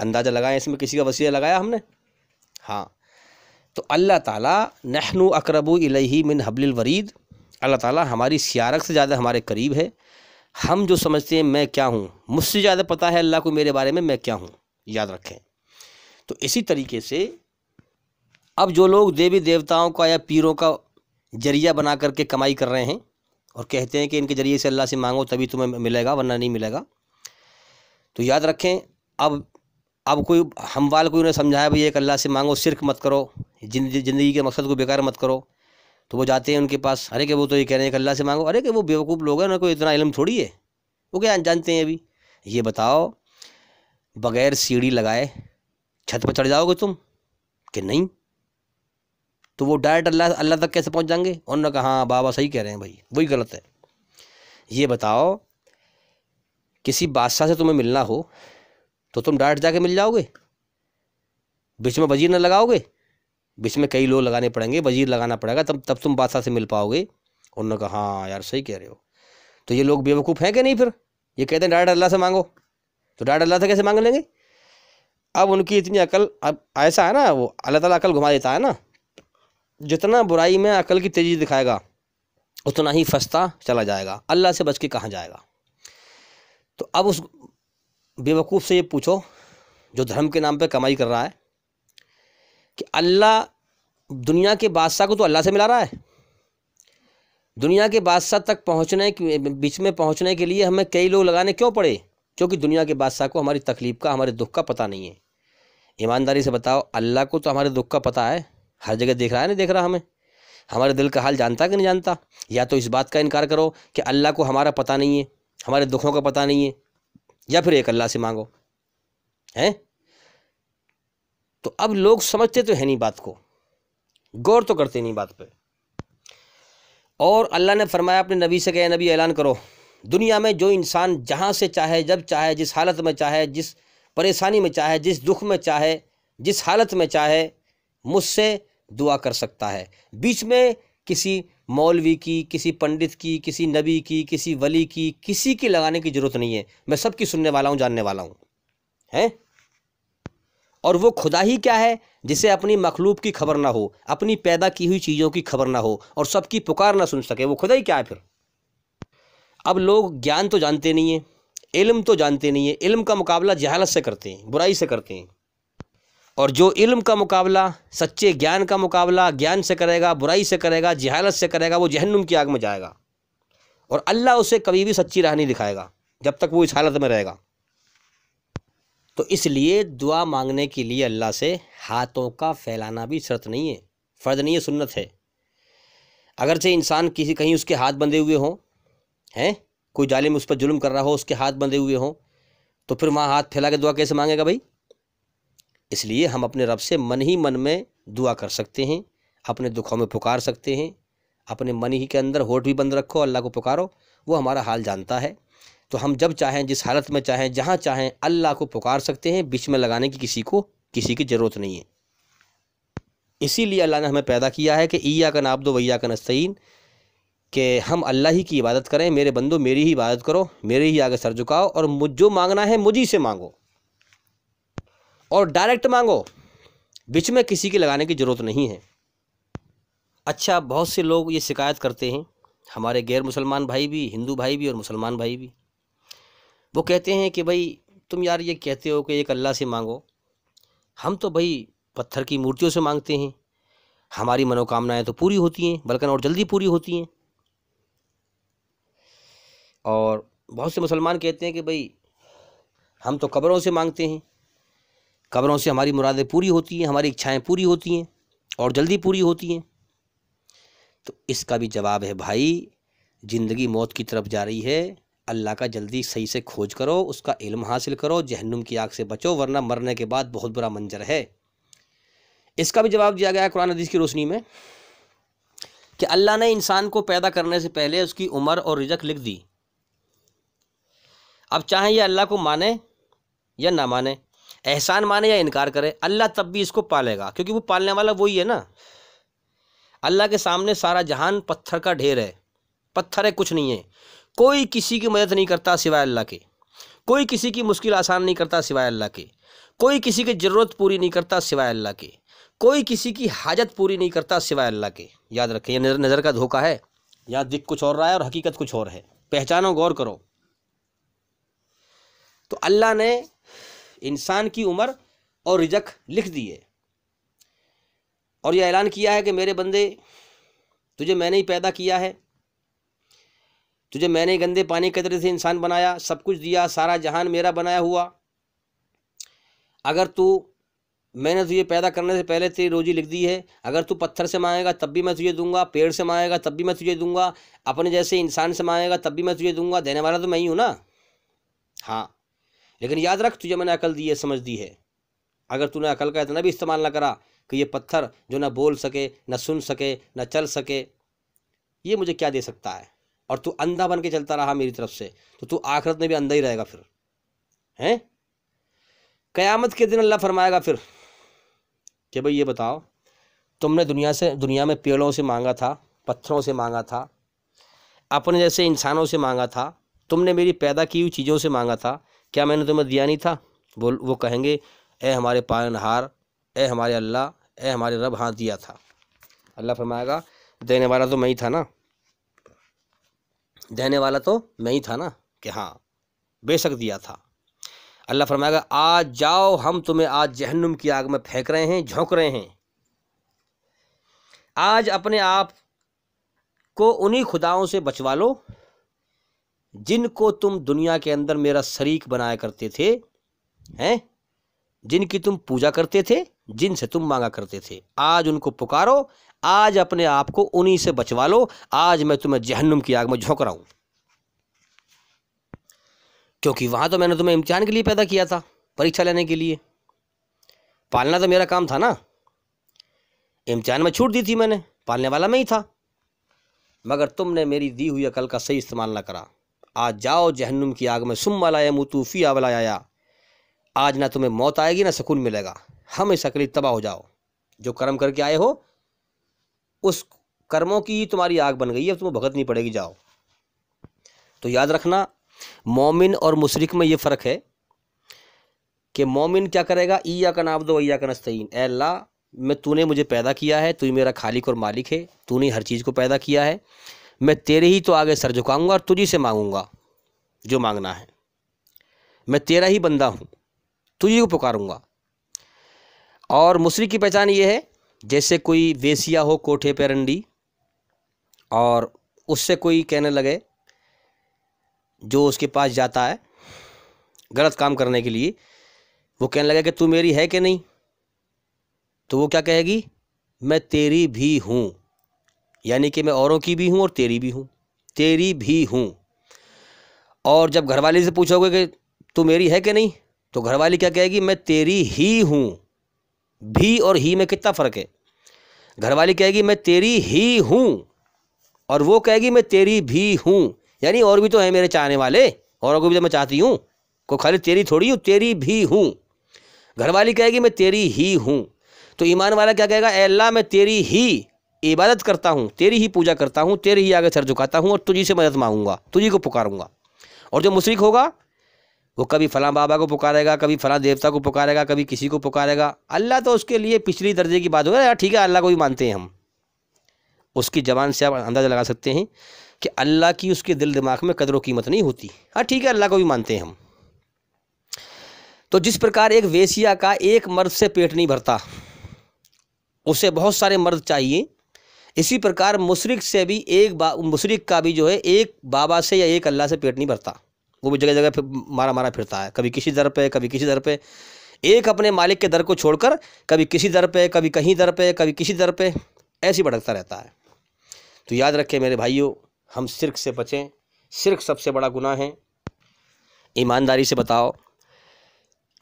अंदाज़ा लगाया इसमें किसी का वसीला लगाया हमने हाँ तो अल्लाह ताला नहनु अकरबू इलही मिन हबलिल वरीद अल्लाह ताला हमारी सियारत से ज़्यादा हमारे करीब है हम जो समझते हैं मैं क्या हूँ मुझसे ज़्यादा पता है अल्लाह को मेरे बारे में मैं क्या हूँ याद रखें तो इसी तरीके से अब जो लोग देवी देवताओं का या पीरों का जरिया बना करके कमाई कर रहे हैं और कहते हैं कि इनके ज़रिए से अल्लाह से मांगो तभी तुम्हें मिलेगा वरना नहीं मिलेगा तो याद रखें अब अब कोई हम वाल को उन्हें समझाया भैया एक अल्लाह से मांगो सिर्क मत करो जिंदगी के मकसद को बेकार मत करो तो वो जाते हैं उनके पास अरे के वो तो ये कह रहे हैं कि अल्लाह से मांगो अरे के वो बेवकूफ़ लोग हैं उनको इतना इलम थोड़ी है वो क्या जानते हैं अभी ये बताओ बगैर सीढ़ी लगाए छत पर चढ़ जाओगे तुम कि नहीं तो वो डायरेक्ट अल्लाह अल्लाह तक कैसे पहुंच जाएंगे उन्होंने कहा हाँ बाबा सही कह रहे हैं भाई वही गलत है ये बताओ किसी बादशाह से तुम्हें मिलना हो तो तुम डायरेक्ट जाके मिल जाओगे बीच में वजीर ना लगाओगे बीच में कई लोग लगाने पड़ेंगे वजीर लगाना पड़ेगा तब तब तुम बादशाह से मिल पाओगे उन्होंने कहा हाँ यार सही कह रहे हो तो ये लोग बेवकूफ़ हैं कि नहीं फिर ये कहते हैं डायरेक्ट अल्लाह से मांगो तो डायरेक्ट अल्लाह से कैसे मांग लेंगे अब उनकी इतनी अकल अब ऐसा है ना वो अल्लाह ताला अकल घुमा देता है ना जितना बुराई में अकल की तेज़ी दिखाएगा उतना ही फंसता चला जाएगा अल्लाह से बच के कहाँ जाएगा तो अब उस बेवकूफ़ से ये पूछो जो धर्म के नाम पे कमाई कर रहा है कि अल्लाह दुनिया के बादशाह को तो अल्लाह से मिला रहा है दुनिया के बादशाह तक पहुंचने के बीच में पहुंचने के लिए हमें कई लोग लगाने क्यों पड़े क्योंकि दुनिया के बादशाह को हमारी तकलीफ़ का हमारे दुख का पता नहीं है ईमानदारी से बताओ अल्लाह को तो हमारे दुख का पता है हर जगह देख रहा है नहीं देख रहा हमें हमारे दिल का हाल जानता कि नहीं जानता या तो इस बात का इनकार करो कि अल्लाह को हमारा पता नहीं है हमारे दुखों का पता नहीं है या फिर एक अल्लाह से मांगो हैं तो अब लोग समझते तो है नहीं बात को गौर तो करते नहीं बात पे और अल्लाह ने फरमाया अपने नबी से कहे नबी ऐलान करो दुनिया में जो इंसान जहाँ से चाहे जब चाहे जिस हालत में चाहे जिस परेशानी में चाहे जिस दुख में चाहे जिस हालत में चाहे मुझसे दुआ कर सकता है बीच में किसी मौलवी की किसी पंडित की किसी नबी की किसी वली की किसी की लगाने की ज़रूरत नहीं है मैं सबकी सुनने वाला हूँ जानने वाला हूँ हैं और वो खुदा ही क्या है जिसे अपनी मखलूब की खबर ना हो अपनी पैदा की हुई चीज़ों की खबर ना हो और सबकी पुकार ना सुन सके वो खुदा ही क्या है फिर अब लोग ज्ञान तो जानते नहीं हैं इल्म तो जानते नहीं है इल्म का मुकाबला जहालत से करते हैं बुराई से करते हैं और जो इल्म का मुकाबला सच्चे ज्ञान का मुकाबला ज्ञान से करेगा बुराई से करेगा जहालत से करेगा वो जहन्नुम की आग में जाएगा और अल्लाह उसे कभी भी सच्ची राह नहीं दिखाएगा जब तक वो इस हालत में रहेगा तो इसलिए दुआ मांगने के लिए अल्लाह से हाथों का फैलाना भी शर्त नहीं है फ़र्द नहीं है सुन्नत है अगरचे इंसान किसी कहीं उसके हाथ बंधे हुए हों हैं कोई जालिम उस पर जुल्म कर रहा हो उसके हाथ बंधे हुए हों तो फिर वहाँ हाथ फैला के दुआ कैसे मांगेगा भाई इसलिए हम अपने रब से मन ही मन में दुआ कर सकते हैं अपने दुखों में पुकार सकते हैं अपने मन ही के अंदर होठ भी बंद रखो अल्लाह को पुकारो वो हमारा हाल जानता है तो हम जब चाहें जिस हालत में चाहें जहाँ चाहें अल्लाह को पुकार सकते हैं बीच में लगाने की किसी को किसी की ज़रूरत नहीं है इसीलिए अल्लाह ने हमें पैदा किया है कि ईया का नाबदो वैया का नस्तीन कि हम अल्लाह ही की इबादत करें मेरे बंदो मेरी ही इबादत करो मेरे ही आगे सर झुकाओ और मुझ जो मांगना है मुझी से मांगो और डायरेक्ट मांगो बीच में किसी की लगाने की ज़रूरत नहीं है अच्छा बहुत से लोग ये शिकायत करते हैं हमारे गैर मुसलमान भाई भी हिंदू भाई भी और मुसलमान भाई भी वो कहते हैं कि भाई तुम यार ये कहते हो कि एक अल्लाह से मांगो हम तो भाई पत्थर की मूर्तियों से मांगते हैं हमारी मनोकामनाएं तो पूरी होती हैं बल्कि और जल्दी पूरी होती हैं और बहुत से मुसलमान कहते हैं कि भाई हम तो कब्रों से मांगते हैं कब्रों से हमारी मुरादें पूरी होती हैं हमारी इच्छाएं पूरी होती हैं और जल्दी पूरी होती हैं तो इसका भी जवाब है भाई ज़िंदगी मौत की तरफ जा रही है अल्लाह का जल्दी सही से खोज करो उसका इल्म हासिल करो जहन्नुम की आग से बचो वरना मरने के बाद बहुत बुरा मंजर है इसका भी जवाब दिया गया है कुरान हदीस की रोशनी में कि अल्लाह ने इंसान को पैदा करने से पहले उसकी उम्र और रिजक लिख दी अब चाहे ये अल्लाह को माने या ना माने एहसान माने या इनकार करे अल्लाह तब भी इसको पालेगा क्योंकि वो पालने वाला वही है ना अल्लाह के सामने सारा जहान पत्थर का ढेर है पत्थर है कुछ नहीं है कोई किसी की मदद नहीं करता सिवाय अल्लाह के कोई किसी की मुश्किल आसान नहीं करता सिवाय अल्लाह के कोई किसी की ज़रूरत पूरी नहीं करता सिवाय अल्लाह के कोई किसी की हाजत पूरी नहीं करता सिवाय अल्लाह के याद रखें यह नज़र नज़र का धोखा है या दिख कुछ और रहा है और हकीकत कुछ और है पहचानो गौर करो तो अल्लाह ने इंसान की उम्र और रिजक लिख दी है और यह ऐलान किया है कि मेरे बंदे तुझे मैंने ही पैदा किया है तुझे मैंने गंदे पानी के तरह से इंसान बनाया सब कुछ दिया सारा जहान मेरा बनाया हुआ अगर तू मैंने तुझे पैदा करने से पहले तेरी रोजी लिख दी है अगर तू पत्थर से मांगेगा तब भी मैं तुझे दूंगा पेड़ से मांगेगा तब भी मैं तुझे दूंगा अपने जैसे इंसान से मांगेगा तब भी मैं तुझे दूंगा देने वाला तो मैं ही हूँ ना हाँ लेकिन याद रख तुझे मैंने अकल दी है समझ दी है अगर तूने अकल का इतना भी इस्तेमाल ना करा कि ये पत्थर जो ना बोल सके ना सुन सके ना चल सके ये मुझे क्या दे सकता है और तू अंधा बन के चलता रहा मेरी तरफ से तो तू आखरत में भी अंधा ही रहेगा फिर हैं क़यामत के दिन अल्लाह फरमाएगा फिर कि भाई ये बताओ तुमने दुनिया से दुनिया में पेड़ों से मांगा था पत्थरों से मांगा था अपने जैसे इंसानों से मांगा था तुमने मेरी पैदा की हुई चीज़ों से मांगा था क्या मैंने तुम्हें दिया नहीं था बोल वो कहेंगे ए हमारे हार ए हमारे अल्लाह ए हमारे रब हाँ दिया था अल्लाह फरमाएगा देने वाला तो मैं ही था ना देने वाला तो मैं ही था ना कि हाँ बेशक दिया था अल्लाह फरमाएगा आज जाओ हम तुम्हें आज जहन्नुम की आग में फेंक रहे हैं झोंक रहे हैं आज अपने आप को उन्हीं खुदाओं से बचवा लो जिनको तुम दुनिया के अंदर मेरा शरीक बनाया करते थे हैं जिनकी तुम पूजा करते थे जिनसे तुम मांगा करते थे आज उनको पुकारो आज अपने आप को उन्हीं से बचवा लो आज मैं तुम्हें जहन्नुम की आग में झोंक रहा हूं क्योंकि वहां तो मैंने तुम्हें इम्तिहान के लिए पैदा किया था परीक्षा लेने के लिए पालना तो मेरा काम था ना इम्तिहान में छूट दी थी मैंने पालने वाला मैं ही था मगर तुमने मेरी दी हुई अकल का सही इस्तेमाल ना करा आज जाओ जहन्नुम की आग में सुम वाला मुतूफिया वाला आया आज ना तुम्हें मौत आएगी ना सुकून मिलेगा हमेशा के लिए तबाह हो जाओ जो कर्म करके आए हो उस कर्मों की ही तुम्हारी आग बन गई है तुम्हें भगत नहीं पड़ेगी जाओ तो याद रखना मोमिन और मुशरक में ये फ़र्क है कि मोमिन क्या करेगा ईया का नाब दो ईया का नस्तीन एल्ला मैं तूने मुझे पैदा किया है तू ही मेरा खालिक और मालिक है तूने हर चीज़ को पैदा किया है मैं तेरे ही तो आगे सर झुकाऊंगा और तुझी से मांगूंगा जो मांगना है मैं तेरा ही बंदा हूँ तुझी को पुकारूंगा और मुसरी की पहचान ये है जैसे कोई वेसिया हो कोठे पर रंडी और उससे कोई कहने लगे जो उसके पास जाता है गलत काम करने के लिए वो कहने लगे कि तू मेरी है कि नहीं तो वो क्या कहेगी मैं तेरी भी हूँ यानी कि मैं औरों की भी हूँ और तेरी भी हूँ तेरी भी हूँ और जब घरवाली से पूछोगे कि तू मेरी है कि नहीं तो घरवाली क्या कहेगी मैं तेरी ही हूँ भी और ही में कितना फ़र्क है घरवाली कहेगी मैं तेरी ही हूँ और वो कहेगी मैं तेरी भी हूँ यानी और भी तो है मेरे चाहने वाले और को भी तो मैं चाहती हूँ को खाली तेरी थोड़ी हूँ तेरी भी हूँ घरवाली कहेगी मैं तेरी ही हूँ तो ईमान वाला क्या कहेगा अल्लाह मैं तेरी ही इबादत करता हूँ तेरी ही पूजा करता हूँ तेरे ही आगे सर झुकाता हूँ और तुझी से मदद मांगूंगा तुझी को पुकारूंगा और जो मुशरक होगा वो कभी फ़लाँ बाबा को पुकारेगा कभी फ़लाँ देवता को पुकारेगा कभी किसी को पुकारेगा अल्लाह तो उसके लिए पिछली दर्जे की बात हो यार ठीक है अल्लाह को भी मानते हैं हम उसकी ज़बान से आप अंदाज़ा लगा सकते हैं कि अल्लाह की उसके दिल दिमाग में कदर कीमत नहीं होती हाँ ठीक है अल्लाह को भी मानते हैं हम तो जिस प्रकार एक वेशिया का एक मर्द से पेट नहीं भरता उसे बहुत सारे मर्द चाहिए इसी प्रकार मुशरक से भी एक बा मुशरक का भी जो है एक बाबा से या एक अल्लाह से पेट नहीं भरता वो भी जगह जगह फिर मारा मारा फिरता है कभी किसी दर पे कभी किसी दर पे एक अपने मालिक के दर को छोड़कर कभी किसी दर पे कभी कहीं दर पे कभी किसी दर पे ऐसे भटकता रहता है तो याद रखें मेरे भाइयों हम सिर्क से बचें सिर्क सबसे बड़ा गुनाह है ईमानदारी से बताओ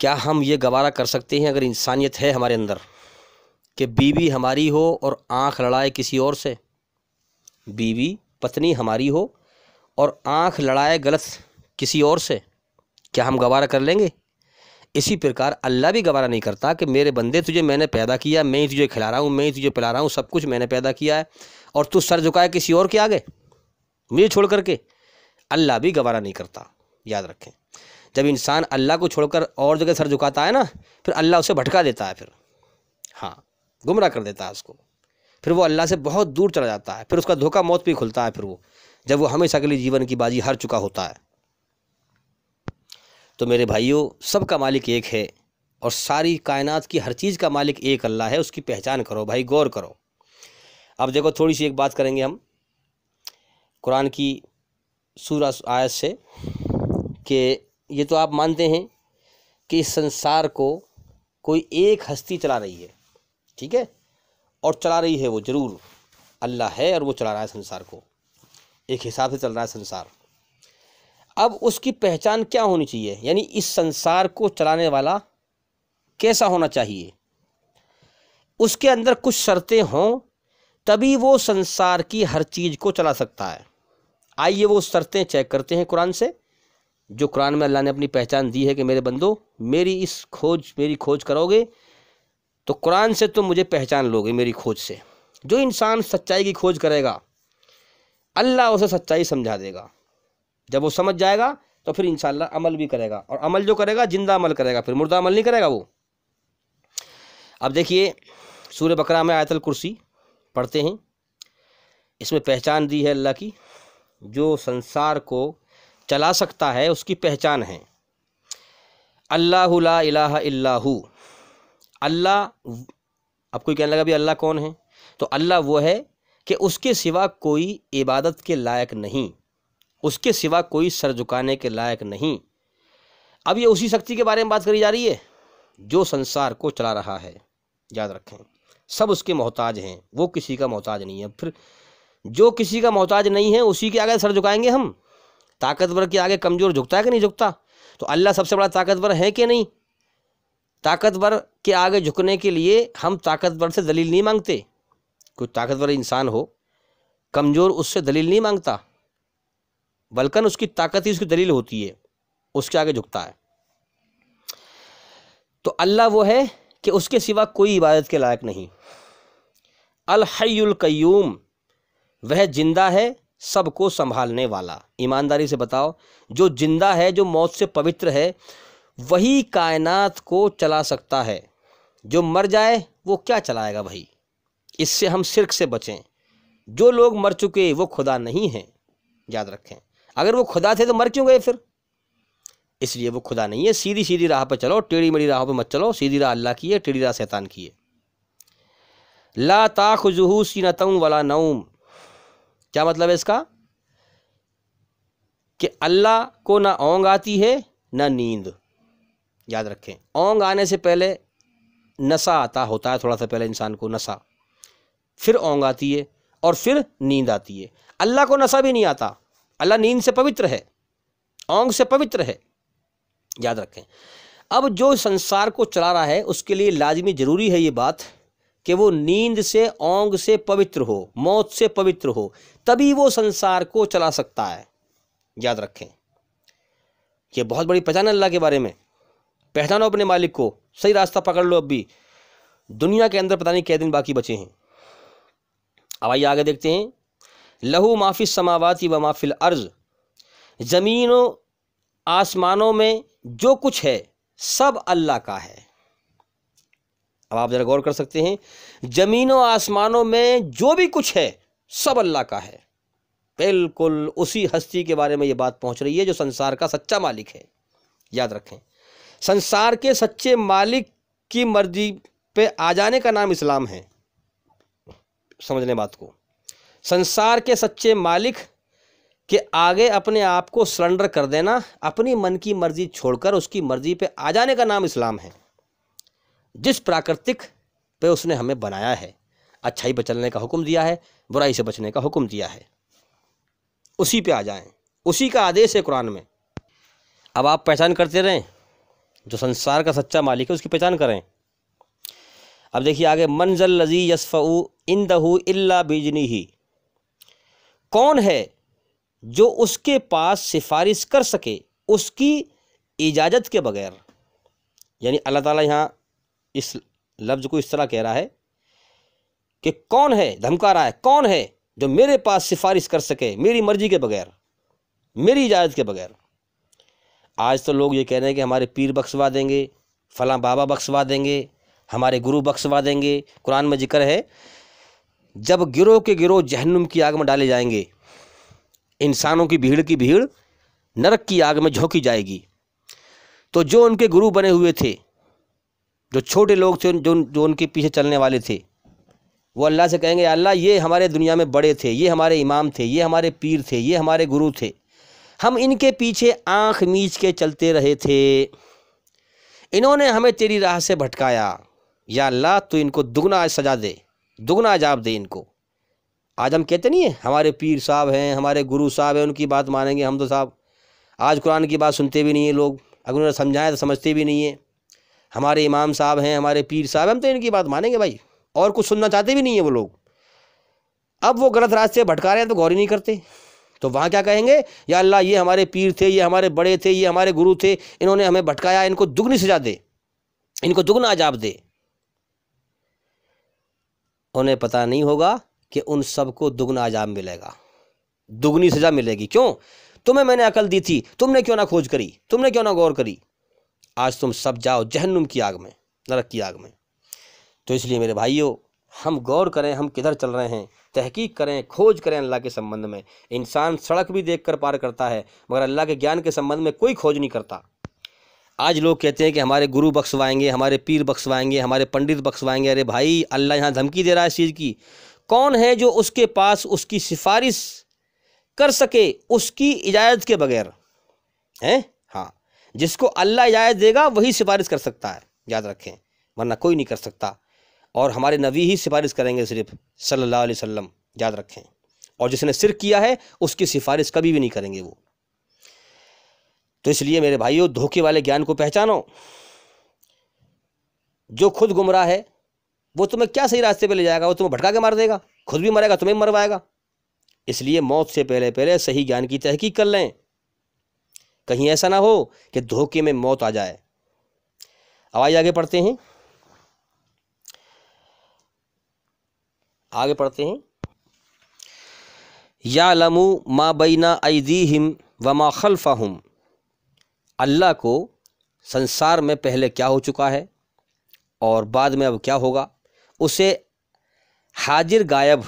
क्या हम ये गवारा कर सकते हैं अगर इंसानियत है हमारे अंदर कि बीवी हमारी हो और आँख लड़ाए किसी और से बीवी पत्नी हमारी हो और आँख लड़ाए गलत किसी और से क्या हम गवारा कर लेंगे इसी प्रकार अल्लाह भी गवारा नहीं करता कि मेरे बंदे तुझे मैंने पैदा किया मैं ही तुझे खिला रहा हूँ मैं ही तुझे पिला रहा हूँ सब कुछ मैंने पैदा किया है और तू सर झुकाए किसी और के आगे मुझे छोड़ करके अल्लाह भी गवारा नहीं करता याद रखें जब इंसान अल्लाह को छोड़कर और जगह सर झुकाता है ना फिर अल्लाह उसे भटका देता है फिर हाँ गुमराह कर देता है उसको फिर वो अल्लाह से बहुत दूर चला जाता है फिर उसका धोखा मौत भी खुलता है फिर वो जब वो हमेशा के लिए जीवन की बाजी हार चुका होता है तो मेरे भाइयों सब का मालिक एक है और सारी कायनात की हर चीज़ का मालिक एक अल्लाह है उसकी पहचान करो भाई गौर करो अब देखो थोड़ी सी एक बात करेंगे हम कुरान की सूरा आयत से कि ये तो आप मानते हैं कि इस संसार को कोई एक हस्ती चला रही है ठीक है और चला रही है वो ज़रूर अल्लाह है और वो चला रहा है संसार को एक हिसाब से चल रहा है संसार अब उसकी पहचान क्या होनी चाहिए यानी इस संसार को चलाने वाला कैसा होना चाहिए उसके अंदर कुछ शर्तें हों तभी वो संसार की हर चीज़ को चला सकता है आइए वो शर्तें चेक करते हैं कुरान से जो कुरान में अल्लाह ने अपनी पहचान दी है कि मेरे बंदो मेरी इस खोज मेरी खोज करोगे तो कुरान से तुम मुझे पहचान लोगे मेरी खोज से जो इंसान सच्चाई की खोज करेगा अल्लाह उसे सच्चाई समझा देगा जब वो समझ जाएगा तो फिर इंशाल्लाह अमल भी करेगा और अमल जो करेगा जिंदा अमल करेगा फिर मुर्दा अमल नहीं करेगा वो अब देखिए सूर्य बकरा में आयतल कुर्सी पढ़ते हैं इसमें पहचान दी है अल्लाह की जो संसार को चला सकता है उसकी पहचान है अल्लाह ला अल्लाह अब कोई कहने लगा भी अल्लाह कौन है तो अल्लाह वो है कि उसके सिवा कोई इबादत के लायक नहीं उसके सिवा कोई सर झुकाने के लायक नहीं अब ये उसी शक्ति के बारे में बात करी जा रही है जो संसार को चला रहा है याद रखें सब उसके मोहताज हैं वो किसी का मोहताज नहीं है फिर जो किसी का मोहताज नहीं है उसी के आगे सर झुकाएंगे हम ताकतवर के आगे कमज़ोर झुकता है कि नहीं झुकता तो अल्लाह सबसे बड़ा ताकतवर है कि नहीं ताकतवर के आगे झुकने के लिए हम ताकतवर से दलील नहीं मांगते कोई ताकतवर इंसान हो कमज़ोर उससे दलील नहीं मांगता बल्कन उसकी ताकत ही उसकी दलील होती है उसके आगे झुकता है तो अल्लाह वो है कि उसके सिवा कोई इबादत के लायक नहीं अलहैक्यूम वह जिंदा है सबको संभालने वाला ईमानदारी से बताओ जो जिंदा है जो मौत से पवित्र है वही कायनात को चला सकता है जो मर जाए वो क्या चलाएगा भाई इससे हम सिर्क से बचें जो लोग मर चुके वो खुदा नहीं हैं याद रखें अगर वो खुदा थे तो मर क्यों गए फिर इसलिए वो खुदा नहीं है सीधी सीधी राह पर चलो टेढ़ी मेढ़ी राह पर मत चलो सीधी राह अल्लाह की है टेढ़ी राह शैतान की है ला ताख जहू सीनतम वाला नऊम क्या मतलब है इसका कि अल्लाह को ना ओंग आती है ना नींद याद रखें ओंग आने से पहले नशा आता होता है थोड़ा सा पहले इंसान को नशा फिर ओंग आती है और फिर नींद आती है अल्लाह को नशा भी नहीं आता अल्लाह नींद से पवित्र है ओंग से पवित्र है याद रखें अब जो संसार को चला रहा है उसके लिए लाजमी ज़रूरी है ये बात कि वो नींद से ओंग से पवित्र हो मौत से पवित्र हो तभी वो संसार को चला सकता है याद रखें ये बहुत बड़ी पहचान अल्लाह के बारे में पहचानो अपने मालिक को सही रास्ता पकड़ लो अब भी दुनिया के अंदर पता नहीं क्या दिन बाकी बचे हैं अब आइए आगे देखते हैं लहू माफ़ी समावाती व माफिल अर्ज़ ज़मीनों आसमानों में जो कुछ है सब अल्लाह का है अब आप ज़रा गौर कर सकते हैं ज़मीनों आसमानों में जो भी कुछ है सब अल्लाह का है बिल्कुल उसी हस्ती के बारे में ये बात पहुंच रही है जो संसार का सच्चा मालिक है याद रखें संसार के सच्चे मालिक की मर्जी पे आ जाने का नाम इस्लाम है समझने बात को संसार के सच्चे मालिक के आगे अपने आप को सरेंडर कर देना अपनी मन की मर्जी छोड़कर उसकी मर्जी पे आ जाने का नाम इस्लाम है जिस प्राकृतिक पे उसने हमें बनाया है अच्छाई बचलने चलने का हुक्म दिया है बुराई से बचने का हुक्म दिया है उसी पे आ जाएं उसी का आदेश है कुरान में अब आप पहचान करते रहें जो संसार का सच्चा मालिक है उसकी पहचान करें अब देखिए आगे मंजल लजी यसफ़ इन दहू इल्ला बिजनी ही कौन है जो उसके पास सिफारिश कर सके उसकी इजाज़त के बगैर यानी अल्लाह ताला यहाँ इस लफ्ज़ को इस तरह कह रहा है कि कौन है धमका रहा है कौन है जो मेरे पास सिफारिश कर सके मेरी मर्ज़ी के बगैर मेरी इजाज़त के बगैर आज तो लोग ये कह रहे हैं कि हमारे पीर बख्शवा देंगे फलां बाबा बख्शवा देंगे हमारे गुरु बख्शवा देंगे कुरान में जिक्र है जब गिरोह के गिरोह जहन्नुम की आग में डाले जाएंगे इंसानों की भीड़ की भीड़ नरक की आग में झोंकी जाएगी तो जो उनके गुरु बने हुए थे जो छोटे लोग थे जो जो उनके पीछे चलने वाले थे वो अल्लाह से कहेंगे अल्लाह ये हमारे दुनिया में बड़े थे ये हमारे इमाम थे ये हमारे पीर थे ये हमारे गुरु थे हम इनके पीछे आंख मीच के चलते रहे थे इन्होंने हमें तेरी राह से भटकाया या अल्लाह तो इनको दुगना सजा दे दुगना अजाब दे इनको आज हम कहते नहीं है हमारे पीर साहब हैं हमारे गुरु साहब हैं उनकी बात मानेंगे हम तो साहब आज कुरान की बात सुनते भी नहीं है लोग अगर उन्हें समझाएं तो समझते भी नहीं है हमारे इमाम साहब हैं हमारे पीर साहब हम तो इनकी बात मानेंगे भाई और कुछ सुनना चाहते भी नहीं है वो लोग अब वो गलत रास्ते भटका रहे हैं तो गौरी नहीं करते तो वहाँ क्या कहेंगे या अल्लाह ये हमारे पीर थे ये हमारे बड़े थे ये हमारे गुरु थे इन्होंने हमें भटकाया इनको दुगनी सजा दे इनको दुगना अजाब दे उन्हें पता नहीं होगा कि उन सबको दुगना आजाम मिलेगा दुगनी सजा मिलेगी क्यों तुम्हें मैंने अकल दी थी तुमने क्यों ना खोज करी तुमने क्यों ना गौर करी आज तुम सब जाओ जहन्नुम की आग में नरक की आग में तो इसलिए मेरे भाइयों हम गौर करें हम किधर चल रहे हैं तहकीक करें खोज करें अल्लाह के संबंध में इंसान सड़क भी देख कर पार करता है मगर अल्लाह के ज्ञान के संबंध में कोई खोज नहीं करता आज लोग कहते हैं कि हमारे गुरु बख्शवाएंगे हमारे पीर बख्शवाएंगे हमारे पंडित बख्शवाएंगे अरे भाई अल्लाह यहाँ धमकी दे रहा है इस चीज़ की कौन है जो उसके पास उसकी सिफारिश कर सके उसकी इजाज़त के बगैर हैं हाँ जिसको अल्लाह इजाज़त देगा वही सिफारिश कर सकता है याद रखें वरना कोई नहीं कर सकता और हमारे नबी ही सिफारिश करेंगे सिर्फ सल्लल्लाहु अलैहि वसल्लम याद रखें और जिसने सिर किया है उसकी सिफारिश कभी भी नहीं करेंगे वो तो इसलिए मेरे भाइयों धोखे वाले ज्ञान को पहचानो जो खुद गुमराह है वो तुम्हें क्या सही रास्ते पे ले जाएगा वो तुम्हें भटका के मार देगा खुद भी मरेगा तुम्हें मरवाएगा इसलिए मौत से पहले पहले सही ज्ञान की तहकीक कर लें कहीं ऐसा ना हो कि धोखे में मौत आ जाए अब आइए आगे पढ़ते हैं आगे पढ़ते हैं या लमू मा बैना ऐदी हिम व मा खलफ़ा हम अल्लाह को संसार में पहले क्या हो चुका है और बाद में अब क्या होगा उसे हाजिर गायब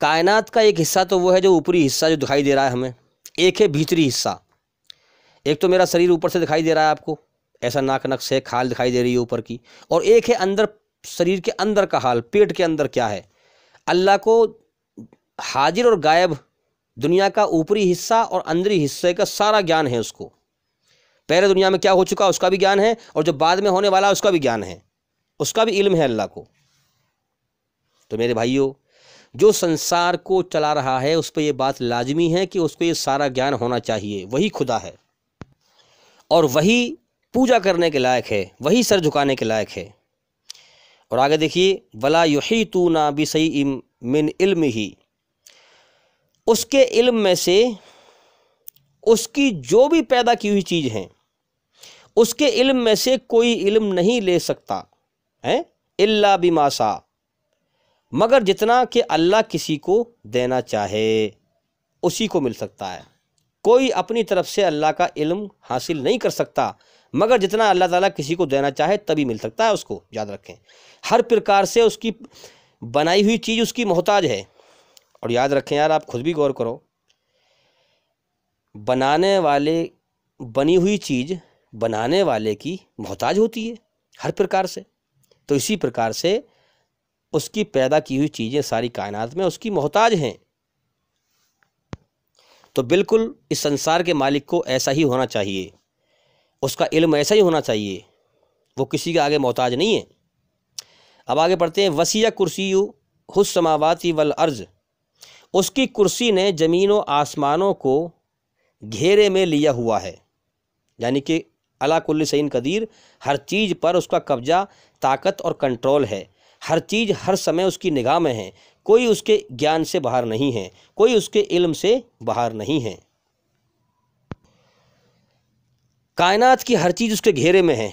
कायनात का एक हिस्सा तो वो है जो ऊपरी हिस्सा जो दिखाई दे रहा है हमें एक है भीतरी हिस्सा एक तो मेरा शरीर ऊपर से दिखाई दे रहा है आपको ऐसा नाक नक से खाल दिखाई दे रही है ऊपर की और एक है अंदर शरीर के अंदर का हाल पेट के अंदर क्या है अल्लाह को हाजिर और गायब दुनिया का ऊपरी हिस्सा और अंदरी हिस्से का सारा ज्ञान है उसको पहले दुनिया में क्या हो चुका उसका भी ज्ञान है और जो बाद में होने वाला है उसका भी ज्ञान है उसका भी इल्म है अल्लाह को तो मेरे भाइयों जो संसार को चला रहा है उस पर यह बात लाजमी है कि उसको ये सारा ज्ञान होना चाहिए वही खुदा है और वही पूजा करने के लायक है वही सर झुकाने के लायक है और आगे देखिए वला यही तू ना बिसई मिन इल्म ही उसके इल्म में से उसकी जो भी पैदा की हुई चीज़ हैं उसके इल्म में से कोई इल्म नहीं ले सकता है इल्ला मासा मगर जितना कि अल्लाह किसी को देना चाहे उसी को मिल सकता है कोई अपनी तरफ से अल्लाह का इल्म हासिल नहीं कर सकता मगर जितना अल्लाह ताला किसी को देना चाहे तभी मिल सकता है उसको याद रखें हर प्रकार से उसकी बनाई हुई चीज़ उसकी मोहताज है और याद रखें यार आप खुद भी गौर करो बनाने वाले बनी हुई चीज़ बनाने वाले की मोहताज होती है हर प्रकार से तो इसी प्रकार से उसकी पैदा की हुई चीज़ें सारी कायनात में उसकी मोहताज हैं तो बिल्कुल इस संसार के मालिक को ऐसा ही होना चाहिए उसका इल्म ऐसा ही होना चाहिए वो किसी के आगे मोहताज नहीं है अब आगे पढ़ते हैं वसीया कुर्सी समावाती वल अर्ज़ उसकी कुर्सी ने ज़मीन व आसमानों को घेरे में लिया हुआ है यानी कि अलाकुल्ल सैन कदीर हर चीज़ पर उसका कब्जा ताकत और कंट्रोल है हर चीज़ हर समय उसकी निगाह में है कोई उसके ज्ञान से बाहर नहीं है कोई उसके इल्म से बाहर नहीं है कायनात की हर चीज़ उसके घेरे में है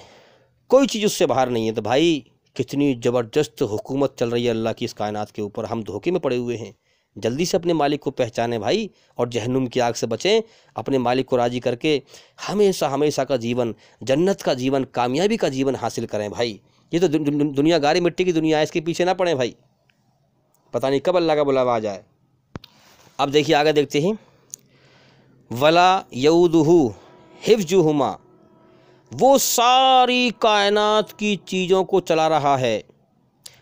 कोई चीज़ उससे बाहर नहीं है तो भाई कितनी ज़बरदस्त हुकूमत चल रही है अल्लाह की इस कायनात के ऊपर हम धोखे में पड़े हुए हैं जल्दी से अपने मालिक को पहचाने भाई और जहनुम की आग से बचें अपने मालिक को राज़ी करके हमेशा हमेशा का जीवन जन्नत का जीवन कामयाबी का जीवन हासिल करें भाई ये तो दु, दु, दु, दुनिया गारी मिट्टी की दुनिया है इसके पीछे ना पड़ें भाई पता नहीं कब अल्लाह का बुलावा आ जाए अब देखिए आगे देखते हैं वला यऊदहू हिफ्जुहुमा वो सारी कायनात की चीज़ों को चला रहा है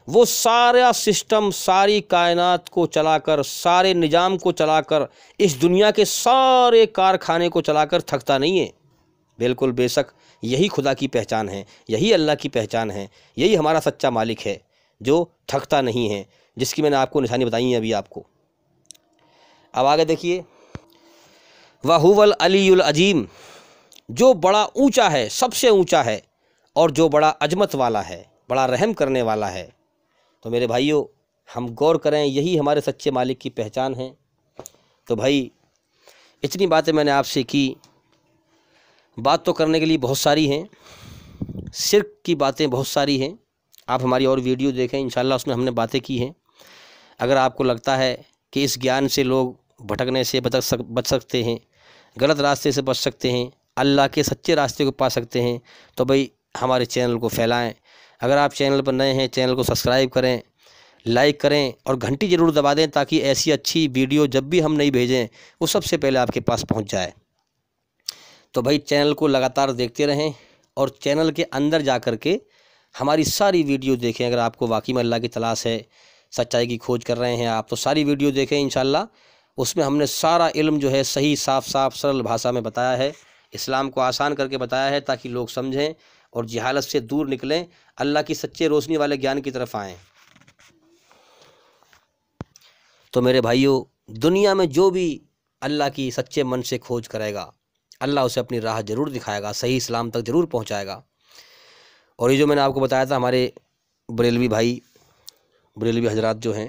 वो सारा सिस्टम सारी कायनात को चलाकर सारे निज़ाम को चलाकर इस दुनिया के सारे कारखाने को चलाकर थकता नहीं है बिल्कुल बेशक यही खुदा की पहचान है यही अल्लाह की पहचान है यही हमारा सच्चा मालिक है जो थकता नहीं है जिसकी मैंने आपको निशानी बताई है अभी आपको अब आगे देखिए वाहूवल अलील अजीम जो बड़ा ऊंचा है सबसे ऊंचा है और जो बड़ा अजमत वाला है बड़ा रहम करने वाला है तो मेरे भाइयों हम गौर करें यही हमारे सच्चे मालिक की पहचान है तो भाई इतनी बातें मैंने आपसे की बात तो करने के लिए बहुत सारी हैं सिर्क की बातें बहुत सारी हैं आप हमारी और वीडियो देखें इन उसमें हमने बातें की हैं अगर आपको लगता है कि इस ज्ञान से लोग भटकने से बच सक बच सकते हैं गलत रास्ते से बच सकते हैं अल्लाह के सच्चे रास्ते को पा सकते हैं तो भाई हमारे चैनल को फैलाएं अगर आप चैनल पर नए हैं चैनल को सब्सक्राइब करें लाइक करें और घंटी ज़रूर दबा दें ताकि ऐसी अच्छी वीडियो जब भी हम नहीं भेजें वो सबसे पहले आपके पास पहुंच जाए तो भाई चैनल को लगातार देखते रहें और चैनल के अंदर जा कर के हमारी सारी वीडियो देखें अगर आपको वाकई में अल्लाह की तलाश है सच्चाई की खोज कर रहे हैं आप तो सारी वीडियो देखें इन उसमें हमने सारा इल्म जो है सही साफ साफ सरल भाषा में बताया है इस्लाम को आसान करके बताया है ताकि लोग समझें और जहालत से दूर निकलें अल्लाह की सच्चे रोशनी वाले ज्ञान की तरफ आएँ तो मेरे भाइयों दुनिया में जो भी अल्लाह की सच्चे मन से खोज करेगा अल्लाह उसे अपनी राह ज़रूर दिखाएगा सही इस्लाम तक ज़रूर पहुँचाएगा और ये जो मैंने आपको बताया था हमारे बरेलवी भाई बरेलवी हजरत जो हैं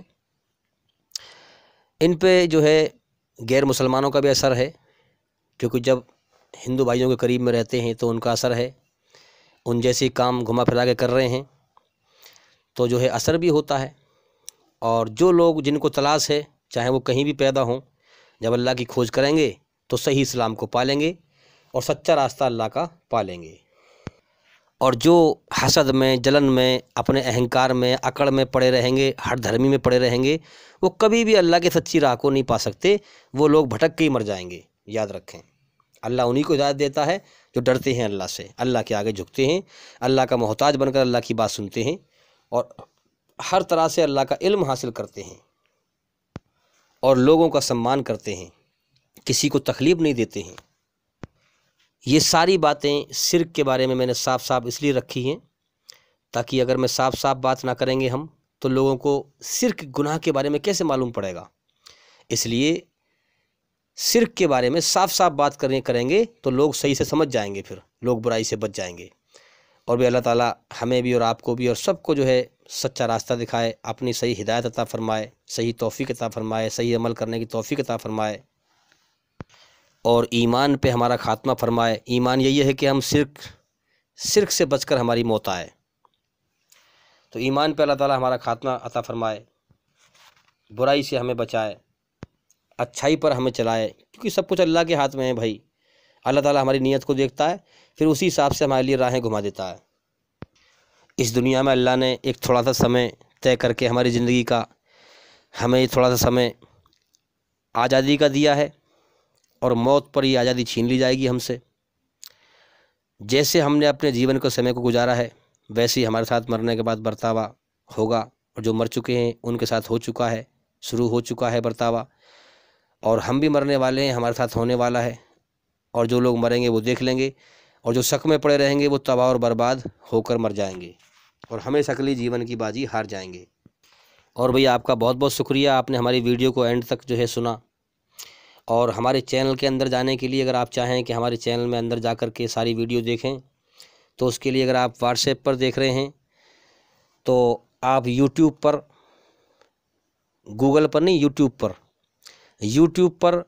इन पे जो है गैर मुसलमानों का भी असर है क्योंकि जब हिंदू भाइयों के करीब में रहते हैं तो उनका असर है उन जैसे काम घुमा फिरा के कर रहे हैं तो जो है असर भी होता है और जो लोग जिनको तलाश है चाहे वो कहीं भी पैदा हों जब अल्लाह की खोज करेंगे तो सही इस्लाम को पालेंगे और सच्चा रास्ता अल्लाह का पालेंगे और जो हसद में जलन में अपने अहंकार में अकड़ में पड़े रहेंगे हर धर्मी में पड़े रहेंगे वो कभी भी अल्लाह के सच्ची राह को नहीं पा सकते वो लोग भटक के ही मर जाएंगे याद रखें अल्लाह उन्हीं को इजाज़त देता है जो डरते हैं अल्लाह से अल्लाह के आगे झुकते हैं अल्लाह का मोहताज बनकर अल्लाह की बात सुनते हैं और हर तरह से अल्लाह का इल्म हासिल करते हैं और लोगों का सम्मान करते हैं किसी को तकलीफ़ नहीं देते हैं ये सारी बातें सिर के बारे में मैंने साफ साफ इसलिए रखी हैं ताकि अगर मैं साफ साफ बात ना करेंगे हम तो लोगों को सिर्क गुनाह के बारे में कैसे मालूम पड़ेगा इसलिए सिर्क के बारे में साफ साफ बात करें करेंगे तो लोग सही से समझ जाएंगे फिर लोग बुराई से बच जाएंगे और भी अल्लाह ताला हमें भी और आपको भी और सबको जो है सच्चा रास्ता दिखाए अपनी सही हिदायत अता फ़रमाए सही तोफ़ी अता फ़रमाए सही अमल करने की तोफ़ी अता फ़रमाए और ईमान पे हमारा ख़ात्मा फ़रमाए ईमान यही है कि हम सिर्क सिर्क से बचकर हमारी मौत आए तो ईमान पे अल्लाह ताला हमारा ख़ात्मा अता फ़रमाए बुराई से हमें बचाए अच्छाई पर हमें चलाए क्योंकि सब कुछ अल्लाह के हाथ में है भाई अल्लाह ताला हमारी नीयत को देखता है फिर उसी हिसाब से हमारे लिए राहें घुमा देता है इस दुनिया में अल्लाह ने एक थोड़ा सा समय तय करके हमारी ज़िंदगी का हमें थोड़ा सा समय आज़ादी का दिया है और मौत पर ही आज़ादी छीन ली जाएगी हमसे जैसे हमने अपने जीवन को समय को गुजारा है वैसे ही हमारे साथ मरने के बाद बर्तावा होगा और जो मर चुके हैं उनके साथ हो चुका है शुरू हो चुका है बर्तावा और हम भी मरने वाले हैं हमारे साथ होने वाला है और जो लोग मरेंगे वो देख लेंगे और जो शक में पड़े रहेंगे वो तबाह और बर्बाद होकर मर जाएंगे और हमें शक्ली जीवन की बाजी हार जाएंगे और भैया आपका बहुत बहुत शुक्रिया आपने हमारी वीडियो को एंड तक जो है सुना और हमारे चैनल के अंदर जाने के लिए अगर आप चाहें कि हमारे चैनल में अंदर जा कर के सारी वीडियो देखें तो उसके लिए अगर आप व्हाट्सएप पर देख रहे हैं तो आप यूट्यूब पर गूगल पर नहीं यूट्यूब पर यूट्यूब पर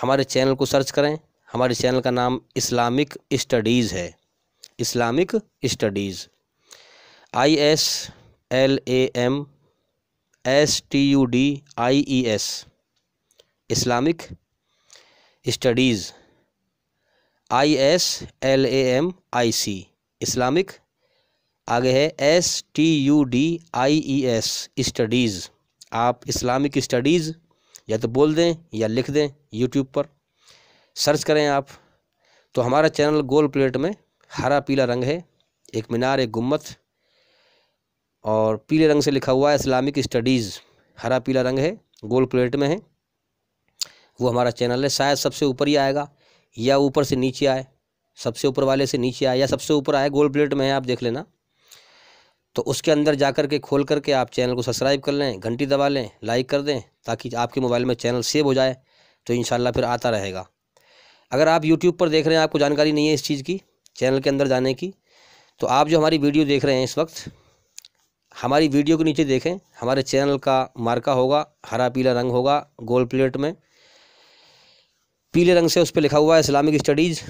हमारे चैनल को सर्च करें हमारे चैनल का नाम इस्लामिक स्टडीज़ है Islamic studies I S L A M S T U D I E S Islamic studies I S L A M I C Islamic आगे है S T U D I E S studies आप Islamic studies या तो बोल दें या लिख दें यूट्यूब पर सर्च करें आप तो हमारा चैनल गोल प्लेट में हरा पीला रंग है एक मीनार एक गुम्मत और पीले रंग से लिखा हुआ है इस्लामिक स्टडीज़ हरा पीला रंग है गोल प्लेट में है वो हमारा चैनल है शायद सबसे ऊपर ही आएगा या ऊपर से नीचे आए सबसे ऊपर वाले से नीचे आए या सबसे ऊपर आए गोल प्लेट में है आप देख लेना तो उसके अंदर जा कर के खोल करके आप चैनल को सब्सक्राइब कर लें घंटी दबा लें लाइक कर दें ताकि आपके मोबाइल में चैनल सेव हो जाए तो इन फिर आता रहेगा अगर आप यूट्यूब पर देख रहे हैं आपको जानकारी नहीं है इस चीज़ की चैनल के अंदर जाने की तो आप जो हमारी वीडियो देख रहे हैं इस वक्त हमारी वीडियो के नीचे देखें हमारे चैनल का मार्का होगा हरा पीला रंग होगा गोल प्लेट में पीले रंग से उस पर लिखा हुआ है इस्लामिक स्टडीज़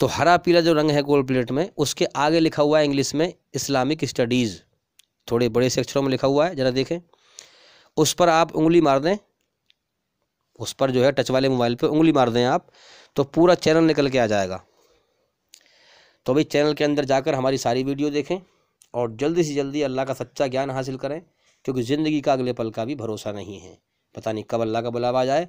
तो हरा पीला जो रंग है गोल्ड प्लेट में उसके आगे लिखा हुआ है इंग्लिश में इस्लामिक स्टडीज़ थोड़े बड़े से अक्षरों में लिखा हुआ है ज़रा देखें उस पर आप उंगली मार दें उस पर जो है टच वाले मोबाइल पे उंगली मार दें आप तो पूरा चैनल निकल के आ जाएगा तो भाई चैनल के अंदर जाकर हमारी सारी वीडियो देखें और जल्दी से जल्दी अल्लाह का सच्चा ज्ञान हासिल करें क्योंकि ज़िंदगी का अगले पल का भी भरोसा नहीं है पता नहीं कब अल्लाह का बुलावा आ जाए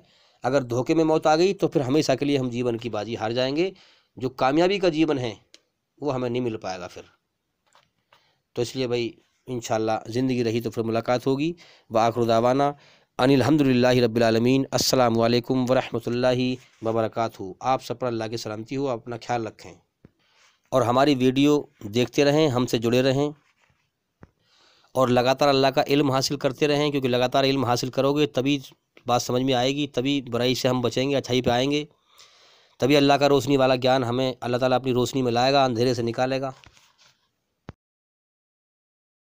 अगर धोखे में मौत आ गई तो फिर हमेशा के लिए हम जीवन की बाजी हार जाएंगे जो कामयाबी का जीवन है वो हमें नहीं मिल पाएगा फिर तो इसलिए भाई इन ज़िंदगी रही तो फिर मुलाकात होगी व आखर दावाना अनिल हमदुल्ला रबालमीन असलकम वरहमल वबरक आप सब पर अल्लाह की सलामती हो आप अपना ख्याल रखें और हमारी वीडियो देखते रहें हमसे जुड़े रहें और लगातार अल्लाह का इल्म हासिल करते रहें क्योंकि लगातार इल्म हासिल करोगे तभी बात समझ में आएगी तभी बुराई से हम बचेंगे अच्छाई पे आएंगे तभी अल्लाह का रोशनी वाला ज्ञान हमें अल्लाह ताला अपनी रोशनी में लाएगा अंधेरे से निकालेगा